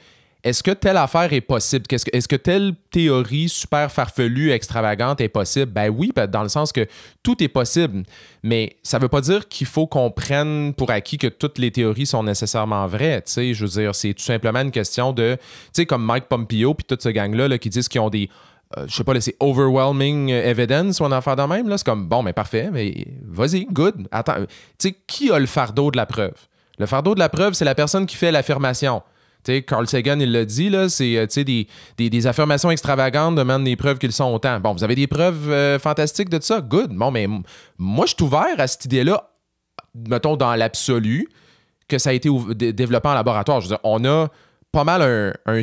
est-ce que telle affaire est possible? est-ce que, telle théorie super farfelue, extravagante est possible? Ben oui, ben, dans le sens que tout est possible, mais ça ne veut pas dire qu'il faut qu'on prenne pour acquis que toutes les théories sont nécessairement vraies. Je veux dire, c'est tout simplement une question de, tu sais, comme Mike Pompeo puis toute ce gang-là qui disent qu'ils ont des euh, je sais pas, c'est overwhelming euh, evidence ou en affaire de même. C'est comme, bon, mais parfait, mais vas-y, good. Attends, tu sais, qui a le fardeau de la preuve? Le fardeau de la preuve, c'est la personne qui fait l'affirmation. Carl Sagan, il l'a dit, c'est euh, des, affirmations extravagantes demandent des preuves qu'ils sont autant. Bon, vous avez des preuves euh, fantastiques de ça? Good. Bon, mais moi, je suis ouvert à cette idée-là, mettons, dans l'absolu, que ça a été développé en laboratoire. Je veux dire, on a pas mal un,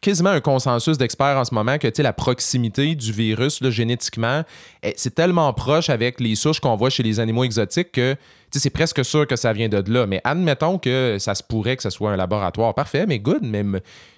quasiment un consensus d'experts en ce moment que la proximité du virus génétiquement, c'est tellement proche avec les souches qu'on voit chez les animaux exotiques que c'est presque sûr que ça vient de là. Mais admettons que ça se pourrait que ce soit un laboratoire. Parfait, mais good, mais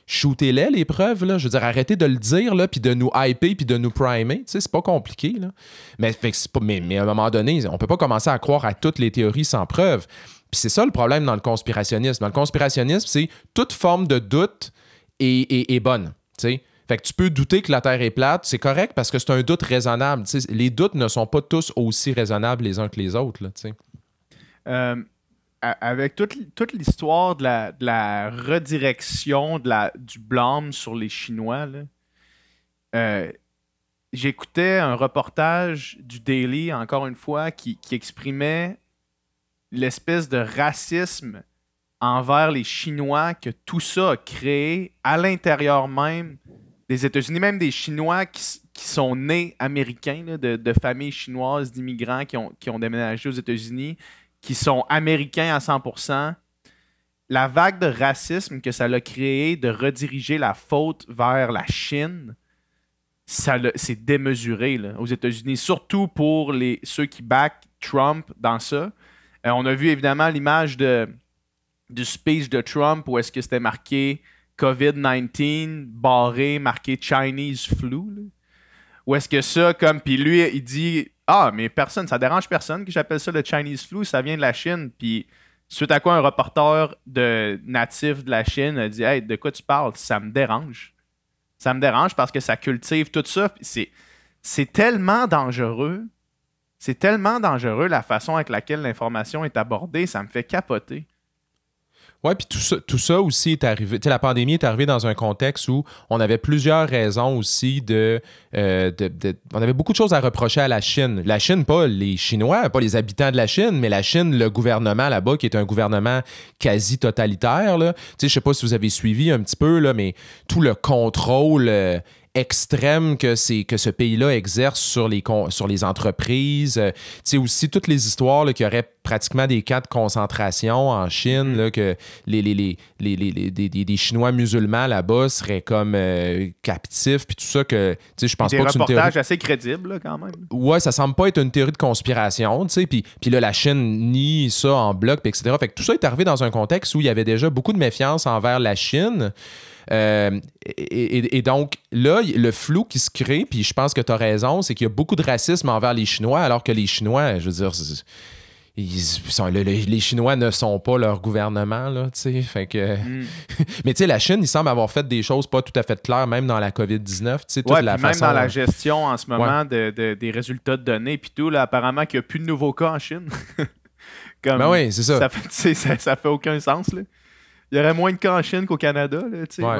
shootez-les, les preuves. Là. Je veux dire, arrêtez de le dire, là, puis de nous hyper, puis de nous primer. C'est pas compliqué. Là. Mais, mais, à un moment donné, on peut pas commencer à croire à toutes les théories sans preuve. Puis c'est ça le problème dans le conspirationnisme. Dans le conspirationnisme, c'est toute forme de doute est, bonne. Fait que tu peux douter que la Terre est plate, c'est correct parce que c'est un doute raisonnable. Les doutes ne sont pas tous aussi raisonnables les uns que les autres. Là, euh, avec toute, l'histoire de la, redirection de la, du blâme sur les Chinois, euh, j'écoutais un reportage du Daily, encore une fois, qui, exprimait l'espèce de racisme envers les Chinois que tout ça a créé à l'intérieur même des États-Unis, même des Chinois qui, qui sont nés américains, de, familles chinoises, d'immigrants qui ont, qui ont déménagé aux États-Unis, qui sont américains à 100%, la vague de racisme que ça l'a créé de rediriger la faute vers la Chine, ça c'est démesuré aux États-Unis, surtout pour les, ceux qui back Trump dans ça. Euh, on a vu évidemment l'image de, du speech de Trump où est-ce que c'était marqué COVID-19, barré, marqué Chinese flu. Ou est-ce que ça, comme, puis lui, il dit ah, mais personne, ça dérange personne que j'appelle ça le Chinese flu, ça vient de la Chine. Puis, suite à quoi un reporter de natif de la Chine a dit Hey, de quoi tu parles Ça me dérange. Ça me dérange parce que ça cultive tout ça. C'est tellement dangereux. C'est tellement dangereux la façon avec laquelle l'information est abordée, ça me fait capoter. Oui, puis tout ça, tout ça aussi est arrivé. sais, la pandémie est arrivée dans un contexte où on avait plusieurs raisons aussi euh, de, On avait beaucoup de choses à reprocher à la Chine. La Chine, pas les Chinois, pas les habitants de la Chine, mais la Chine, le gouvernement là-bas, qui est un gouvernement quasi totalitaire. Tu sais, Je sais pas si vous avez suivi un petit peu, là, mais tout le contrôle. Euh, extrême que, que ce pays-là exerce sur les, sur les entreprises. Euh, tu sais, aussi toutes les histoires qu'il y aurait pratiquement des cas de concentration en Chine, mm. là, que les, les, Chinois musulmans là-bas seraient comme euh, captifs, puis tout ça, que je pense pas que c'est un reportage assez crédible, quand même. Ouais, ça semble pas être une théorie de conspiration, tu sais, puis, puis là, la Chine nie ça en bloc, puis etc. Fait que tout ça est arrivé dans un contexte où il y avait déjà beaucoup de méfiance envers la Chine. Euh, et, donc, là, le flou qui se crée, puis je pense que tu as raison, c'est qu'il y a beaucoup de racisme envers les Chinois, alors que les Chinois, je veux dire, les, Chinois ne sont pas leur gouvernement, tu sais. que... Mm. Mais tu sais, la Chine, il semble avoir fait des choses pas tout à fait claires, même dans la COVID-19, tu sais, la même dans la gestion en ce moment des résultats de données, puis tout, là, apparemment qu'il n'y a plus de nouveaux cas en Chine. Comme, ben oui, c'est ça. Ça fait, ça fait aucun sens, là. Il y aurait moins de cas en Chine qu'au Canada, là,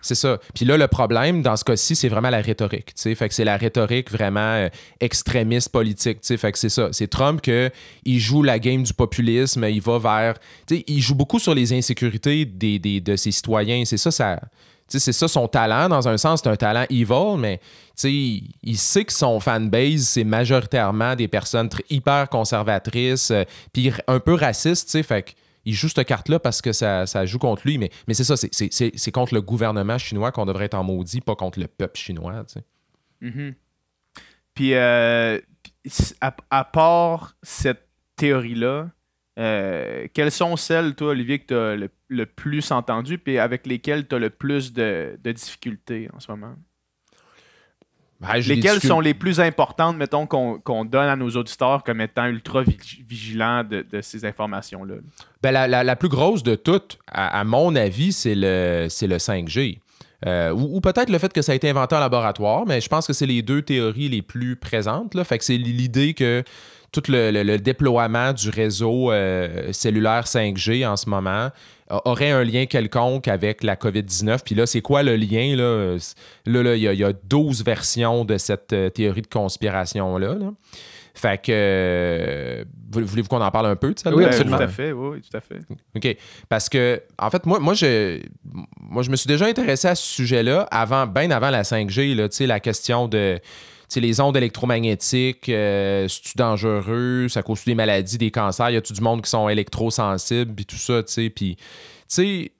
C'est ça. Puis là, le problème, dans ce cas-ci, c'est vraiment la rhétorique. Fait que c'est la rhétorique vraiment euh, extrémiste politique. Fait c'est ça. C'est Trump que il joue la game du populisme, il va vers. il joue beaucoup sur les insécurités des, de ses citoyens. C'est ça, ça. C'est ça son talent, dans un sens, c'est un talent evil, mais il sait que son fanbase, c'est majoritairement des personnes hyper conservatrices, euh, puis un peu racistes. Fait que il joue cette carte-là parce que ça, joue contre lui. Mais, mais c'est ça, c'est contre le gouvernement chinois qu'on devrait être en maudit, pas contre le peuple chinois. Mm-hmm. Puis, euh, à, part cette théorie-là, euh, quelles sont celles, toi, Olivier, que tu as le, plus entendu puis avec lesquelles tu as le plus de difficultés en ce moment? Ben, Lesquelles sont les plus importantes, mettons, qu'on donne à nos auditeurs comme étant ultra vigilants de, ces informations-là? Ben, la, plus grosse de toutes, à, mon avis, c'est le, le 5G. Euh, ou, peut-être le fait que ça a été inventé en laboratoire, mais je pense que c'est les deux théories les plus présentes. Là. Fait c'est l'idée que tout le, déploiement du réseau euh, cellulaire 5G en ce moment aurait un lien quelconque avec la COVID-19. Puis là, c'est quoi le lien? Là, il, y a, 12 versions de cette euh, théorie de conspiration-là. Fait que. Euh, voulez-vous qu'on en parle un peu ça? Oui, Tout à fait, oui, tout à fait. OK. Parce que, en fait, moi, moi, je, moi je me suis déjà intéressé à ce sujet-là, avant, bien avant la 5G, là, la question de les ondes électromagnétiques, euh, c'est-tu dangereux? Ça cause des maladies, des cancers? Y a-tu du monde qui sont électrosensibles? Puis tout ça, tu sais. Puis, tu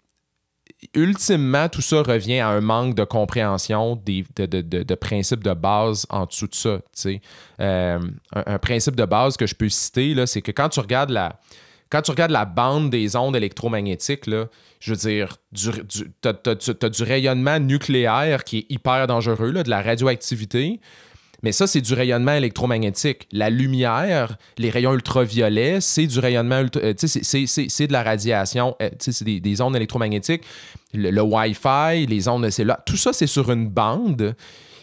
ultimement, tout ça revient à un manque de compréhension des, de, de, de, principes de base en dessous de ça. Euh, un, principe de base que je peux citer, c'est que quand tu regardes la. Quand tu regardes la bande des ondes électromagnétiques, je veux dire, tu as, du rayonnement nucléaire qui est hyper dangereux, de la radioactivité. Mais ça, c'est du rayonnement électromagnétique. La lumière, les rayons ultraviolets, c'est du rayonnement, euh, c'est de la radiation, euh, c'est des, ondes électromagnétiques. Le, Wi-Fi, les ondes là, tout ça, c'est sur une bande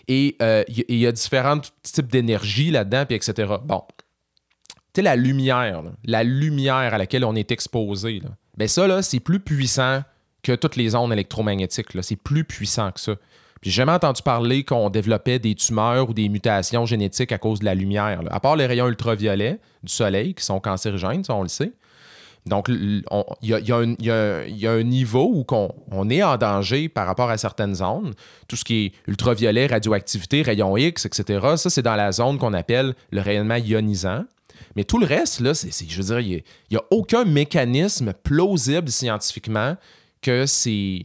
et euh, il y, a différents types d'énergie là-dedans, puis etc. Bon. Tu sais, la lumière, la lumière à laquelle on est exposé, ben ça, c'est plus puissant que toutes les ondes électromagnétiques. C'est plus puissant que ça. J'ai jamais entendu parler qu'on développait des tumeurs ou des mutations génétiques à cause de la lumière. À part les rayons ultraviolets du soleil qui sont cancérigènes, ça, on le sait. Donc, il y, a un niveau où on, est en danger par rapport à certaines zones. Tout ce qui est ultraviolet, radioactivité, rayon X, etc., ça, c'est dans la zone qu'on appelle le rayonnement ionisant. Mais tout le reste, là, je veux dire, il n'y a, aucun mécanisme plausible scientifiquement que c'est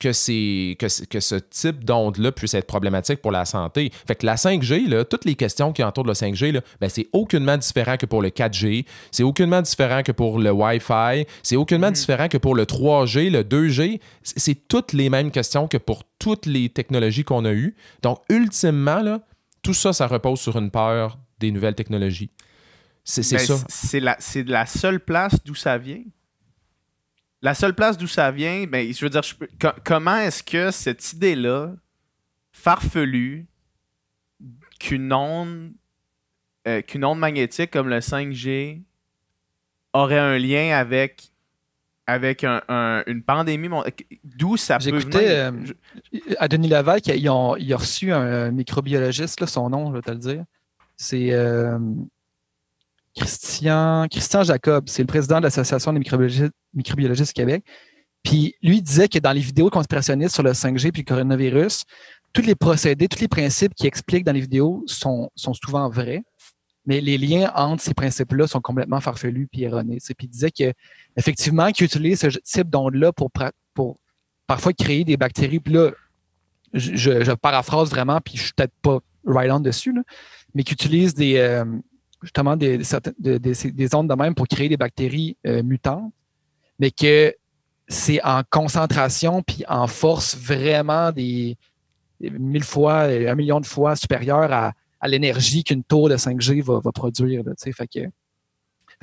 que, que, que ce type d'onde-là puisse être problématique pour la santé. Fait que la 5G, toutes les questions qui entourent le 5G, ben, c'est aucunement différent que pour le 4G, c'est aucunement différent que pour le Wi-Fi, c'est aucunement hmm. différent que pour le 3G, le 2G. C'est toutes les mêmes questions que pour toutes les technologies qu'on a eues. Donc, ultimement, tout ça, ça repose sur une peur des nouvelles technologies. C'est ben, ça. C'est la, la seule place d'où ça vient la seule place d'où ça vient, ben, je veux dire, comment est-ce que cette idée-là, farfelue, qu'une onde, euh, qu'une onde magnétique comme le 5G aurait un lien avec avec une pandémie, d'où ça peut venir? Euh, à Denis Laval, il a, reçu un microbiologiste, son nom, je vais te le dire. C'est euh, Christian, Christian Jacob, c'est le président de l'Association des microbiologistes, du Québec. Puis lui disait que dans les vidéos conspirationnistes sur le 5G puis le coronavirus, tous les procédés, tous les principes qu'il explique dans les vidéos sont, souvent vrais, mais les liens entre ces principes-là sont complètement farfelus puis erronés. Puis il disait qu'effectivement effectivement, utilise ce type donde là pour, parfois créer des bactéries. Puis là, je, paraphrase vraiment, puis je suis peut-être pas right on dessus, mais qu'il utilise des, euh, justement des, ondes de même pour créer des bactéries euh, mutantes, mais que c'est en concentration puis en force vraiment des, mille fois, un million de fois supérieure à, l'énergie qu'une tour de 5G va, produire. Là, fait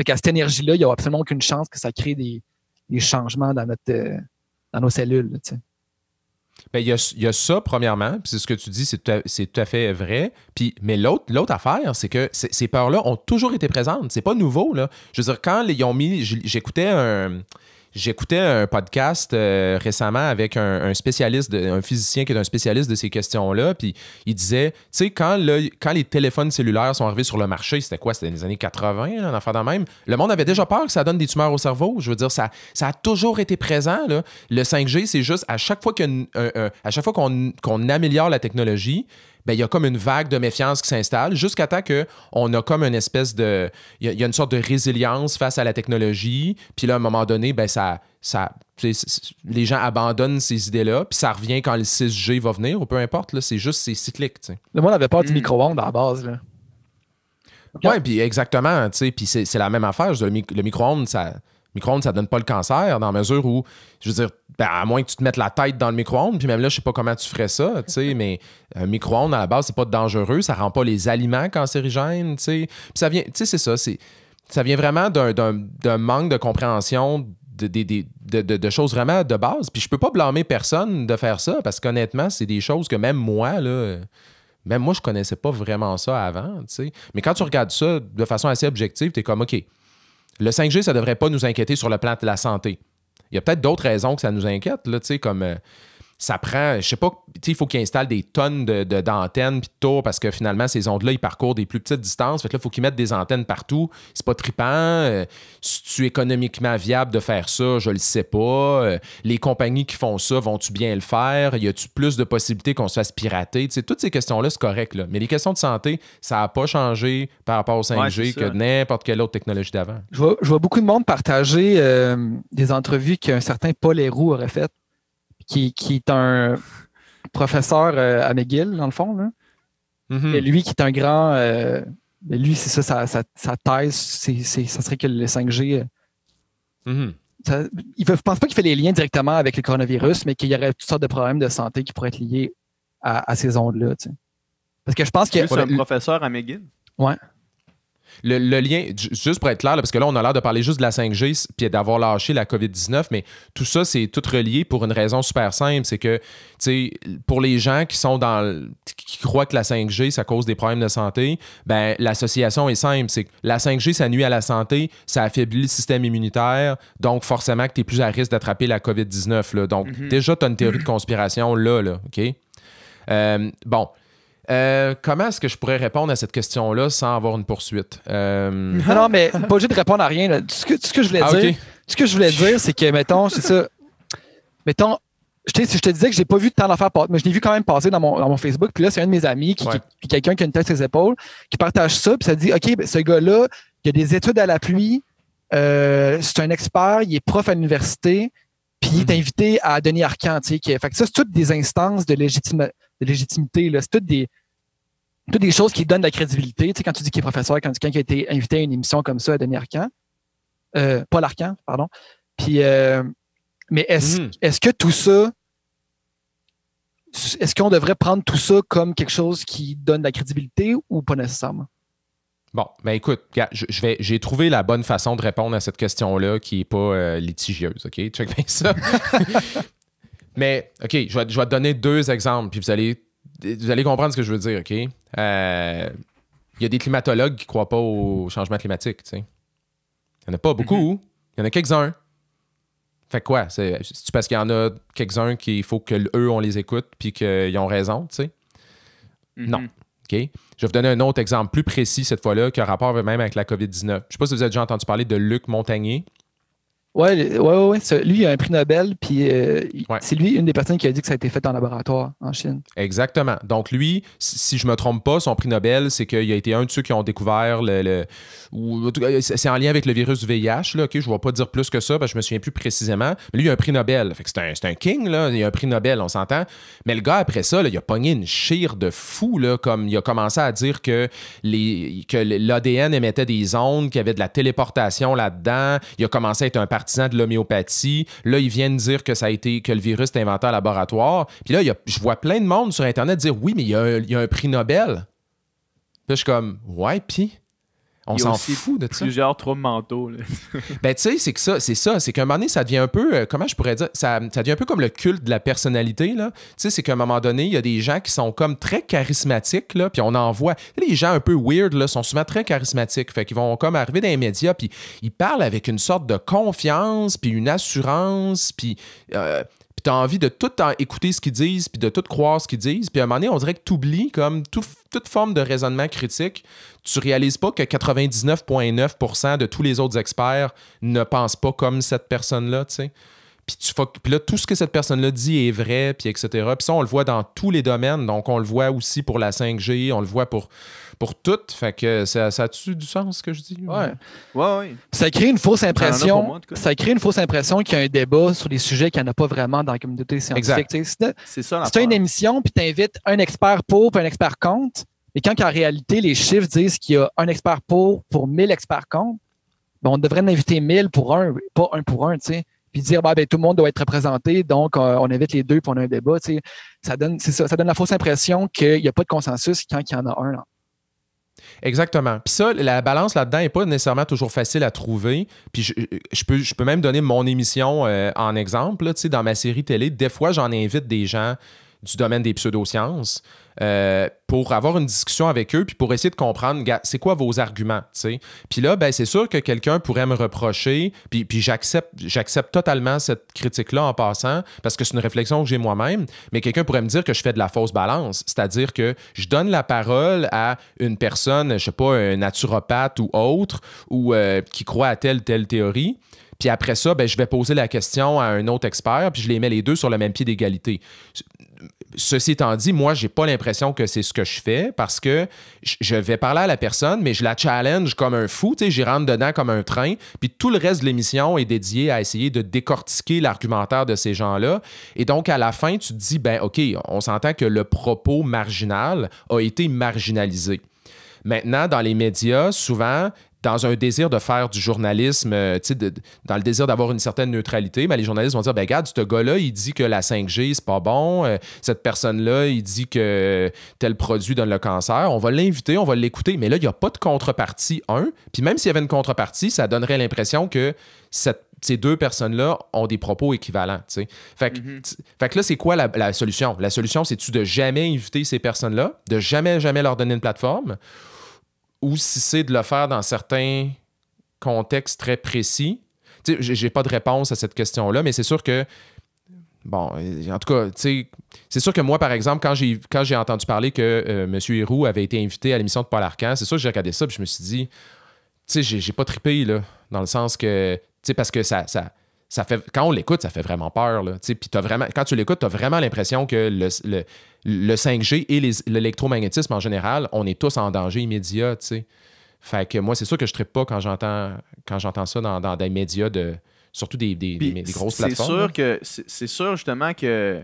qu'à cette énergie-là, il n'y a absolument aucune chance que ça crée des, changements dans, notre, euh, dans nos cellules. Ben, il y, a, ça, premièrement, puis c'est ce que tu dis, c'est tout, tout, à fait vrai. Puis, mais l'autre, l'autre affaire, c'est que ces peurs-là ont toujours été présentes. C'est pas nouveau. Là. Je veux dire, quand ils ont mis. J'écoutais un J'écoutais un podcast euh, récemment avec un, spécialiste, un physicien qui est un spécialiste de ces questions-là, puis il disait, tu sais, quand, les téléphones cellulaires sont arrivés sur le marché, c'était quoi? C'était les années 80, en un affaire dans même. Le monde avait déjà peur que ça donne des tumeurs au cerveau. Je veux dire, ça, a toujours été présent. Le 5G, c'est juste à chaque fois qu'on améliore la technologie, ben, il y a comme une vague de méfiance qui s'installe jusqu'à temps qu'on a comme une espèce de. Il y, a une sorte de résilience face à la technologie. Puis là, à un moment donné, ben, ça. ça les gens abandonnent ces idées-là, puis ça revient quand le 6G va venir, ou peu importe, c'est juste, c'est cyclique. Le Moi, on pas peur du mm. micro-ondes à la base. Là. Oui, puis exactement, tu sais, puis c'est la même affaire. le micro-ondes, ça, micro ça donne pas le cancer, dans la mesure où, je veux dire, ben, à moins que tu te mettes la tête dans le micro-ondes, puis même là, je sais pas comment tu ferais ça, mais un euh, micro-ondes, à la base, c'est pas dangereux, ça rend pas les aliments cancérigènes, tu Puis ça vient, c'est ça, c'est, ça vient vraiment d'un manque de compréhension de, choses vraiment de base. Puis je peux pas blâmer personne de faire ça, parce qu'honnêtement, c'est des choses que même moi, là, même moi, je connaissais pas vraiment ça avant, Mais quand tu regardes ça de façon assez objective, tu es comme, OK, le 5G, ça devrait pas nous inquiéter sur le plan de la santé. Il y a peut-être d'autres raisons que ça nous inquiète, là, tu sais, comme euh, ça prend, je sais pas, il faut qu'ils installent des tonnes d'antennes de, puis parce que finalement, ces ondes-là, ils parcourent des plus petites distances. Fait là, il faut qu'ils mettent des antennes partout. C'est pas tripant. Euh, si tu économiquement viable de faire ça, je le sais pas. Euh, les compagnies qui font ça, vont-tu bien le faire? Y a-tu plus de possibilités qu'on se fasse pirater? toutes ces questions-là, c'est correct. Mais les questions de santé, ça n'a pas changé par rapport au 5G que n'importe quelle autre technologie d'avant. Je vois, beaucoup de monde partager euh, des entrevues qu'un certain Paul Héroux aurait faites qui, qui est un professeur euh, à McGill, dans le fond. Là. Mm-hmm. Et lui, qui est un grand. Euh, mais lui, c'est ça, sa, thèse, c'est, ça serait que le 5G. Euh, mm-hmm. Je il ne pense pas qu'il fait les liens directement avec le coronavirus, mais qu'il y aurait toutes sortes de problèmes de santé qui pourraient être liés à, ces ondes-là. Parce que je pense que. C'est un professeur à McGill? Ouais le, lien, juste pour être clair, parce que là, on a l'air de parler juste de la 5G puis d'avoir lâché la COVID-19, mais tout ça, c'est tout relié pour une raison super simple. C'est que, tu sais, pour les gens qui sont dans. qui croient que la 5G, ça cause des problèmes de santé, ben l'association est simple. C'est que la 5G, ça nuit à la santé, ça affaiblit le système immunitaire, donc forcément que tu es plus à risque d'attraper la COVID-19. Donc, mhm. déjà, tu as une théorie de conspiration là, là, OK? Euh, bon. Euh, comment est-ce que je pourrais répondre à cette question-là sans avoir une poursuite? Euh, non, non, mais pas obligé de répondre à rien. Ce, que, je voulais ah, dire, ce que je voulais dire, c'est que, mettons, c'est ça. Mettons, je te, disais que j'ai pas vu tant d'affaires passer, mais je l'ai vu quand même passer dans mon, Facebook. Puis là, c'est un de mes amis, qui, quelqu'un qui a une tête sur ses épaules, qui partage ça, puis ça dit OK, ben, ce gars-là, il a des études à la pluie, euh, c'est un expert, il est prof à l'université, puis il est mhm. invité à Denis Arcand. fait ça, c'est toutes des instances de, de légitimité. C'est toutes des, toutes des choses qui donnent de la crédibilité. Tu quand tu dis qu'il est professeur, quand tu dis qu'il a été invité à une émission comme ça à Denis Arcan. Euh, Paul Arcand, pardon. Puis, euh, mais mhm. est-ce que tout ça, est-ce qu'on devrait prendre tout ça comme quelque chose qui donne de la crédibilité ou pas nécessairement? Bon, ben écoute, je, j'ai trouvé la bonne façon de répondre à cette question-là qui n'est pas euh, litigieuse, OK? Check bien ça. Mais, OK, je vais, je vais, te donner deux exemples, puis vous allez, vous allez comprendre ce que je veux dire, OK? Il euh, y a des climatologues qui ne croient pas au changement climatique, tu sais. Il n'y en a pas beaucoup. Il mhm. y en a quelques-uns. Fait quoi? C'est, parce qu'il y en a quelques-uns qu'il faut que eux, on les écoute puis qu'ils ont raison, tu sais? Mhm. Non. Je vais vous donner un autre exemple plus précis cette fois-là qui a rapport même avec la COVID-19. Je ne sais pas si vous avez déjà entendu parler de Luc Montagnier. Oui, ouais, ouais, Lui, il a un prix Nobel, puis euh, c'est lui une des personnes qui a dit que ça a été fait en laboratoire en Chine. Exactement. Donc, lui, si je ne me trompe pas, son prix Nobel, c'est qu'il a été un de ceux qui ont découvert le. Euh, c'est en lien avec le virus du VIH, là, OK? Je ne vais pas dire plus que ça, parce que je ne me souviens plus précisément. Mais lui, il a un prix Nobel. Fait que c'est un, king, là. Il a un prix Nobel, on s'entend. Mais le gars, après ça, il a pogné une chire de fou, là, comme il a commencé à dire que, les, que l'ADN émettait des ondes, qu'il y avait de la téléportation là-dedans. Il a commencé à être un parti de l'homéopathie. Là, ils viennent dire que ça a été que le virus est inventé en laboratoire. Puis là, je vois plein de monde sur Internet dire oui, mais il y a, y a un prix Nobel. Puis je suis comme ouais, puis on s'en fout de ça. Plusieurs troubles mentaux. Là. ben, tu sais, c'est que ça, c'est ça. C'est qu'à un moment donné, ça devient un peu, euh, comment je pourrais dire, ça, devient un peu comme le culte de la personnalité, là. Tu sais, c'est qu'à un moment donné, il y a des gens qui sont comme très charismatiques, là, puis on en voit. Les gens un peu weird, là, sont souvent très charismatiques. Fait qu'ils vont comme arriver dans les médias, puis ils parlent avec une sorte de confiance, puis une assurance, puis. tu euh, puis t'as envie de tout écouter ce qu'ils disent, puis de tout croire ce qu'ils disent. Puis à un moment donné, on dirait que t'oublies comme tout, toute forme de raisonnement critique, tu réalises pas que 99,9% de tous les autres experts ne pensent pas comme cette personne-là, tu sais. Puis, tu puis là, tout ce que cette personne-là dit est vrai, puis etc. Puis ça, on le voit dans tous les domaines. Donc, on le voit aussi pour la 5G, on le voit pour pour toutes. Fait que ça, ça a-tu du sens ce que je dis? Ouais. ouais, Ça crée une fausse impression. ça crée une fausse impression qu'il y a un débat sur des sujets qu'il n'y en a pas vraiment dans la communauté scientifique. C'est ça. as une émission, puis tu invites un expert pour, et un expert contre. Et quand en réalité, les chiffres disent qu'il y a un expert pour pour 1000 experts contre, ben, on devrait en inviter 1000 pour un, pas un pour un, tu puis dire bah tout le monde doit être représenté, donc euh, on invite les deux pour on a un débat. Ça donne, ça, ça donne la fausse impression qu'il n'y a pas de consensus quand il y en a un. Là. Exactement. Puis ça, la balance là-dedans n'est pas nécessairement toujours facile à trouver. Puis je, peux, je peux même donner mon émission euh, en exemple. Là, dans ma série télé, des fois, j'en invite des gens du domaine des pseudosciences euh, pour avoir une discussion avec eux puis pour essayer de comprendre c'est quoi vos arguments. sais Puis là, ben, c'est sûr que quelqu'un pourrait me reprocher, puis, j'accepte, j'accepte totalement cette critique-là en passant parce que c'est une réflexion que j'ai moi-même, mais quelqu'un pourrait me dire que je fais de la fausse balance, c'est-à-dire que je donne la parole à une personne, je sais pas, un naturopathe ou autre, ou euh, qui croit à telle ou telle théorie. Puis après ça, ben, je vais poser la question à un autre expert, puis je les mets les deux sur le même pied d'égalité. Ceci étant dit, moi, j'ai pas l'impression que c'est ce que je fais parce que je vais parler à la personne, mais je la challenge comme un fou. J'y rentre dedans comme un train. Puis tout le reste de l'émission est dédié à essayer de décortiquer l'argumentaire de ces gens-là. Et donc, à la fin, tu te dis, ben OK, on s'entend que le propos marginal a été marginalisé. Maintenant, dans les médias, souvent, dans un désir de faire du journalisme, euh, dans le désir d'avoir une certaine neutralité, mais les journalistes vont dire ben regarde, ce gars-là, il dit que la 5G, c'est pas bon. Euh, cette personne-là, il dit que tel produit donne le cancer. On va l'inviter, on va l'écouter. Mais là, il n'y a pas de contrepartie, un. Puis même s'il y avait une contrepartie, ça donnerait l'impression que ces deux personnes-là ont des propos équivalents. Mhm. Fait que, là, c'est quoi la, la, solution? La solution, c'est-tu de jamais inviter ces personnes-là, de jamais, jamais leur donner une plateforme, ou si c'est de le faire dans certains contextes très précis. Tu sais, j'ai pas de réponse à cette question-là, mais c'est sûr que Bon, euh, en tout cas, c'est sûr que moi, par exemple, quand j'ai, entendu parler que euh, M. Héroux avait été invité à l'émission de Paul Arcand, c'est sûr que j'ai regardé ça et je me suis dit, tu sais, j'ai, pas trippé, là, dans le sens que, tu sais, parce que ça, fait, quand on l'écoute, ça fait vraiment peur. Là, vraiment, quand tu l'écoutes, tu as vraiment l'impression que le, 5G et l'électromagnétisme en général, on est tous en danger immédiat. Fait que moi, c'est sûr que je ne pas quand j'entends, quand j'entends ça dans, dans, des médias, de, surtout des, des, grosses plateformes. Sûr que, c'est sûr justement que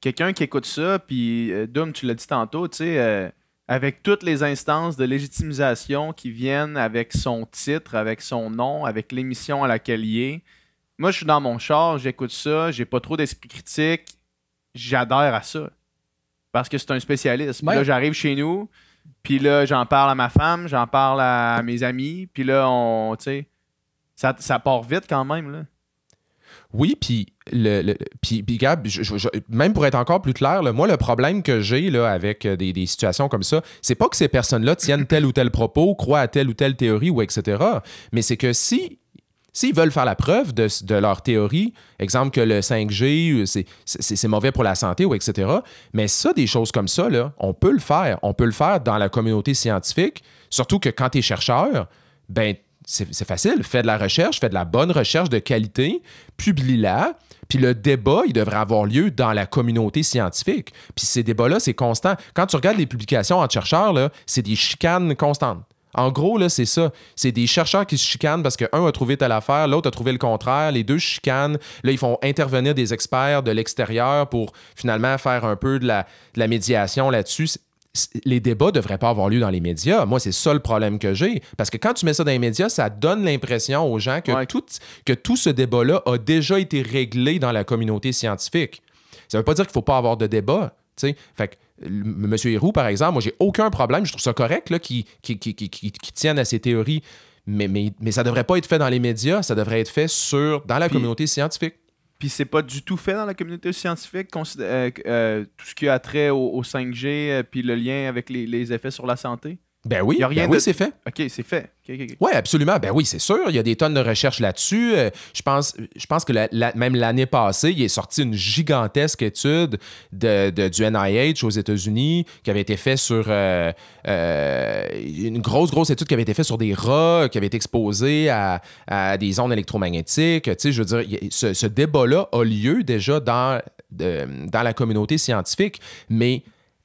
quelqu'un qui écoute ça, puis euh, Dum, tu l'as dit tantôt, euh, avec toutes les instances de légitimisation qui viennent avec son titre, avec son nom, avec l'émission à laquelle il est, moi, je suis dans mon char, j'écoute ça, j'ai pas trop d'esprit critique, j'adhère à ça. Parce que c'est un spécialiste. Là, j'arrive chez nous, puis là, j'en parle à ma femme, j'en parle à mes amis, puis là, on, tu sais, ça, ça part vite quand même, là. Oui, puis le, puis, Gab, même pour être encore plus clair, moi, le problème que j'ai avec euh, des, des, situations comme ça, c'est pas que ces personnes-là tiennent tel ou tel propos, croient à telle ou telle théorie ou etc. Mais c'est que si S'ils veulent faire la preuve de, de, leur théorie, exemple que le 5G, euh, c'est mauvais pour la santé ou etc., mais ça, des choses comme ça, on peut le faire. On peut le faire dans la communauté scientifique, surtout que quand tu es chercheur, ben, c'est facile. Fais de la recherche, fais de la bonne recherche de qualité, publie-la, puis le débat, il devrait avoir lieu dans la communauté scientifique. Puis ces débats-là, c'est constant. Quand tu regardes les publications en chercheurs, c'est des chicanes constantes. En gros, là, c'est ça. C'est des chercheurs qui se chicanent parce qu'un a trouvé telle affaire, l'autre a trouvé le contraire, les deux chicanent. Là, ils font intervenir des experts de l'extérieur pour finalement faire un peu de la, médiation là-dessus les débats ne devraient pas avoir lieu dans les médias. Moi, c'est ça le problème que j'ai. Parce que quand tu mets ça dans les médias, ça donne l'impression aux gens que, tout, que tout ce débat-là a déjà été réglé dans la communauté scientifique. Ça ne veut pas dire qu'il ne faut pas avoir de débat. sais. Fait que Monsieur Héroux, par exemple, moi, j'ai aucun problème. Je trouve ça correct qui qui, tiennent à ces théories. Mais, mais, ça ne devrait pas être fait dans les médias, ça devrait être fait sur, dans la communauté scientifique. Puis c'est pas du tout fait dans la communauté scientifique, euh, euh, tout ce qui a trait au, 5G, euh, puis le lien avec les effets sur la santé? Ben oui, ben c'est fait. OK, c'est fait. Oui, absolument. Ben oui, c'est sûr. Il y a des tonnes de recherches là-dessus. Euh, je, pense, je pense que même l'année passée, il est sorti une gigantesque étude de, du NIH aux États-Unis qui avait été faite sur... Euh, euh, une grosse, grosse étude qui avait été faite sur des rats qui avaient été exposés à, des ondes électromagnétiques. Tu sais, je veux dire, ce, débat-là a lieu déjà dans, dans la communauté scientifique, mais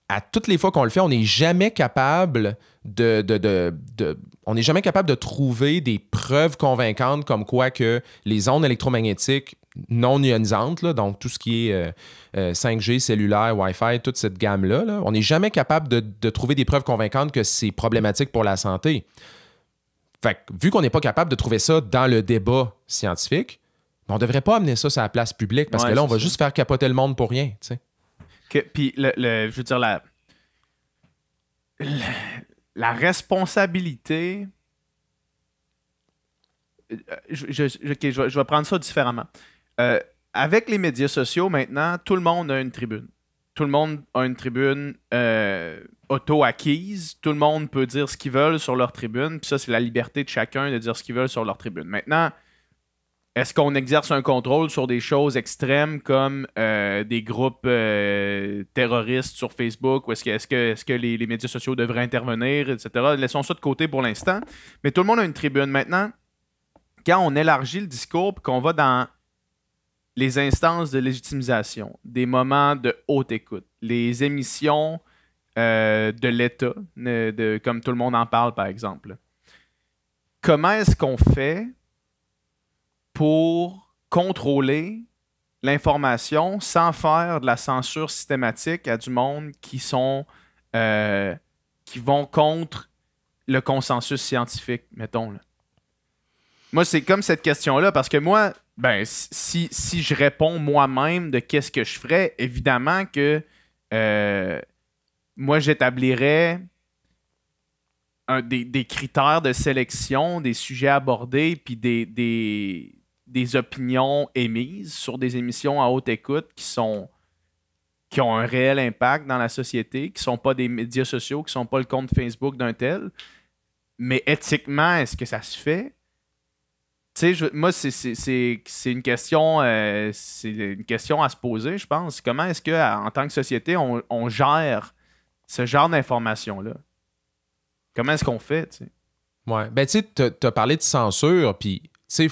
à toutes les fois qu'on le fait, on n'est jamais capable de, de, on n'est jamais capable de trouver des preuves convaincantes comme quoi que les ondes électromagnétiques non ionisantes, donc tout ce qui est 5G, euh, euh, cellulaire, Wi-Fi, toute cette gamme-là, on n'est jamais capable de, trouver des preuves convaincantes que c'est problématique pour la santé. Fait vu qu'on n'est pas capable de trouver ça dans le débat scientifique, on ne devrait pas amener ça sur la place publique parce que là, on va juste faire capoter le monde pour rien. Puis, le, le, je veux dire, la, la responsabilité. Euh, je, je, vais prendre ça différemment. Euh, avec les médias sociaux, maintenant, tout le monde a une tribune. Tout le monde a une tribune euh, auto-acquise. Tout le monde peut dire ce qu'ils veulent sur leur tribune. Puis ça, c'est la liberté de chacun de dire ce qu'ils veulent sur leur tribune. Maintenant, est-ce qu'on exerce un contrôle sur des choses extrêmes comme euh, des groupes euh, terroristes sur Facebook ou est-ce que, est -ce que, les, médias sociaux devraient intervenir, etc. Laissons ça de côté pour l'instant. Mais tout le monde a une tribune. Maintenant, quand on élargit le discours et qu'on va dans les instances de légitimisation, des moments de haute écoute, les émissions euh, de l'État, comme tout le monde en parle par exemple, comment est-ce qu'on fait pour contrôler l'information sans faire de la censure systématique à du monde qui sont euh, qui vont contre le consensus scientifique, mettons. Moi, c'est comme cette question-là, parce que moi, ben, si, si je réponds moi-même de qu'est-ce que je ferais, évidemment que euh, moi, j'établirais des, critères de sélection, des sujets abordés, puis des, des opinions émises sur des émissions à haute écoute qui sont qui ont un réel impact dans la société, qui ne sont pas des médias sociaux, qui sont pas le compte Facebook d'un tel. Mais éthiquement, est-ce que ça se fait? Tu sais, moi, c'est une question euh, c'est une question à se poser, je pense. Comment est-ce qu'en tant que société, on, gère ce genre d'informations-là? Comment est-ce qu'on fait, tu sais? Ouais. Ben, tu sais, t'as parlé de censure, puis, tu sais,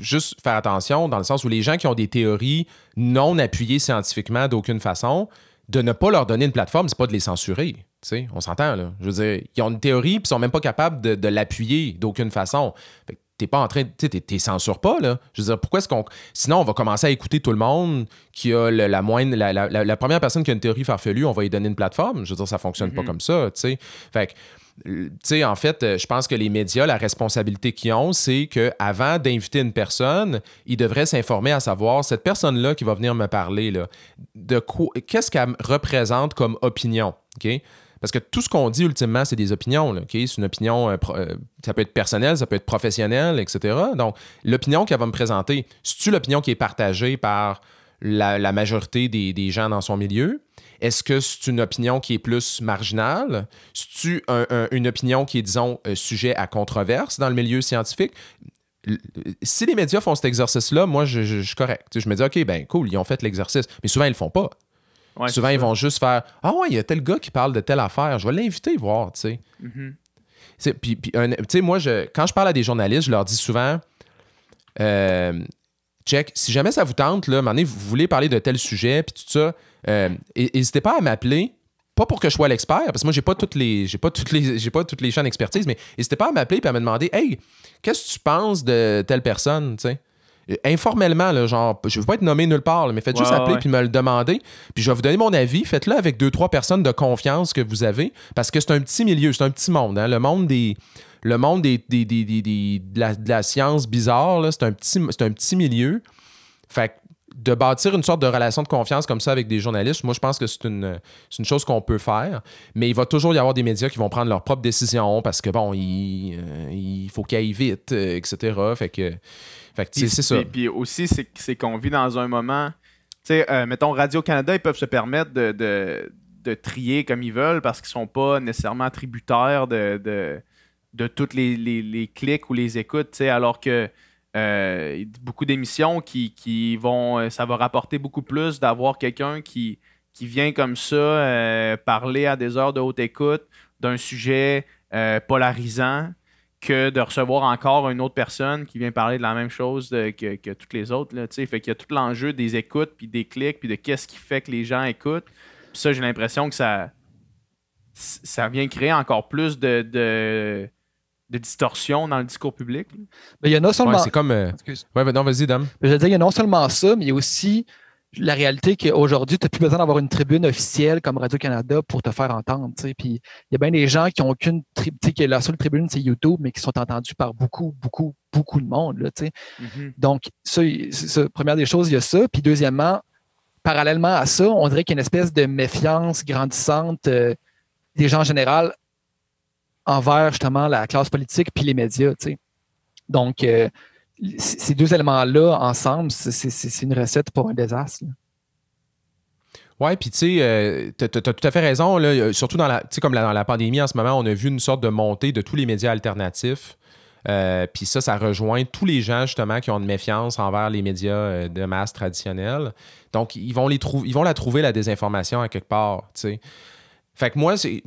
juste faire attention dans le sens où les gens qui ont des théories non appuyées scientifiquement d'aucune façon, de ne pas leur donner une plateforme, c'est pas de les censurer. sais on s'entend, là. Je veux dire, ils ont une théorie, puis ils sont même pas capables de, de l'appuyer d'aucune façon. Fait que t'es pas en train Tu censures pas, là. Je veux dire, pourquoi est-ce qu'on. Sinon, on va commencer à écouter tout le monde qui a la moindre. La, première personne qui a une théorie farfelue, on va lui donner une plateforme. Je veux dire, ça fonctionne pas mm-hmm. comme ça, tu sais. Fait Tu sais, en fait, euh, je pense que les médias, la responsabilité qu'ils ont, c'est qu'avant d'inviter une personne, ils devraient s'informer à savoir cette personne-là qui va venir me parler, là, de quoi, qu'est-ce qu'elle représente comme opinion. OK? Parce que tout ce qu'on dit ultimement, c'est des opinions. C'est une opinion, euh, euh, ça peut être personnel, ça peut être professionnel, etc. Donc, l'opinion qu'elle va me présenter, c'est-tu l'opinion qui est partagée par la, majorité des, gens dans son milieu? Est-ce que c'est une opinion qui est plus marginale? C'est-tu une opinion qui est, disons, euh, sujet à controverse dans le milieu scientifique? si les médias font cet exercice-là, moi, je, suis correct. Je me dis, OK, ben cool, ils ont fait l'exercice. Mais souvent, ils le font pas. Souvent, ils vont juste faire Ah ouais, il y a tel gars qui parle de telle affaire, je vais l'inviter voir, tu sais. Mm-hmm. Puis, tu sais, moi, je, quand je parle à des journalistes, je leur dis souvent euh, Check, si jamais ça vous tente, là, donné, vous voulez parler de tel sujet, puis tout ça, n'hésitez euh, pas à m'appeler. Pas pour que je sois l'expert, parce que moi, j'ai pas toutes les. pas toutes les. J'ai pas toutes les champs d'expertise, mais n'hésitez pas à m'appeler et à me demander Hey, qu'est-ce que tu penses de telle personne? tu sais euh, informellement, genre, je ne veux pas être nommé nulle part, mais faites juste appeler puis me le demander. Puis je vais vous donner mon avis. Faites-le avec deux, trois personnes de confiance que vous avez. Parce que c'est un petit milieu, c'est un petit monde. Hein, le monde des. Le monde des, des, de, la, science bizarre, c'est un, petit, un petit milieu. Fait de bâtir une sorte de relation de confiance comme ça avec des journalistes, moi, je pense que c'est une, chose qu'on peut faire. Mais il va toujours y avoir des médias qui vont prendre leurs propres décisions parce que, bon, euh, il, faut qu'ils aillent vite, euh, etc. Fait que et Puis aussi, c'est qu'on vit dans un moment. Euh, mettons, Radio-Canada, ils peuvent se permettre de, trier comme ils veulent parce qu'ils sont pas nécessairement tributaires de, de, toutes les, clics ou les écoutes, tu alors que. Euh, beaucoup d'émissions qui, vont. Euh, ça va rapporter beaucoup plus d'avoir quelqu'un qui, qui vient comme ça parler à des heures de haute écoute d'un sujet polarisant que de recevoir encore une autre personne qui vient parler de la même chose que, que, toutes les autres. Là, fait qu'il y a tout l'enjeu des écoutes, puis des clics, puis de qu'est-ce qui fait que les gens écoutent. ça, j'ai l'impression que ça, ça vient créer encore plus de, de, de distorsion dans le discours public. il y a il y a non seulement ça, mais il y a aussi la réalité qu'aujourd'hui, tu n'as plus besoin d'avoir une tribune officielle comme Radio-Canada pour te faire entendre. Puis il y a bien des gens qui ont aucune tribune, la seule tribune, c'est YouTube, mais qui sont entendus par beaucoup, beaucoup, beaucoup de monde. Là, mm-hmm. Donc, ça, première des choses, il y a ça. Puis deuxièmement, parallèlement à ça, on dirait qu'il y a une espèce de méfiance grandissante euh, des gens en général envers justement la classe politique puis les médias. Donc, euh, ces deux éléments-là ensemble, c'est une recette pour un désastre. ouais Oui, puis tu sais, euh, tu as, tout à fait raison. Euh, surtout dans la, comme dans la pandémie en ce moment, on a vu une sorte de montée de tous les médias alternatifs. Euh, puis ça, ça rejoint tous les gens justement qui ont de méfiance envers les médias de masse traditionnels. Donc, ils vont, les ils vont la trouver, la désinformation, à quelque part. Fait que moi, c'est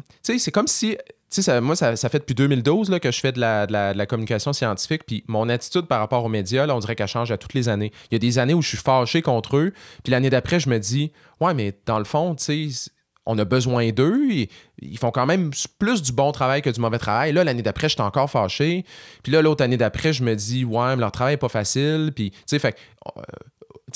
comme si tu sais, moi, ça, fait depuis 2012 là, que je fais de la, communication scientifique. Puis mon attitude par rapport aux médias, là, on dirait qu'elle change à toutes les années. Il y a des années où je suis fâché contre eux. Puis l'année d'après, je me dis, ouais, mais dans le fond, tu sais, on a besoin d'eux. Ils, ils font quand même plus du bon travail que du mauvais travail. Là, l'année d'après, je suis encore fâché. Puis là, l'autre année d'après, je me dis, ouais, mais leur travail n'est pas facile. Puis, tu sais, fait euh,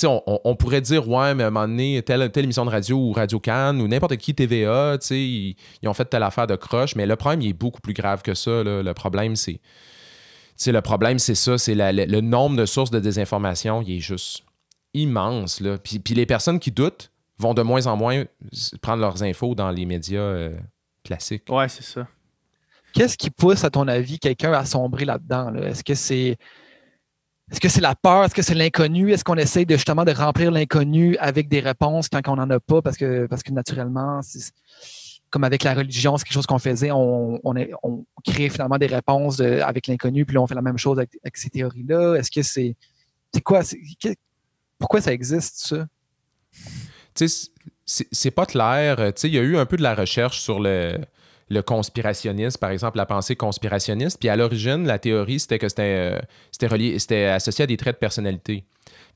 on, on, pourrait dire, ouais, mais à un moment donné, telle, émission de radio ou Radio Cannes ou n'importe qui, TVA, ils, ils, ont fait telle affaire de croche, mais le problème, il est beaucoup plus grave que ça. Là. Le problème, c'est. le problème, c'est ça, c'est le, nombre de sources de désinformation, il est juste immense. Là. Puis, les personnes qui doutent vont de moins en moins prendre leurs infos dans les médias euh, classiques. Ouais, c'est ça. Qu'est-ce qui pousse, à ton avis, quelqu'un à sombrer là-dedans? est ce que c'est est-ce que c'est la peur? Est-ce que c'est l'inconnu? Est-ce qu'on essaye justement de remplir l'inconnu avec des réponses quand qu'on n'en a pas? Parce que, parce que naturellement, comme avec la religion, c'est quelque chose qu'on faisait. On, on, crée finalement des réponses avec l'inconnu, puis là, on fait la même chose avec, ces théories-là. Est-ce que c'est. C'est quoi? pourquoi ça existe, ça? Tu sais, c'est pas clair. Tu il y a eu un peu de la recherche sur le le conspirationnisme, par exemple, la pensée conspirationniste. Puis à l'origine, la théorie, c'était que c'était, euh, associé à des traits de personnalité.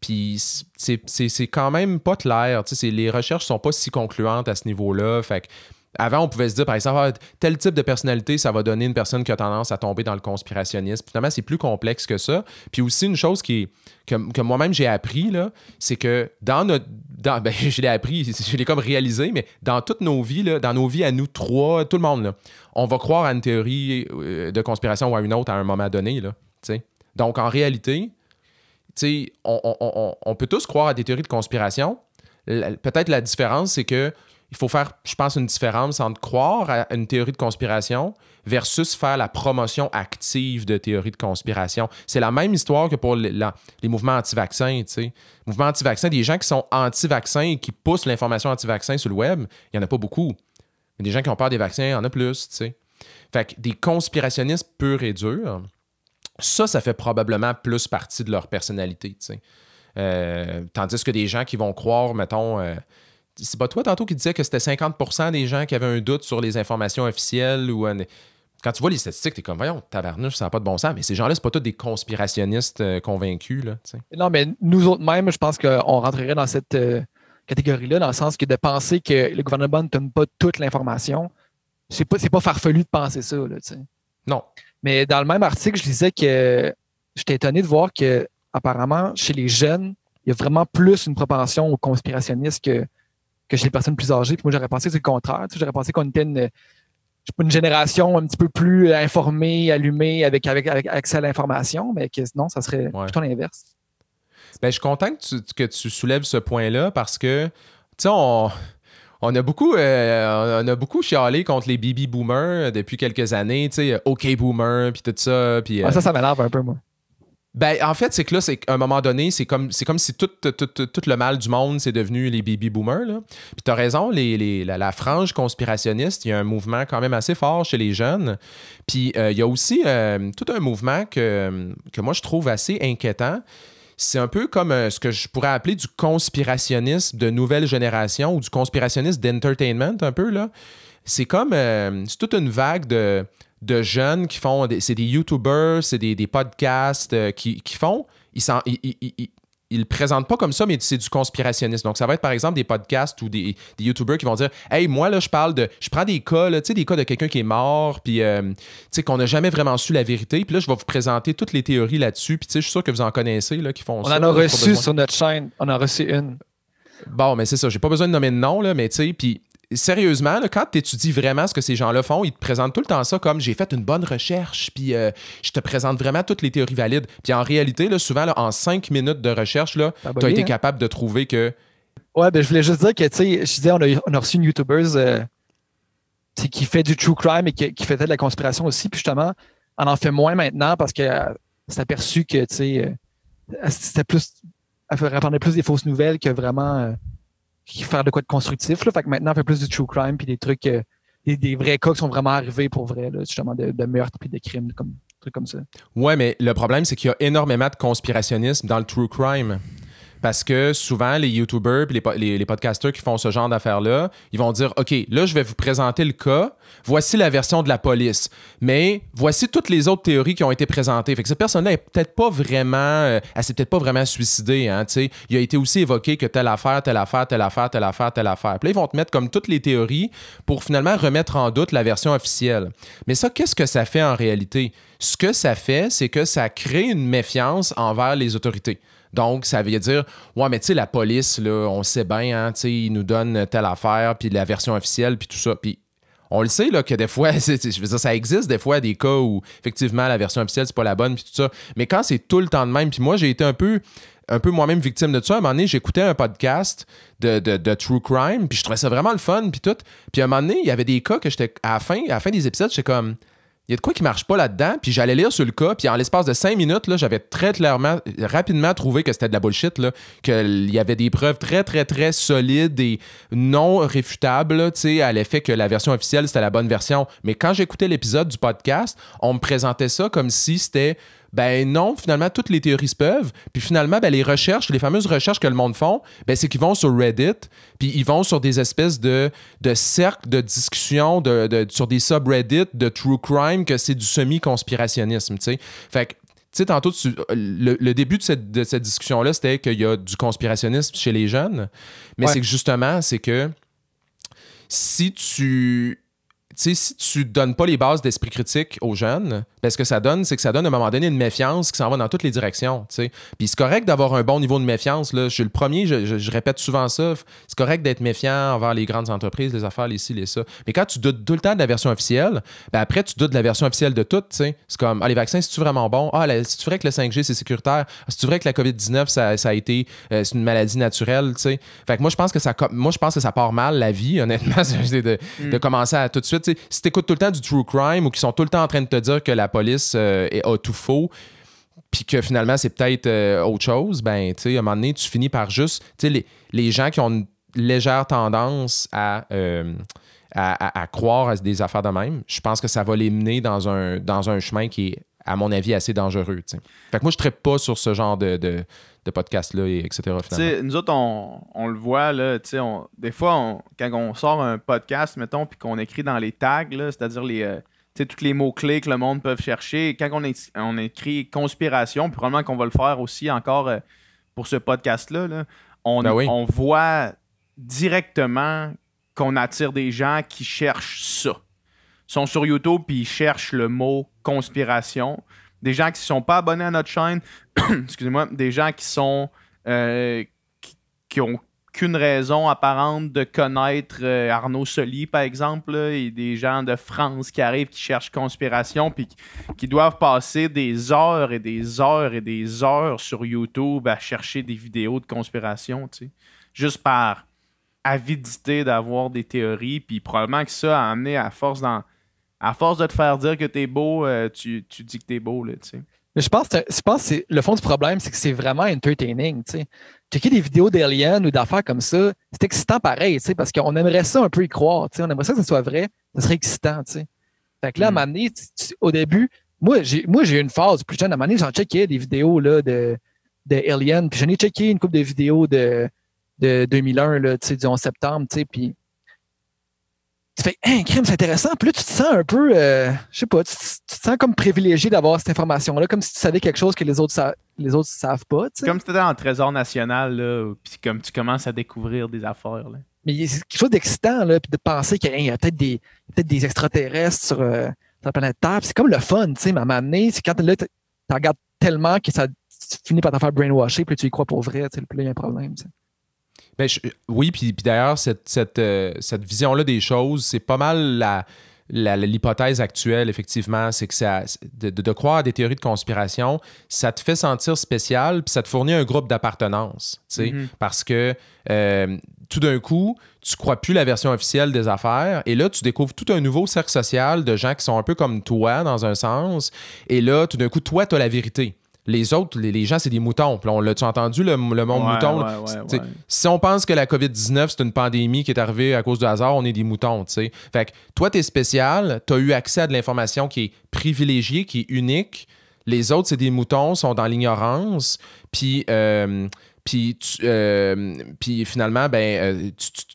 Puis c'est, quand même pas clair. Les recherches sont pas si concluantes à ce niveau-là. Fait avant, on pouvait se dire, par exemple, ah, tel type de personnalité, ça va donner une personne qui a tendance à tomber dans le conspirationnisme. Finalement, c'est plus complexe que ça. Puis aussi, une chose qui, que, moi-même j'ai appris, c'est que dans notre. Dans, ben, je l'ai appris, je l'ai comme réalisé, mais dans toutes nos vies, dans nos vies à nous trois, tout le monde, on va croire à une théorie euh, de conspiration ou à une autre à un moment donné. Là, Donc, en réalité, on peut tous croire à des théories de conspiration. Peut-être la différence, c'est que il faut faire, je pense, une différence entre croire à une théorie de conspiration versus faire la promotion active de théories de conspiration. C'est la même histoire que pour les, mouvements anti-vaccins. Les mouvements anti-vaccins, des gens qui sont anti-vaccins et qui poussent l'information anti-vaccin sur le web, il n'y en a pas beaucoup. Mais des gens qui ont peur des vaccins, il y en a plus. Fait que des conspirationnistes purs et durs, ça, ça fait probablement plus partie de leur personnalité. Euh, tandis que des gens qui vont croire, mettons, euh, c'est pas toi tantôt qui disais que c'était 50 des gens qui avaient un doute sur les informations officielles ou quand tu vois les statistiques, t'es comme voyons, tabarnouche, ça n'a pas de bon sens, mais ces gens-là, c'est pas tous des conspirationnistes euh, convaincus. Là, non, mais nous autres même, je pense qu'on rentrerait dans cette euh, catégorie-là, dans le sens que de penser que le gouvernement ne donne pas toute l'information, c'est pas, pas farfelu de penser ça. Là, non. Mais dans le même article, je disais que j'étais étonné de voir que apparemment, chez les jeunes, il y a vraiment plus une propension aux conspirationnistes que que chez les personnes plus âgées. Puis moi, j'aurais pensé que c'est le contraire. J'aurais pensé qu'on était une, une, génération un petit peu plus informée, allumée, avec, avec, avec accès à l'information, mais que non, ça serait plutôt l'inverse. ben je suis content que tu, soulèves ce point-là parce que, tu sais, on, a beaucoup, euh, on a beaucoup chialé contre les baby boomers depuis quelques années, tu sais, OK boomer, puis tout ça. Ah, ça, euh, ça m'énerve un peu, moi. Ben, en fait, c'est que là, c'est qu'à un moment donné, c'est comme, comme si tout, tout, le mal du monde, c'est devenu les baby boomers. Là. Puis t'as raison, les, les, la, frange conspirationniste, il y a un mouvement quand même assez fort chez les jeunes. Puis euh, il y a aussi euh, tout un mouvement que, que moi, je trouve assez inquiétant. C'est un peu comme euh, ce que je pourrais appeler du conspirationnisme de nouvelle génération ou du conspirationnisme d'entertainment, un peu, là c'est comme c'est toute une vague de de jeunes qui font, c'est des YouTubers, c'est des, podcasts euh, qui, font, ils, ils, ils, le présentent pas comme ça, mais c'est du conspirationnisme. Donc, ça va être par exemple des podcasts ou des, des YouTubers qui vont dire Hey, moi, là, je parle de. Je prends des cas, là, des cas de quelqu'un qui est mort, puis euh, tu sais, qu'on n'a jamais vraiment su la vérité. Puis là, je vais vous présenter toutes les théories là-dessus. Puis tu sais, je suis sûr que vous en connaissez là, qui font ça. On en a reçu sur notre chaîne. On en a reçu une. Bon, mais c'est ça. J'ai pas besoin de nommer de nom, là, mais tu sais, puis sérieusement, quand tu étudies vraiment ce que ces gens-là font, ils te présentent tout le temps ça comme j'ai fait une bonne recherche, puis euh, je te présente vraiment toutes les théories valides. Puis en réalité, souvent, en cinq minutes de recherche, tu as été hein? capable de trouver que. Ouais, ben, je voulais juste dire que, tu sais, je disais, on a, reçu une YouTubeuse euh, qui fait du true crime et qui, qui fait de la conspiration aussi. Puis justement, on en fait moins maintenant parce que s'est euh, aperçue que, tu sais, c'était plus. Elle répandait plus des fausses nouvelles que vraiment faire de quoi de constructif. Là. Fait que maintenant, on fait plus du true crime puis des trucs, euh, des, vrais cas qui sont vraiment arrivés pour vrai, là, justement, de, de meurtres puis de crimes, comme, trucs comme ça. Ouais, mais le problème, c'est qu'il y a énormément de conspirationnisme dans le true crime. Parce que souvent, les YouTubers et les, podcasters qui font ce genre d'affaires-là, ils vont dire OK, là, je vais vous présenter le cas. Voici la version de la police. Mais voici toutes les autres théories qui ont été présentées. que cette personne-là n'est peut-être pas vraiment. Euh, elle s'est peut-être pas vraiment suicidée. Hein, il a été aussi évoqué que telle affaire, telle affaire, telle affaire, telle affaire, telle affaire. Puis là, ils vont te mettre comme toutes les théories pour finalement remettre en doute la version officielle. Mais ça, qu'est-ce que ça fait en réalité? Ce que ça fait, c'est que ça crée une méfiance envers les autorités. Donc, ça veut dire, ouais, mais tu sais, la police, là, on sait bien, hein, tu sais, ils nous donnent telle affaire, puis la version officielle, puis tout ça. Puis on le sait, là, que des fois, je veux dire, ça existe des fois des cas où, effectivement, la version officielle, c'est pas la bonne, puis tout ça. Mais quand c'est tout le temps de même, puis moi, j'ai été un peu un peu moi-même victime de ça. À un moment donné, j'écoutais un podcast de, True Crime, puis je trouvais ça vraiment le fun, puis tout. Puis à un moment donné, il y avait des cas que j'étais, à la fin, à la fin des épisodes, j'étais comme, il y a de quoi qui marche pas là-dedans. Puis j'allais lire sur le cas, puis en l'espace de cinq minutes, j'avais très clairement, rapidement trouvé que c'était de la bullshit, qu'il y avait des preuves très, très, très solides et non réfutables, sais, à l'effet que la version officielle, c'était la bonne version. Mais quand j'écoutais l'épisode du podcast, on me présentait ça comme si c'était ben non, finalement, toutes les théories peuvent. Puis finalement, ben, les recherches, les fameuses recherches que le monde font, ben, c'est qu'ils vont sur Reddit, puis ils vont sur des espèces de, de cercles de discussion de, de sur des subreddits de true crime que c'est du semi-conspirationnisme, tu Fait que tu sais, tantôt, le, début de cette, discussion-là, c'était qu'il y a du conspirationnisme chez les jeunes. Mais c'est que justement, c'est que si tu sais, si tu donnes pas les bases d'esprit critique aux jeunes, ben ce que ça donne, c'est que ça donne à un moment donné une méfiance qui s'en va dans toutes les directions. sais. Puis c'est correct d'avoir un bon niveau de méfiance. Là. Je suis le premier, je, répète souvent ça. C'est correct d'être méfiant envers les grandes entreprises, les affaires, les ci, les ça. Mais quand tu doutes tout le temps de la version officielle, ben après, tu doutes de la version officielle de tout. C'est comme, ah, les vaccins, c'est-tu vraiment bon? Ah, si tu vrai que le 5G, c'est sécuritaire? Ah, si tu vrai que la COVID-19, ça, a été euh, C'est une maladie naturelle? Fait que moi, je pense que ça, je pense que ça part mal la vie, honnêtement, de hmm. commencer à tout de suite si tu écoutes tout le temps du true crime ou qui sont tout le temps en train de te dire que la police euh, est a tout faux, puis que finalement c'est peut-être euh, autre chose, ben tu sais, à un moment donné, tu finis par juste, tu sais, les, gens qui ont une légère tendance euh, à, à, croire à des affaires de même, je pense que ça va les mener dans un, dans un chemin qui est, à mon avis, assez dangereux. Fait que moi, je ne traite pas sur ce genre de de podcasts-là, etc. Nous autres, on, le voit, là, on, des fois, quand on sort un podcast, mettons, puis qu'on écrit dans les tags, c'est-à-dire les. Euh, tous les mots-clés que le monde peut chercher. Quand on, écrit conspiration, puis probablement qu'on va le faire aussi encore euh, pour ce podcast-là, là, on, ben on voit directement qu'on attire des gens qui cherchent ça. sont sur YouTube puis ils cherchent le mot conspiration des gens qui ne sont pas abonnés à notre chaîne, excusez-moi, des gens qui sont euh, qui, ont qu'une raison apparente de connaître euh, Arnaud Soli, par exemple, et des gens de France qui arrivent, qui cherchent conspiration, puis qui, doivent passer des heures et des heures et des heures sur YouTube à chercher des vidéos de conspiration, tu sais, juste par avidité d'avoir des théories, puis probablement que ça a amené à force dans à force de te faire dire que t'es beau, euh, tu, dis que t'es beau, là, tu sais. Je pense, que, je pense que le fond du problème, c'est que c'est vraiment entertaining. sais. Checker des vidéos d'aliens ou d'affaires comme ça, c'est excitant pareil, parce qu'on aimerait ça un peu y croire. sais. On aimerait ça que ce soit vrai, ce serait excitant. sais. Fait que là, à un mm. moment donné, au début, moi, j'ai eu une phase plus jeune. À un moment j'en checkais des vidéos là, de, de puis j'en ai checké une couple de vidéos de, de 2001, là, du 11 septembre, puis tu fais un hein, crime, c'est intéressant. Puis tu te sens un peu, euh, je sais pas, tu, te sens comme privilégié d'avoir cette information-là, comme si tu savais quelque chose que les autres, ne les autres savent pas. Comme si tu étais dans le trésor national, là, puis comme tu commences à découvrir des affaires. Là. Mais c'est quelque chose d'excitant, là, puis de penser qu'il hein, y a, peut-être des, des extraterrestres euh, sur, la planète Terre. c'est comme le fun, tu sais, à un c'est quand là, tu regardes tellement que ça finit par t'en faire brainwasher, puis tu y crois pour vrai, puis là, il y a un problème. Ben, euh, oui, puis, d'ailleurs, euh, cette, vision-là des choses, c'est pas mal l'hypothèse actuelle, effectivement, c'est que ça, de, croire à des théories de conspiration, ça te fait sentir spécial, puis ça te fournit un groupe d'appartenance, tu mm-hmm. parce que euh, tout d'un coup, tu crois plus la version officielle des affaires, et là, tu découvres tout un nouveau cercle social de gens qui sont un peu comme toi, dans un sens, et là, tout d'un coup, toi, tu as la vérité les autres, les, gens, c'est des moutons. Là, on l'a-tu entendu, le, mot « mouton? si on pense que la COVID-19, c'est une pandémie qui est arrivée à cause du hasard, on est des moutons, sais. Fait que toi, t'es spécial, t'as eu accès à de l'information qui est privilégiée, qui est unique. Les autres, c'est des moutons, sont dans l'ignorance. Puis, euh, puis, euh, puis finalement, ben, euh,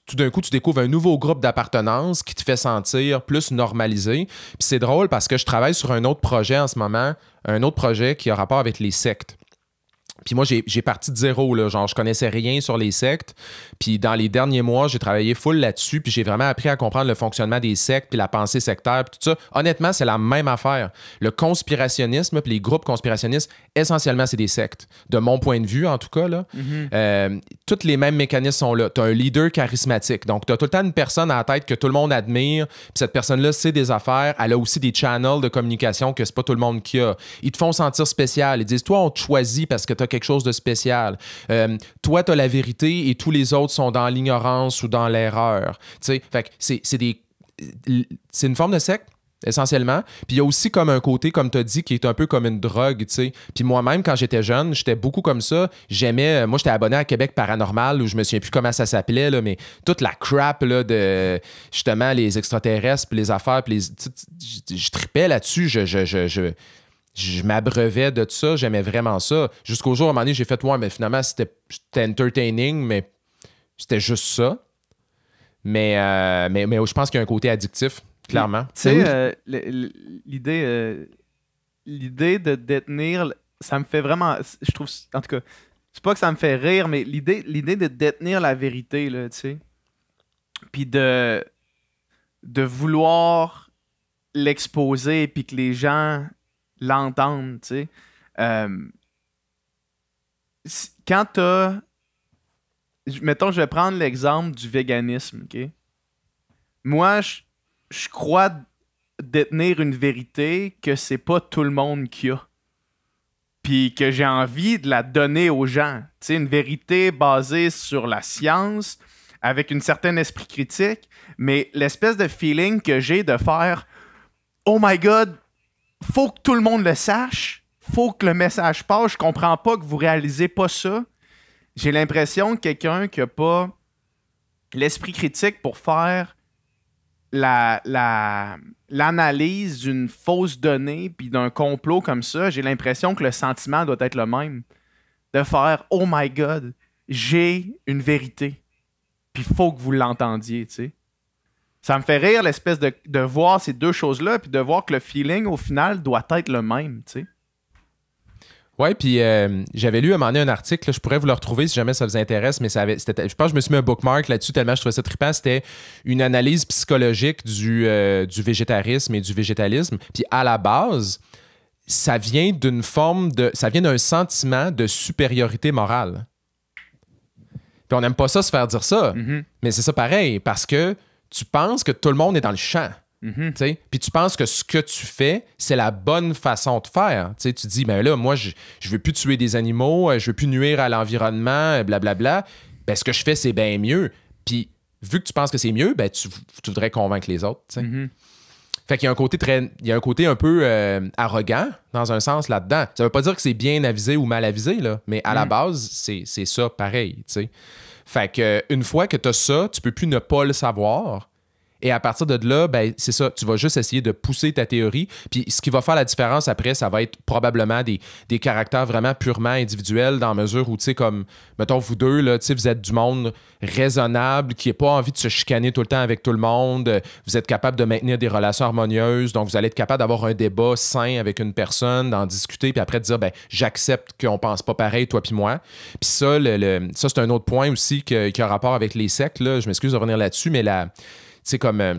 tout d'un coup, tu découvres un nouveau groupe d'appartenance qui te fait sentir plus normalisé. Puis c'est drôle parce que je travaille sur un autre projet en ce moment, un autre projet qui a rapport avec les sectes. Puis moi, j'ai parti de zéro, là. Genre, je connaissais rien sur les sectes. Puis dans les derniers mois, j'ai travaillé full là-dessus. Puis j'ai vraiment appris à comprendre le fonctionnement des sectes, puis la pensée sectaire, puis tout ça. Honnêtement, c'est la même affaire. Le conspirationnisme, puis les groupes conspirationnistes, essentiellement, c'est des sectes. De mon point de vue, en tout cas, là. Mm-hmm. Euh, les mêmes mécanismes sont là. Tu as un leader charismatique. Donc, tu as tout le temps une personne à la tête que tout le monde admire. Puis cette personne-là sait des affaires. Elle a aussi des channels de communication que c'est pas tout le monde qui a. Ils te font sentir spécial. Ils disent, toi, on te choisit parce que tu quelque chose de spécial. Euh, toi, tu as la vérité et tous les autres sont dans l'ignorance ou dans l'erreur. C'est une forme de secte essentiellement. Puis il y a aussi comme un côté, comme tu as dit, qui est un peu comme une drogue, Puis moi-même, quand j'étais jeune, j'étais beaucoup comme ça. J'aimais, euh, moi j'étais abonné à Québec Paranormal, où je me souviens plus comment ça s'appelait, mais toute la crap de justement les extraterrestres, les affaires, puis les... Je tripais là-dessus, je je m'abreuvais de tout ça, j'aimais vraiment ça. Jusqu'au jour où un j'ai fait, ouais, mais finalement, c'était entertaining, mais c'était juste ça. Mais, euh, mais, mais je pense qu'il y a un côté addictif, clairement. Tu ben euh, l'idée euh, l'idée de détenir, ça me fait vraiment. Je trouve, en tout cas, c'est pas que ça me fait rire, mais l'idée l'idée de détenir la vérité, là, tu sais. Puis de, de vouloir l'exposer, puis que les gens l'entendre, tu sais. Euh, quand t'as. Mettons, je vais prendre l'exemple du véganisme, ok? Moi, je, crois détenir une vérité que c'est pas tout le monde qui a. Puis que j'ai envie de la donner aux gens. Tu une vérité basée sur la science, avec une certaine esprit critique, mais l'espèce de feeling que j'ai de faire Oh my god, faut que tout le monde le sache. Faut que le message passe. Je comprends pas que vous réalisez pas ça. J'ai l'impression que quelqu'un qui a pas l'esprit critique pour faire l'analyse la, d'une fausse donnée puis d'un complot comme ça, j'ai l'impression que le sentiment doit être le même. De faire Oh my God, j'ai une vérité. Puis faut que vous l'entendiez, tu sais. Ça me fait rire l'espèce de, voir ces deux choses-là, puis de voir que le feeling, au final, doit être le même, tu sais. Oui, puis euh, j'avais lu à un moment donné un article, je pourrais vous le retrouver si jamais ça vous intéresse, mais ça avait, je pense que je me suis mis un bookmark là-dessus tellement je trouvais ça trippant. C'était une analyse psychologique du, euh, du végétarisme et du végétalisme. Puis à la base, ça vient d'une forme de. ça vient d'un sentiment de supériorité morale. Puis on n'aime pas ça se faire dire ça, mm-hmm. mais c'est ça pareil, parce que tu penses que tout le monde est dans le champ. Mhm. tu sais. Puis tu penses que ce que tu fais, c'est la bonne façon de faire. sais. tu dis, ben là, moi, je ne veux plus tuer des animaux, euh, je veux plus nuire à l'environnement, euh, blablabla. Ben, ce que je fais, c'est bien mieux. Puis vu que tu penses que c'est mieux, ben, tu, voudrais convaincre les autres. tu mhm. Fait qu'il y a un côté très. Il y a un côté un peu euh, arrogant, dans un sens, là-dedans. Ça veut pas dire que c'est bien avisé ou mal avisé, là, mais à la mhm. base, c'est ça pareil. sais. Fait que une fois que tu as ça, tu peux plus ne pas le savoir. Et à partir de là, ben, c'est ça, tu vas juste essayer de pousser ta théorie. Puis ce qui va faire la différence après, ça va être probablement des, caractères vraiment purement individuels, dans la mesure où, tu sais, comme, mettons, vous deux, là, vous êtes du monde raisonnable, qui n'a pas envie de se chicaner tout le temps avec tout le monde. Vous êtes capable de maintenir des relations harmonieuses. Donc, vous allez être capable d'avoir un débat sain avec une personne, d'en discuter, puis après de dire, ben, j'accepte qu'on pense pas pareil, toi puis moi. Puis ça, le, ça c'est un autre point aussi qui, a rapport avec les sectes. Là. Je m'excuse de revenir là-dessus, mais la c'est comme. Euh,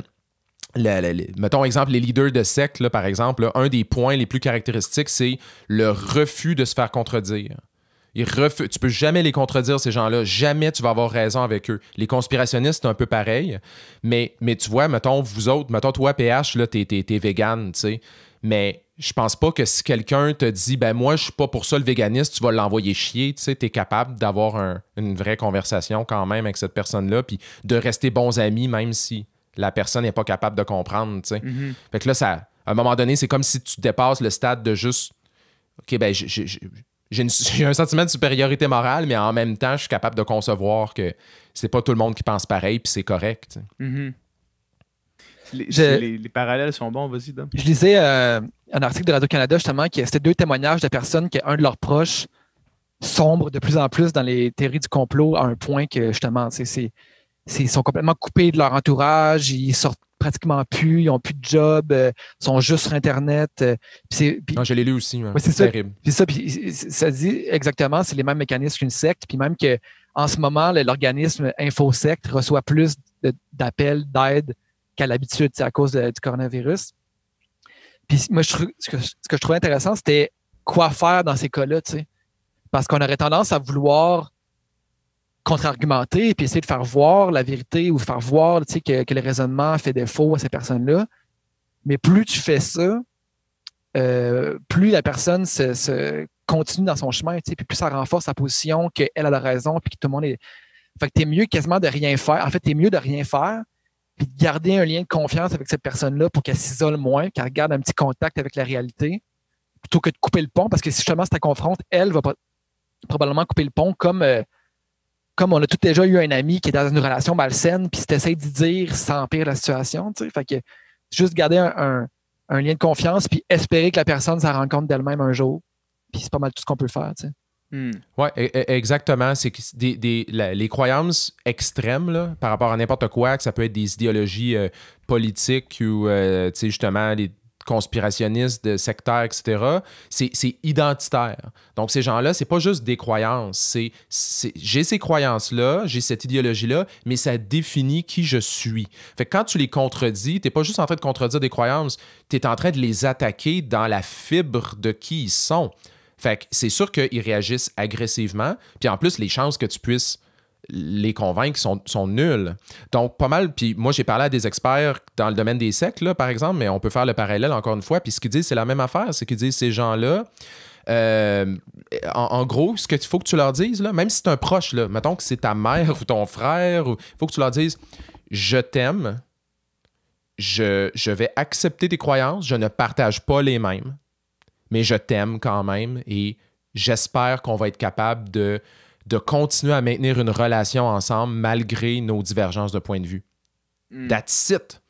mettons exemple, les leaders de secte, par exemple, un des points les plus caractéristiques, c'est le refus de se faire contredire. Ils ne Tu peux jamais les contredire, ces gens-là. Jamais tu vas avoir raison avec eux. Les conspirationnistes, c'est un peu pareil. Mais, mais tu vois, mettons, vous autres, mettons, toi, PH, là, t'es, vegan, tu sais. Mais je pense pas que si quelqu'un te dit, ben moi, je suis pas pour ça le véganiste, tu vas l'envoyer chier, tu sais. T'es capable d'avoir une vraie conversation quand même avec cette personne-là, puis de rester bons amis, même si la personne n'est pas capable de comprendre. tu sais. Mhm. Fait que là, ça, à un moment donné, c'est comme si tu dépasses le stade de juste OK, ben j'ai un sentiment de supériorité morale, mais en même temps, je suis capable de concevoir que c'est pas tout le monde qui pense pareil, puis c'est correct. Mhm. les, parallèles sont bons, vas-y, Je lisais euh, un article de Radio-Canada justement qui c'était deux témoignages de personnes qui, un de leurs proches, sombre de plus en plus dans les théories du complot à un point que justement, c'est ils sont complètement coupés de leur entourage, ils sortent pratiquement plus, ils n'ont plus de job, euh, sont juste sur Internet. Euh, non, je l'ai lu aussi. Hein. c'est terrible. ça, ça dit exactement, c'est les mêmes mécanismes qu'une secte, puis même que en ce moment, l'organisme InfoSecte reçoit plus d'appels d'aide qu'à l'habitude à cause du coronavirus. Puis moi, je, ce, que, je trouvais intéressant, c'était quoi faire dans ces cas-là, tu sais. Parce qu'on aurait tendance à vouloir contre-argumenter puis essayer de faire voir la vérité ou faire voir que, le raisonnement fait défaut à ces personnes-là. Mais plus tu fais ça, euh, plus la personne se, continue dans son chemin, et puis plus ça renforce sa position qu'elle a la raison, puis que tout le monde est. Fait que es mieux quasiment de rien faire. En fait, es mieux de rien faire, puis de garder un lien de confiance avec cette personne-là pour qu'elle s'isole moins, qu'elle garde un petit contact avec la réalité, plutôt que de couper le pont, parce que si justement, si tu confronte, elle va probablement couper le pont comme. Euh, comme on a tout déjà eu un ami qui est dans une relation malsaine, puis tu essaies d'y dire, sans pire la situation. Tu sais. Fait que juste garder un, lien de confiance, puis espérer que la personne s'en rencontre d'elle-même un jour. Puis c'est pas mal tout ce qu'on peut faire. Tu sais. Hmm. Oui, e, e, exactement. C'est des, les croyances extrêmes là, par rapport à n'importe quoi, que ça peut être des idéologies euh, politiques ou euh, sais, justement les conspirationnistes, de sectaires, etc., c'est identitaire. Donc, ces gens-là, c'est pas juste des croyances. C'est j'ai ces croyances-là, j'ai cette idéologie-là, mais ça définit qui je suis. Fait que quand tu les contredis, t'es pas juste en train de contredire des croyances, tu es en train de les attaquer dans la fibre de qui ils sont. Fait que c'est sûr qu'ils réagissent agressivement, puis en plus, les chances que tu puisses les convaincre sont, nuls. Donc, pas mal. Puis moi, j'ai parlé à des experts dans le domaine des sectes, là, par exemple, mais on peut faire le parallèle encore une fois. Puis ce qu'ils disent, c'est la même affaire. C'est qu'ils disent ces gens-là. Euh, en, gros, ce que faut que tu leur dises, là, même si c'est un proche, là, mettons que c'est ta mère ou ton frère, il faut que tu leur dises Je t'aime, je, je vais accepter tes croyances, je ne partage pas les mêmes, mais je t'aime quand même et j'espère qu'on va être capable de de continuer à maintenir une relation ensemble malgré nos divergences de point de vue. Hmm. That's it.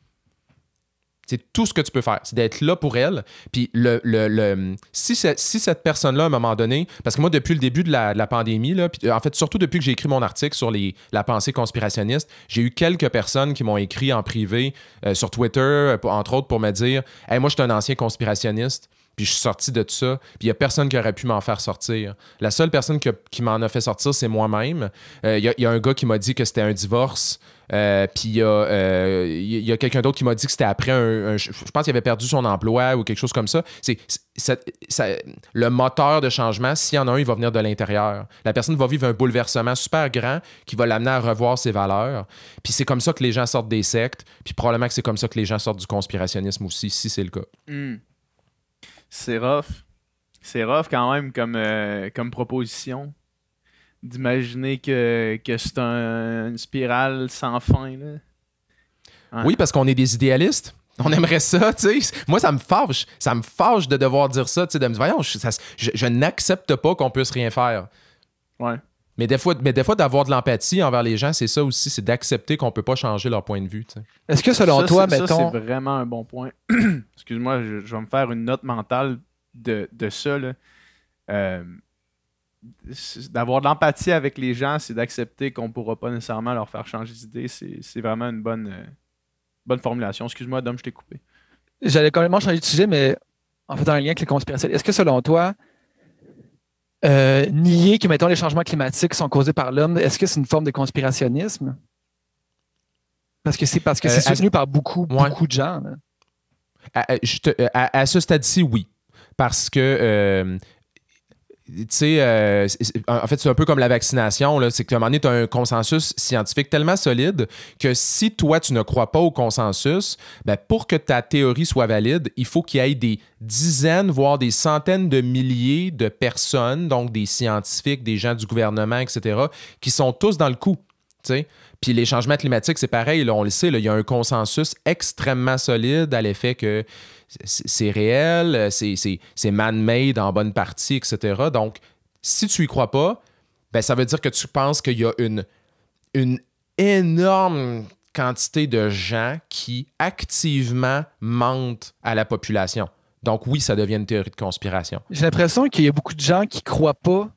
C'est tout ce que tu peux faire, c'est d'être là pour elle. Puis le, le, si, cette personne-là, à un moment donné, parce que moi, depuis le début de la, pandémie, là, euh, en fait, surtout depuis que j'ai écrit mon article sur les, la pensée conspirationniste, j'ai eu quelques personnes qui m'ont écrit en privé euh, sur Twitter, entre autres, pour me dire moi, je suis un ancien conspirationniste. Puis je suis sorti de tout ça. Puis il n'y a personne qui aurait pu m'en faire sortir. La seule personne qui m'en a fait sortir, c'est moi-même. Euh, il y, a un gars qui m'a dit que c'était un divorce. Euh, puis euh, il y a, quelqu'un d'autre qui m'a dit que c'était après un, Je pense qu'il avait perdu son emploi ou quelque chose comme ça. C'est, le moteur de changement, s'il y en a un, il va venir de l'intérieur. La personne va vivre un bouleversement super grand qui va l'amener à revoir ses valeurs. Puis c'est comme ça que les gens sortent des sectes. Puis probablement que c'est comme ça que les gens sortent du conspirationnisme aussi, si c'est le cas. Hmm c'est rough. C'est rough quand même comme, euh, comme proposition d'imaginer que, c'est une spirale sans fin. Oui, parce qu'on est des idéalistes. On aimerait ça, tu sais. Moi, ça me fâche. Ça me fâche de devoir dire ça, de je, je n'accepte pas qu'on puisse rien faire. Ouais. Mais des fois, mais des fois d'avoir de l'empathie envers les gens, c'est ça aussi, c'est d'accepter qu'on ne peut pas changer leur point de vue. Est-ce que selon toi, mettons. Ça, c'est vraiment un bon point. Excuse-moi, je, vais me faire une note mentale de, de ça. Euh, d'avoir de l'empathie avec les gens, c'est d'accepter qu'on ne pourra pas nécessairement leur faire changer d'idée. C'est vraiment une bonne, euh, bonne formulation. Excuse-moi, Dom, je t'ai coupé. J'allais complètement changer de sujet, mais en faisant un lien avec les conspirations, Est-ce que selon toi, euh, nier que, mettons, les changements climatiques sont causés par l'homme, est-ce que c'est une forme de conspirationnisme? Parce que c'est parce que euh, c'est soutenu par beaucoup, beaucoup de gens. Euh, à, ce stade-ci, oui. Parce que tu sais, euh, en fait, c'est un peu comme la vaccination, c'est que à un moment donné, tu as un consensus scientifique tellement solide que si toi, tu ne crois pas au consensus, ben, pour que ta théorie soit valide, il faut qu'il y ait des dizaines, voire des centaines de milliers de personnes, donc des scientifiques, des gens du gouvernement, etc., qui sont tous dans le coup. Puis les changements climatiques, c'est pareil, là, on le sait, il y a un consensus extrêmement solide à l'effet que c'est réel, euh, c'est man-made en bonne partie, etc. Donc, si tu y crois pas, ben, ça veut dire que tu penses qu'il y a une, une énorme quantité de gens qui activement mentent à la population. Donc oui, ça devient une théorie de conspiration. J'ai l'impression qu'il y a beaucoup de gens qui ne croient pas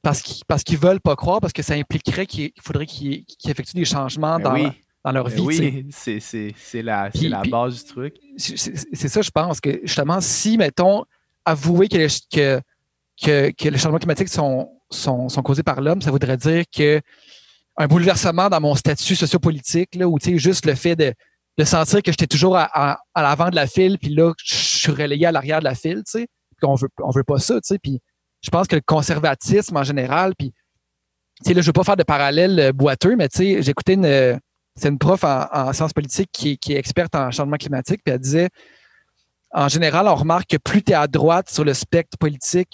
parce qu'ils ne veulent pas croire, parce que ça impliquerait qu'il faudrait qu'ils effectuent des changements ben dans, oui dans leur vie. Oui, c'est la, la base du truc. C'est ça, je pense, que justement, si, mettons, avouer que, que, les changements climatiques sont, sont, causés par l'homme, ça voudrait dire que un bouleversement dans mon statut sociopolitique, ou juste le fait de, sentir que j'étais toujours à, l'avant de la file, puis là, je suis relayé à l'arrière de la file, tu sais, on veut, on veut pas ça, tu sais, puis je pense que le conservatisme en général, puis, tu sais, là, je veux pas faire de parallèle euh, boiteux, mais tu sais, j'écoutais une, euh, c'est une prof en, sciences politiques qui, est experte en changement climatique, puis elle disait En général, on remarque que plus tu es à droite sur le spectre politique,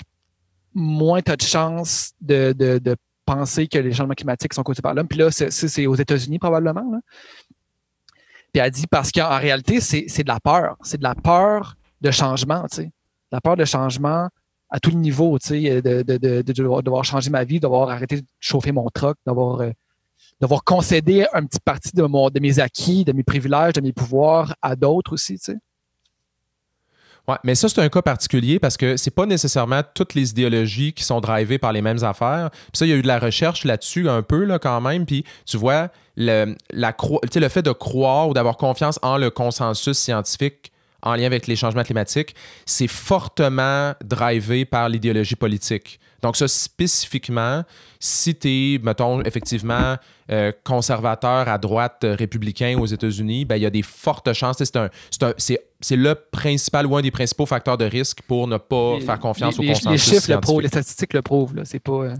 moins tu as de chances de, penser que les changements climatiques sont causés par l'homme. Puis là, c'est aux États-Unis probablement. Puis elle dit parce qu'en réalité, c'est de la peur. C'est de la peur de changement, tu sais. la peur de changement à tout les niveaux, tu sais, de, devoir changer ma vie, d'avoir arrêté de chauffer mon truck, d'avoir euh, d'avoir concédé un petit parti de, de mes acquis, de mes privilèges, de mes pouvoirs à d'autres aussi, tu sais. Ouais, mais ça, c'est un cas particulier parce que c'est pas nécessairement toutes les idéologies qui sont drivées par les mêmes affaires. Puis ça, il y a eu de la recherche là-dessus un peu, là, quand même. Puis tu vois, le, le fait de croire ou d'avoir confiance en le consensus scientifique en lien avec les changements climatiques, c'est fortement drivé par l'idéologie politique. Donc, ça, spécifiquement, si tu mettons, effectivement, euh, conservateur à droite euh, républicain aux États-Unis, ben, il y a des fortes chances. C'est c'est le principal ou un des principaux facteurs de risque pour ne pas faire confiance au consensus. Les chiffres le, prouvent, les statistiques le prouvent. C'est pas. Euh,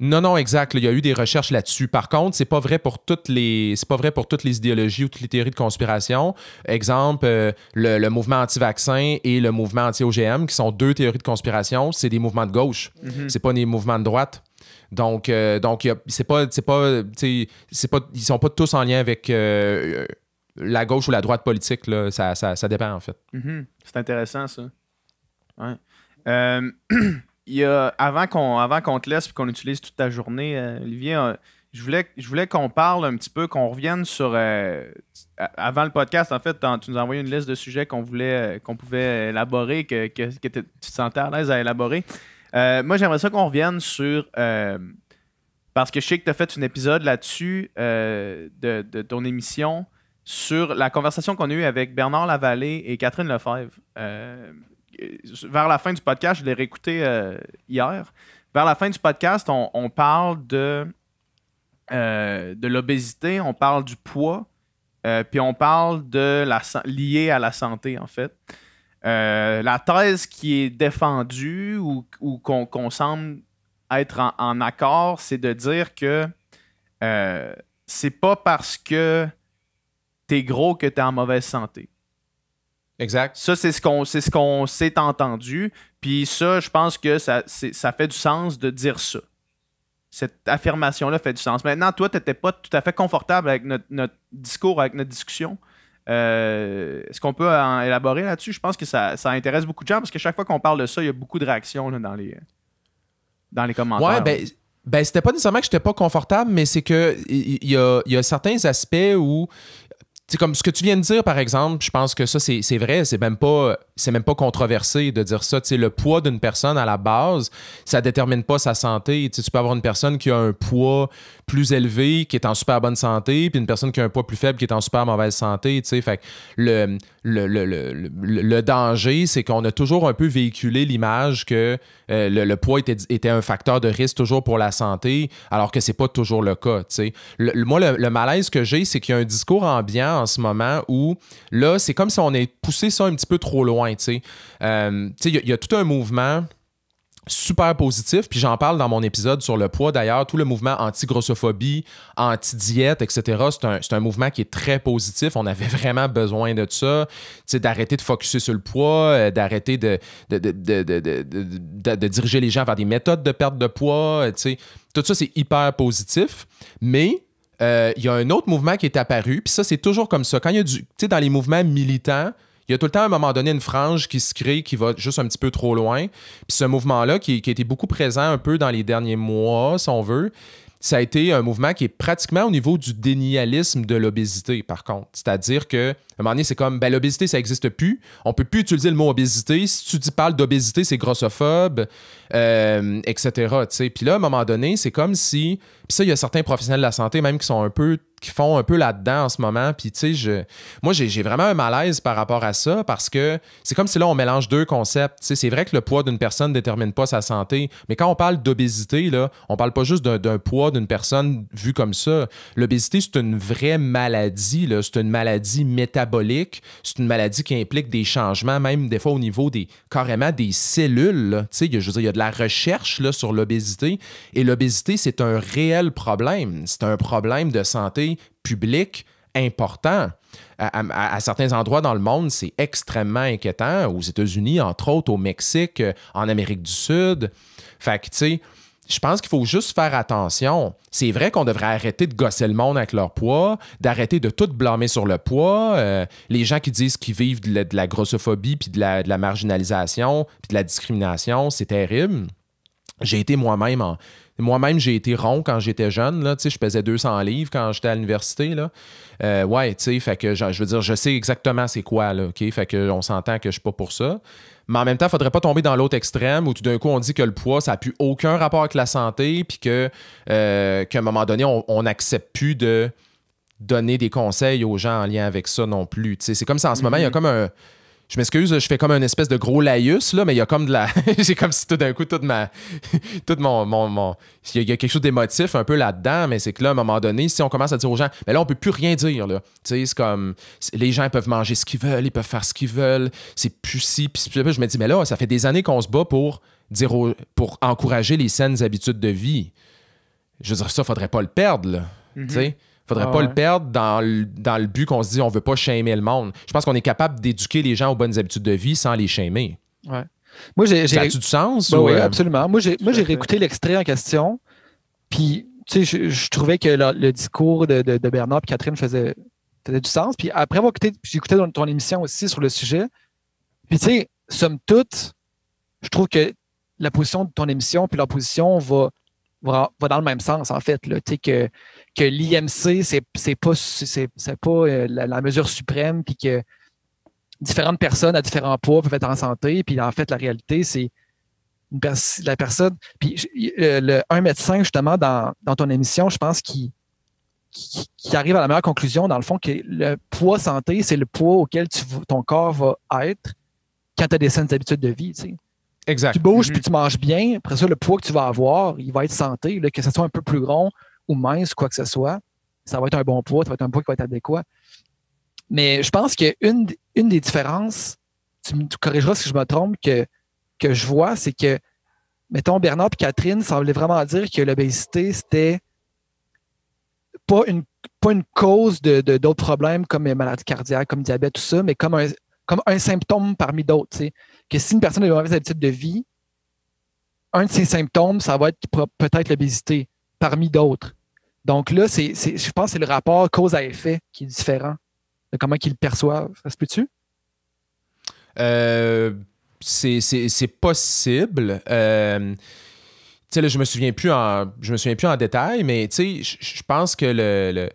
non, non, exact. Il y a eu des recherches là-dessus. Par contre, c'est pas vrai pour toutes les, c'est pas vrai pour toutes les idéologies ou toutes les théories de conspiration. Exemple, euh, le, mouvement anti-vaccin et le mouvement anti-OGM, qui sont deux théories de conspiration, c'est des mouvements de gauche. Mhm. C'est pas des mouvements de droite. Donc, euh, donc, c'est pas, c'est pas, c'est pas, ils sont pas tous en lien avec. Euh, la gauche ou la droite politique, là, ça, ça, dépend en fait. Mhm. C'est intéressant ça. Ouais. avant qu'on avant qu'on te laisse et qu'on utilise toute ta journée, euh, Olivier, euh, je voulais, je voulais qu'on parle un petit peu, qu'on revienne sur. Euh, avant le podcast, en fait, tu nous as envoyé une liste de sujets qu'on voulait, qu'on pouvait élaborer, que, tu te sentais à l'aise à élaborer. moi, j'aimerais ça qu'on revienne sur. parce que je sais que tu as fait un épisode là-dessus de, de, ton émission sur la conversation qu'on a eue avec Bernard Lavallée et Catherine Lefebvre. Euh, vers la fin du podcast, je l'ai réécouté euh, hier. Vers la fin du podcast, on, parle de, euh, de l'obésité, on parle du poids, puis on parle de la lié à la santé, en fait. la thèse qui est défendue ou, qu'on semble être en, accord, c'est de dire que c'est pas parce que tu es gros que t'es en mauvaise santé. Exact. Ça, c'est ce qu'on ce qu'on s'est entendu. Puis ça, je pense que ça, ça fait du sens de dire ça. Cette affirmation-là fait du sens. Maintenant, toi, tu n'étais pas tout à fait confortable avec notre, discours, avec notre discussion. Euh, est-ce qu'on peut en élaborer là-dessus? Je pense que ça, intéresse beaucoup de gens parce que chaque fois qu'on parle de ça, il y a beaucoup de réactions dans, les, dans les commentaires. Ouais, ben, ben c'était pas nécessairement que j'étais pas confortable, mais c'est que il y, y a certains aspects où c'est comme ce que tu viens de dire, par exemple, je pense que ça, c'est vrai. C'est même pas c'est même pas controversé de dire ça. le poids d'une personne à la base, ça détermine pas sa santé. tu peux avoir une personne qui a un poids plus élevé, qui est en super bonne santé, puis une personne qui a un poids plus faible, qui est en super mauvaise santé. Fait le, le, danger, c'est qu'on a toujours un peu véhiculé l'image que euh, le, poids était, un facteur de risque toujours pour la santé, alors que c'est pas toujours le cas. moi, le, malaise que j'ai, c'est qu'il y a un discours ambiant en ce moment où là, c'est comme si on est poussé ça un petit peu trop loin. Euh, il y, a tout un mouvement super positif, puis j'en parle dans mon épisode sur le poids d'ailleurs, tout le mouvement anti-grossophobie, anti-diète, etc., c'est un, mouvement qui est très positif, on avait vraiment besoin de ça, d'arrêter de focusser sur le poids, euh, d'arrêter de de, diriger les gens vers des méthodes de perte de poids, euh, tout ça c'est hyper positif, mais il y a un autre mouvement qui est apparu, puis ça c'est toujours comme ça, quand il y a du, dans les mouvements militants, il y a tout le temps à un moment donné une frange qui se crée, qui va juste un petit peu trop loin. Puis ce mouvement-là, qui, a été beaucoup présent un peu dans les derniers mois, si on veut, ça a été un mouvement qui est pratiquement au niveau du dénialisme de l'obésité, par contre. C'est-à-dire que, à un moment donné, c'est comme, ben, l'obésité, ça n'existe plus. On ne peut plus utiliser le mot obésité. Si tu dis parles d'obésité, c'est grossophobe, euh, etc. Puis là, à un moment donné, c'est comme si puis ça, il y a certains professionnels de la santé même qui sont un peu qui font un peu là-dedans en ce moment. Puis tu sais, je, moi j'ai vraiment un malaise par rapport à ça parce que c'est comme si là on mélange deux concepts. c'est vrai que le poids d'une personne ne détermine pas sa santé, mais quand on parle d'obésité là, on parle pas juste d'un poids d'une personne vue comme ça. L'obésité c'est une vraie maladie c'est une maladie métabolique, c'est une maladie qui implique des changements, même des fois au niveau des carrément des cellules. Tu sais, je veux dire, il y a de la recherche là, sur l'obésité et l'obésité c'est un réel problème. C'est un problème de santé publique important. À, certains endroits dans le monde, c'est extrêmement inquiétant, aux États-Unis, entre autres, au Mexique, euh, en Amérique du Sud. Fait que, tu sais, je pense qu'il faut juste faire attention. C'est vrai qu'on devrait arrêter de gosser le monde avec leur poids, d'arrêter de tout blâmer sur le poids. Euh, les gens qui disent qu'ils vivent de la, grossophobie, puis de de la marginalisation, puis de la discrimination, c'est terrible. J'ai été moi-même en moi-même, j'ai été rond quand j'étais jeune. Là, je pesais 200 livres quand j'étais à l'université. Là. Euh, ouais, tu sais, fait que je veux dire, je sais exactement c'est quoi. Là, OK? Fait que on s'entend que je suis pas pour ça. Mais en même temps, il faudrait pas tomber dans l'autre extrême où tout d'un coup on dit que le poids, ça n'a plus aucun rapport avec la santé, puis que, euh, qu'à un moment donné, on n'accepte plus de donner des conseils aux gens en lien avec ça non plus. c'est comme ça en ce moment, il y a mm-hmm. comme un je m'excuse, je fais comme un espèce de gros laïus, là, mais il y a comme de la. c'est comme si tout d'un coup, toute ma. tout mon. mon, Il, y a, quelque chose d'émotif un peu là-dedans, mais c'est que là, à un moment donné, si on commence à dire aux gens, mais là, on peut plus rien dire, là. Tu sais, c'est comme. Les gens peuvent manger ce qu'ils veulent, ils peuvent faire ce qu'ils veulent, c'est plus si. Puis je me dis, mais là, ça fait des années qu'on se bat pour, dire pour encourager les saines habitudes de vie. Je veux dire, ça, faudrait pas le perdre, là. Tu mhm. sais? faudrait ne ah faudrait pas le perdre dans le, but qu'on se dit on veut pas shamer le monde. Je pense qu'on est capable d'éduquer les gens aux bonnes habitudes de vie sans les shamer. Ouais. Moi, j'ai, ça a du sens? Ben oui, euh, absolument. Moi, j'ai, moi, j'ai réécouté l'extrait en question, puis tu sais, je, trouvais que le, discours de, Bernard et Catherine faisait, du sens. Puis après avoir écouté, j'écoutais ton, émission aussi sur le sujet, puis tu sais, somme toute, je trouve que la position de ton émission puis leur position va, va, va dans le même sens, en fait. tu sais, que que l'IMC, c'est, n'est pas, c'est, pas euh, la, mesure suprême, puis que différentes personnes à différents poids peuvent être en santé, puis en fait, la réalité, c'est la personne. Puis euh, un médecin, justement, dans, ton émission, je pense qu'il qui, arrive à la meilleure conclusion, dans le fond, que le poids santé, c'est le poids auquel ton corps va être quand tu as des saines habitudes de vie. Tu Exact. Tu bouges, mm-hmm. puis tu manges bien. Après ça, le poids que tu vas avoir, il va être santé, que ce soit un peu plus grand ou mince, quoi que ce soit, ça va être un bon poids, ça va être un poids qui va être adéquat. Mais je pense qu'une une des différences, tu me corrigeras si je me trompe, que, que je vois, c'est que, mettons, Bernard et Catherine voulait vraiment dire que l'obésité, c'était pas une, pas une cause de, d'autres problèmes comme les maladies cardiaques, comme diabète, tout ça, mais comme un, comme un symptôme parmi d'autres. Que si une personne a une mauvaise habitude de vie, un de ses symptômes, ça va être peut-être l'obésité parmi d'autres. Donc là, c'est, je pense que c'est le rapport cause à effet qui est différent de comment ils le perçoivent. Ça se peut-tu? Euh, c'est possible. Euh, je me souviens plus en, je me souviens plus en détail, mais je pense que le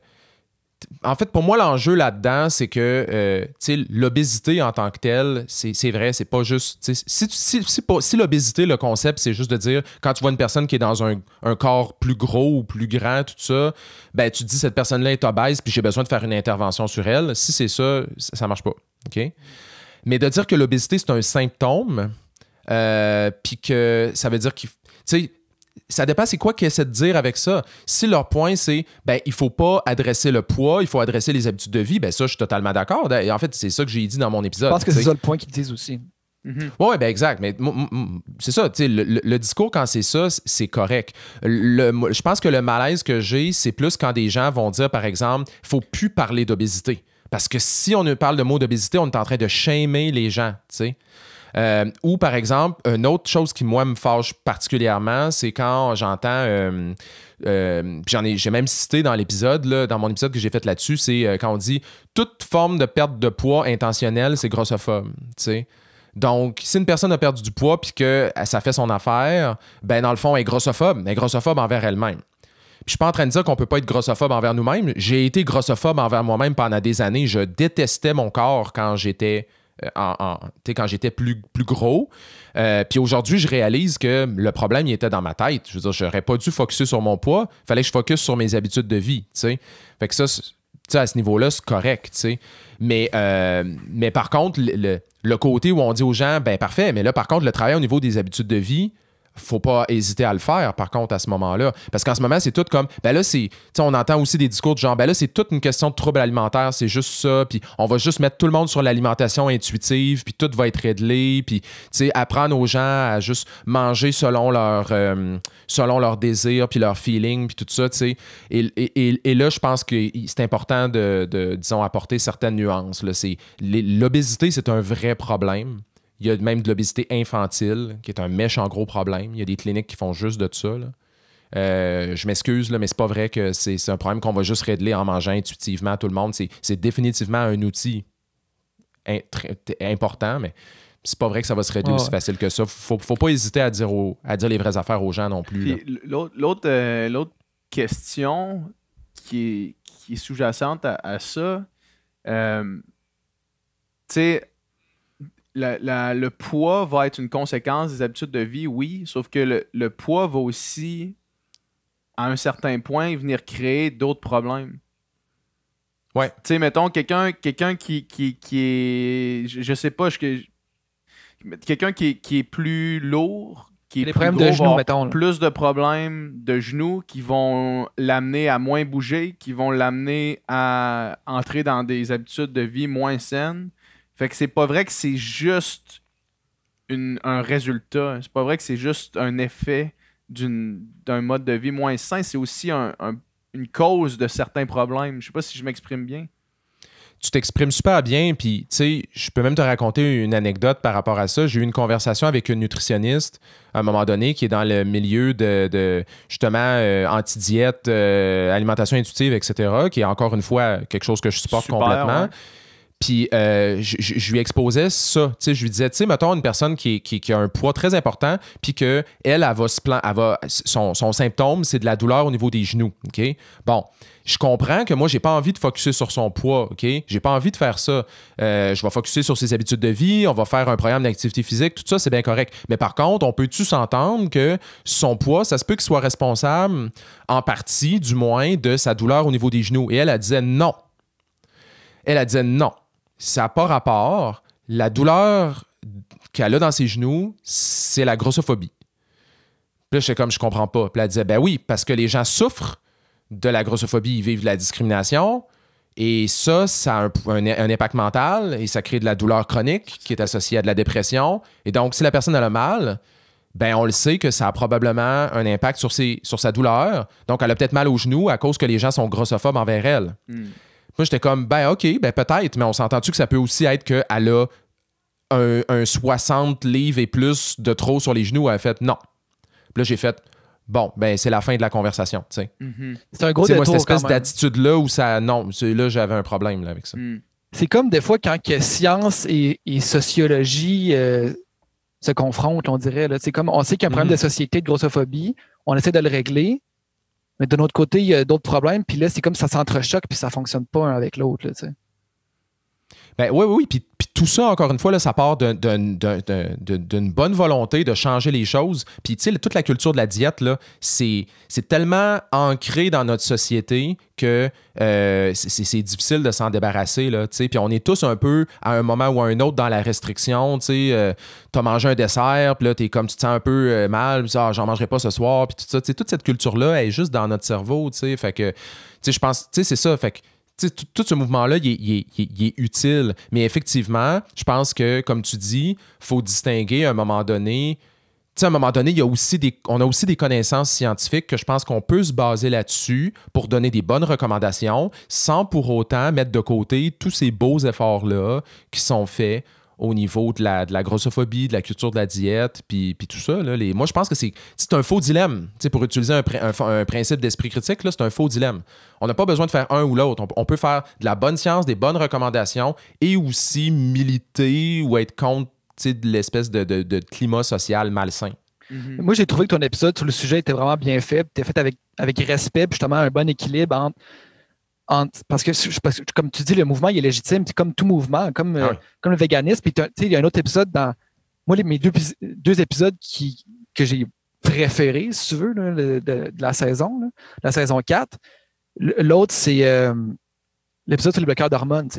en fait, pour moi, l'enjeu là-dedans, c'est que euh, l'obésité en tant que telle, c'est vrai, c'est pas juste. Si, l'obésité, le concept, c'est juste de dire quand tu vois une personne qui est dans un, corps plus gros ou plus grand, tout ça, ben tu te dis cette personne-là est obèse, puis j'ai besoin de faire une intervention sur elle. Si c'est ça, ça marche pas. OK? Mais de dire que l'obésité, c'est un symptôme, euh, puis que ça veut dire qu'il ça dépend c'est quoi qu'ils essaient de dire avec ça. Si leur point c'est ben il faut pas adresser le poids, il faut adresser les habitudes de vie, ben ça je suis totalement d'accord. Et en fait, c'est ça que j'ai dit dans mon épisode. Je pense que c'est ça le point qu'ils disent aussi. Mm-hmm. Oui, ben exact. Mais c'est ça, le, le, discours, quand c'est ça, c'est correct. je pense que le malaise que j'ai, c'est plus quand des gens vont dire, par exemple, il ne faut plus parler d'obésité. Parce que si on parle de mot d'obésité, on est en train de shamer les gens, tu sais. Euh, ou par exemple, une autre chose qui, moi, me fâche particulièrement, c'est quand j'entends. Euh, euh j'en ai, j'ai même cité dans l'épisode, dans mon épisode que j'ai fait là-dessus, c'est euh, quand on dit toute forme de perte de poids intentionnelle, c'est grossophobe. donc, si une personne a perdu du poids puis que ça fait son affaire, ben dans le fond, elle est grossophobe, elle est grossophobe envers elle-même. Je suis pas en train de dire qu'on peut pas être grossophobe envers nous-mêmes. J'ai été grossophobe envers moi-même pendant des années. Je détestais mon corps quand j'étais euh, quand j'étais plus, gros. Euh, puis aujourd'hui, je réalise que le problème, il était dans ma tête. Je veux dire, j'aurais pas dû focuser sur mon poids. Il Fallait que je focus sur mes habitudes de vie, Fait que ça, à ce niveau-là, c'est correct, Mais, euh, mais par contre, le, côté où on dit aux gens, ben parfait, mais là, par contre, le travail au niveau des habitudes de vie, faut pas hésiter à le faire, par contre, à ce moment-là. Parce qu'en ce moment, c'est tout comme, ben là, c'est, on entend aussi des discours de genre, ben là, c'est toute une question de trouble alimentaire, c'est juste ça, puis on va juste mettre tout le monde sur l'alimentation intuitive, puis tout va être réglé, puis, tu apprendre aux gens à juste manger selon leur, euh, selon leur désir, puis leur feeling, puis tout ça, tu Et, là, je pense que c'est important de, disons, apporter certaines nuances. L'obésité, c'est un vrai problème. Il y a même de l'obésité infantile, qui est un méchant gros problème. Il y a des cliniques qui font juste de ça. Euh, je m'excuse, mais c'est pas vrai que c'est un problème qu'on va juste régler en mangeant intuitivement tout le monde. C'est définitivement un outil important, mais c'est pas vrai que ça va se régler aussi facile que ça. Faut, faut pas hésiter à dire, à dire les vraies affaires aux gens non plus. L'autre euh, l'autre question qui est, qui sous-jacente à, ça, euh, tu sais, le poids va être une conséquence des habitudes de vie, oui, sauf que le, poids va aussi, à un certain point, venir créer d'autres problèmes. Ouais. Tu sais, mettons, quelqu'un qui, est. Je, sais pas, quelqu'un qui, est plus lourd, qui est plus de plus de problèmes de genoux qui vont l'amener à moins bouger, qui vont l'amener à entrer dans des habitudes de vie moins saines, fait que c'est pas vrai que c'est juste un résultat. C'est pas vrai que c'est juste un effet d'un mode de vie moins sain. C'est aussi une cause de certains problèmes. Je sais pas si je m'exprime bien. Tu t'exprimes super bien, puis tu sais, je peux même te raconter une anecdote par rapport à ça. J'ai eu une conversation avec une nutritionniste à un moment donné qui est dans le milieu de, justement euh, anti-diète, euh, alimentation intuitive, etc., qui est encore une fois quelque chose que je supporte complètement. Puis euh, je lui exposais ça. Je lui disais, tu sais, mettons une personne qui, a un poids très important, puis que elle, elle va se plan elle son, symptôme, c'est de la douleur au niveau des genoux. OK? Bon, je comprends que moi, j'ai pas envie de focuser sur son poids. OK? J'ai pas envie de faire ça. Euh, je vais focuser sur ses habitudes de vie, on va faire un programme d'activité physique, tout ça, c'est bien correct. Mais par contre, on peut tous entendre que son poids, ça se peut qu'il soit responsable, en partie, du moins, de sa douleur au niveau des genoux? Et elle, elle disait non. Elle, a dit non ça n'a pas rapport. La douleur qu'elle a dans ses genoux, c'est la grossophobie. Puis là, j'étais comme, je comprends pas. Puis elle disait, ben oui, parce que les gens souffrent de la grossophobie, ils vivent de la discrimination. Et ça, ça a un, impact mental et ça crée de la douleur chronique qui est associée à de la dépression. Et donc, si la personne a le mal, ben on le sait que ça a probablement un impact sur, ses, sur sa douleur. Donc, elle a peut-être mal aux genoux à cause que les gens sont grossophobes envers elle. Hmm. Moi, j'étais comme, ben OK, ben peut-être, mais on s'entend-tu que ça peut aussi être qu'elle a un, 60 livres et plus de trop sur les genoux? Elle a fait non. Puis là, j'ai fait, bon, ben c'est la fin de la conversation. tu sais. Mhm. C'est un gros détour, moi, cette espèce d'attitude-là où ça. Non, là, j'avais un problème avec ça. Mhm. C'est comme des fois quand science et, sociologie euh, se confrontent, on dirait. C'est comme on sait qu'il y a un problème mhm. de société, de grossophobie, on essaie de le régler, mais de notre côté, il y a d'autres problèmes. Puis là, c'est comme ça s'entrechoque, puis ça ne fonctionne pas avec l'autre. Tu ben, oui, oui, oui. Puis, puis, tout ça, encore une fois, là, ça part d'une bonne volonté de changer les choses. Puis, tu sais, toute la culture de la diète, c'est tellement ancré dans notre société que euh, c'est difficile de s'en débarrasser, là, tu sais. Puis, on est tous un peu, à un moment ou à un autre, dans la restriction, tu sais. Euh, as mangé un dessert, puis là, comme, tu te sens un peu euh, mal, puis ah, j'en mangerai pas ce soir, puis tout ça. toute cette culture-là, elle est juste dans notre cerveau, tu sais. Fait que, tu sais, je pense, tu sais, c'est ça. Fait que, tout ce mouvement-là, il, est utile. Mais effectivement, je pense que, comme tu dis, il faut distinguer à un moment donné. à un moment donné, il aussi des, on a aussi des connaissances scientifiques que je pense qu'on peut se baser là-dessus pour donner des bonnes recommandations sans pour autant mettre de côté tous ces beaux efforts-là qui sont faits au niveau de la, de la, grossophobie, de la culture de la diète, puis, tout ça. les... Moi, je pense que c'est un faux dilemme. pour utiliser un, principe d'esprit critique, c'est un faux dilemme. On n'a pas besoin de faire un ou l'autre. On, peut faire de la bonne science, des bonnes recommandations et aussi militer ou être contre de l'espèce de, climat social malsain. Mm-hmm. Moi, j'ai trouvé que ton épisode sur le sujet était vraiment bien fait. Tu fait avec, avec respect, justement un bon équilibre entre parce, que, comme tu dis, le mouvement il est légitime, comme tout mouvement, comme, euh, ah le véganisme. il y a un autre épisode dans. Moi, mes deux, épisodes qui, que j'ai préférés, si tu veux, de, la saison, la saison 4. L'autre, c'est euh, l'épisode sur les bloqueurs d'hormones,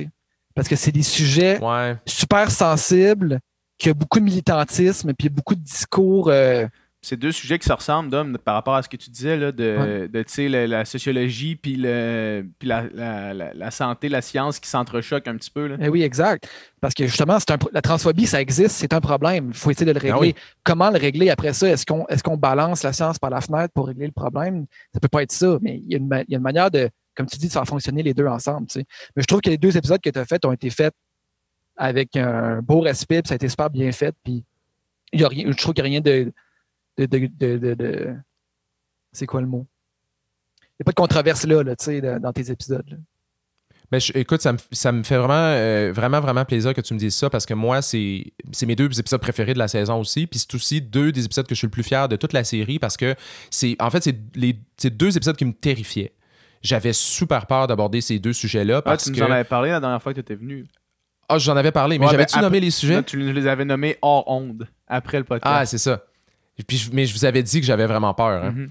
Parce que c'est des sujets super sensibles, qu'il y a beaucoup de militantisme, puis beaucoup de discours. Euh, c'est deux sujets qui se ressemblent, par rapport à ce que tu disais, de, la, sociologie puis, la, santé, la science qui s'entrechoquent un petit peu. Eh oui, exact. Parce que justement, la transphobie, ça existe, c'est un problème. Il faut essayer de le ben régler. Comment le régler après ça? Est-ce qu'on est balance la science par la fenêtre pour régler le problème? Ça ne peut pas être ça, mais il y a une, manière de, comme tu dis, de faire fonctionner les deux ensemble. Mais je trouve que les deux épisodes que tu as faits ont été faits avec un beau respect, ça a été super bien fait. Puis y a je trouve qu'il n'y a rien de c'est quoi le mot? Il n'y a pas de controverse là, là dans tes épisodes. Ben, écoute, ça me, fait vraiment, euh, vraiment, vraiment plaisir que tu me dises ça parce que moi, c'est mes deux épisodes préférés de la saison aussi. Puis c'est aussi deux des épisodes que je suis le plus fier de toute la série parce que c'est en fait, c'est les deux épisodes qui me terrifiaient. J'avais super peur d'aborder ces deux sujets-là ah, parce ah, tu que. en avais parlé la dernière fois que tu étais venu. Ah, j'en avais parlé, mais j'avais-tu ben, nommé les sujets? tu les avais nommés hors onde après le podcast. Ah, c'est ça mais je vous avais dit que j'avais vraiment peur. Hein. Mhm.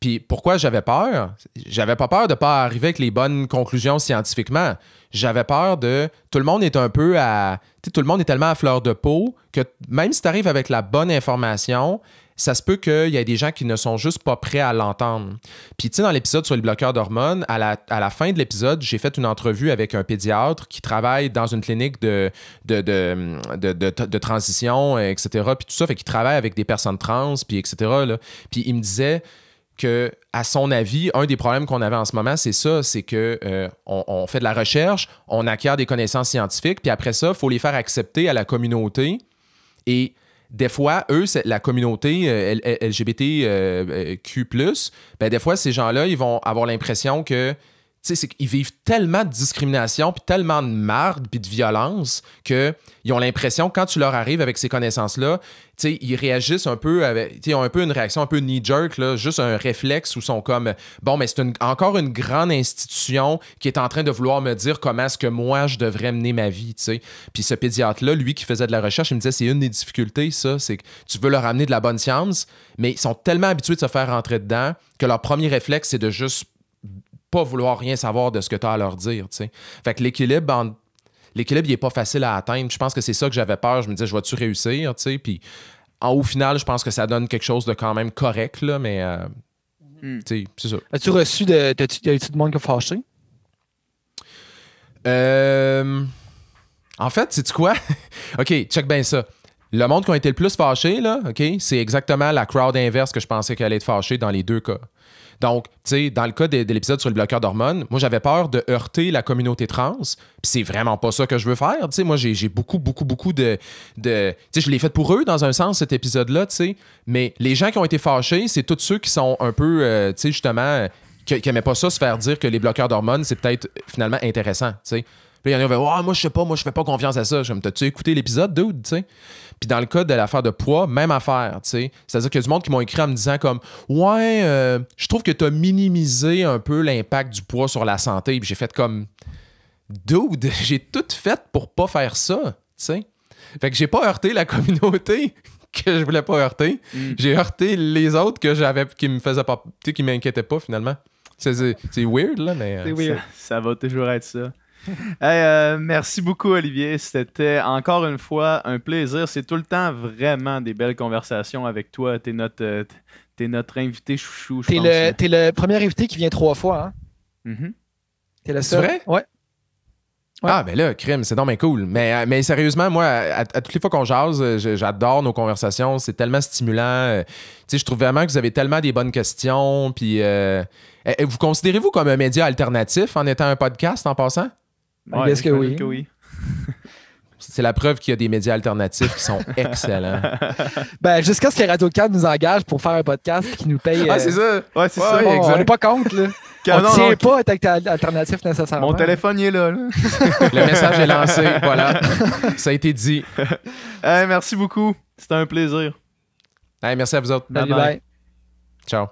Puis pourquoi j'avais peur? J'avais pas peur de pas arriver avec les bonnes conclusions scientifiquement. J'avais peur de. Tout le monde est un peu à. tout le monde est tellement à fleur de peau que même si tu arrives avec la bonne information, ça se peut qu'il y ait des gens qui ne sont juste pas prêts à l'entendre. Puis, tu sais, dans l'épisode sur les bloqueurs d'hormones, à la, fin de l'épisode, j'ai fait une entrevue avec un pédiatre qui travaille dans une clinique de, de, transition, etc. Puis tout ça, fait qu'il travaille avec des personnes trans, puis etc. Là. Puis il me disait que, à son avis, un des problèmes qu'on avait en ce moment, c'est ça, c'est qu'on euh, fait de la recherche, on acquiert des connaissances scientifiques, puis après ça, il faut les faire accepter à la communauté. Et des fois, eux, la communauté euh, LGBTQ, euh, euh, ben, des fois, ces gens-là, ils vont avoir l'impression que ils vivent tellement de discrimination, puis tellement de marde, puis de violence, qu'ils ont l'impression, quand tu leur arrives avec ces connaissances-là, ils réagissent un peu, avec, ils ont un peu une réaction un peu knee-jerk, juste un réflexe où sont comme, bon, mais c'est encore une grande institution qui est en train de vouloir me dire comment est-ce que moi, je devrais mener ma vie, Puis ce pédiatre-là, lui qui faisait de la recherche, il me disait, c'est une des difficultés, ça, c'est que tu veux leur amener de la bonne science, mais ils sont tellement habitués de se faire rentrer dedans que leur premier réflexe, c'est de juste pas vouloir rien savoir de ce que tu as à leur dire. Fait que l'équilibre L'équilibre, il n'est pas facile à atteindre. Je pense que c'est ça que j'avais peur. Je me disais, je vais-tu réussir? Puis, en, au final, je pense que ça donne quelque chose de quand même correct, là, mais euh, hmm. c'est ça. As-tu reçu de. As-tu de monde qui a fâché? Euh, en fait, c'est tu quoi? OK, check bien ça. Le monde qui a été le plus fâché, là, OK, c'est exactement la crowd inverse que je pensais qu'elle allait être fâchée dans les deux cas. Donc, tu sais, dans le cas de, l'épisode sur le bloqueur d'hormones, moi, j'avais peur de heurter la communauté trans. Puis c'est vraiment pas ça que je veux faire. Tu sais, moi, j'ai beaucoup, beaucoup, beaucoup de. de tu sais, je l'ai fait pour eux, dans un sens, cet épisode-là, tu sais. Mais les gens qui ont été fâchés, c'est tous ceux qui sont un peu, euh, tu sais, justement, qui n'aimaient pas ça se faire dire que les bloqueurs d'hormones, c'est peut-être finalement intéressant, tu sais. Puis il y en a qui moi, je sais pas, moi, je fais pas confiance à ça. Je me, tu écouté l'épisode, dude, tu sais? Puis dans le cas de l'affaire de poids, même affaire, tu sais. C'est-à-dire qu'il y a du monde qui m'ont écrit en me disant comme Ouais, euh, je trouve que tu as minimisé un peu l'impact du poids sur la santé. Puis j'ai fait comme Dude, j'ai tout fait pour pas faire ça, tu sais. Fait que j'ai pas heurté la communauté que je voulais pas heurter. Mm. J'ai heurté les autres que j'avais qui me faisaient pas, tu sais, qui m'inquiétaient pas finalement. C'est weird, là, mais. Euh, ça va toujours être ça. Euh, merci beaucoup, Olivier. C'était encore une fois un plaisir. C'est tout le temps vraiment des belles conversations avec toi. T'es notre, euh, es notre invité chouchou. T'es le, es le premier invité qui vient trois fois. Hein? Mm-hmm. T'es le seul. Vrai? Ouais. Ah, ben là, crime, c'est mais cool. Mais, euh, mais sérieusement, moi, à, toutes les fois qu'on jase, j'adore nos conversations. C'est tellement stimulant. Tu je trouve vraiment que vous avez tellement des bonnes questions. Puis, eh, eh, vous considérez-vous comme un média alternatif en étant un podcast en passant? ce que, oui. C'est la preuve qu'il y a des médias alternatifs qui sont excellents. ben, jusqu'à ce que radio canada nous engage pour faire un podcast qui nous paye. Ah, c'est euh, ça. Ouais, c'est ça. on n'est pas contre, là. on ne tient pas à être alternatif nécessairement. Mon téléphone, est là. Le message est lancé. Voilà. Ça a été dit. merci beaucoup. C'était un plaisir. merci à vous autres. bye. bye. Ciao.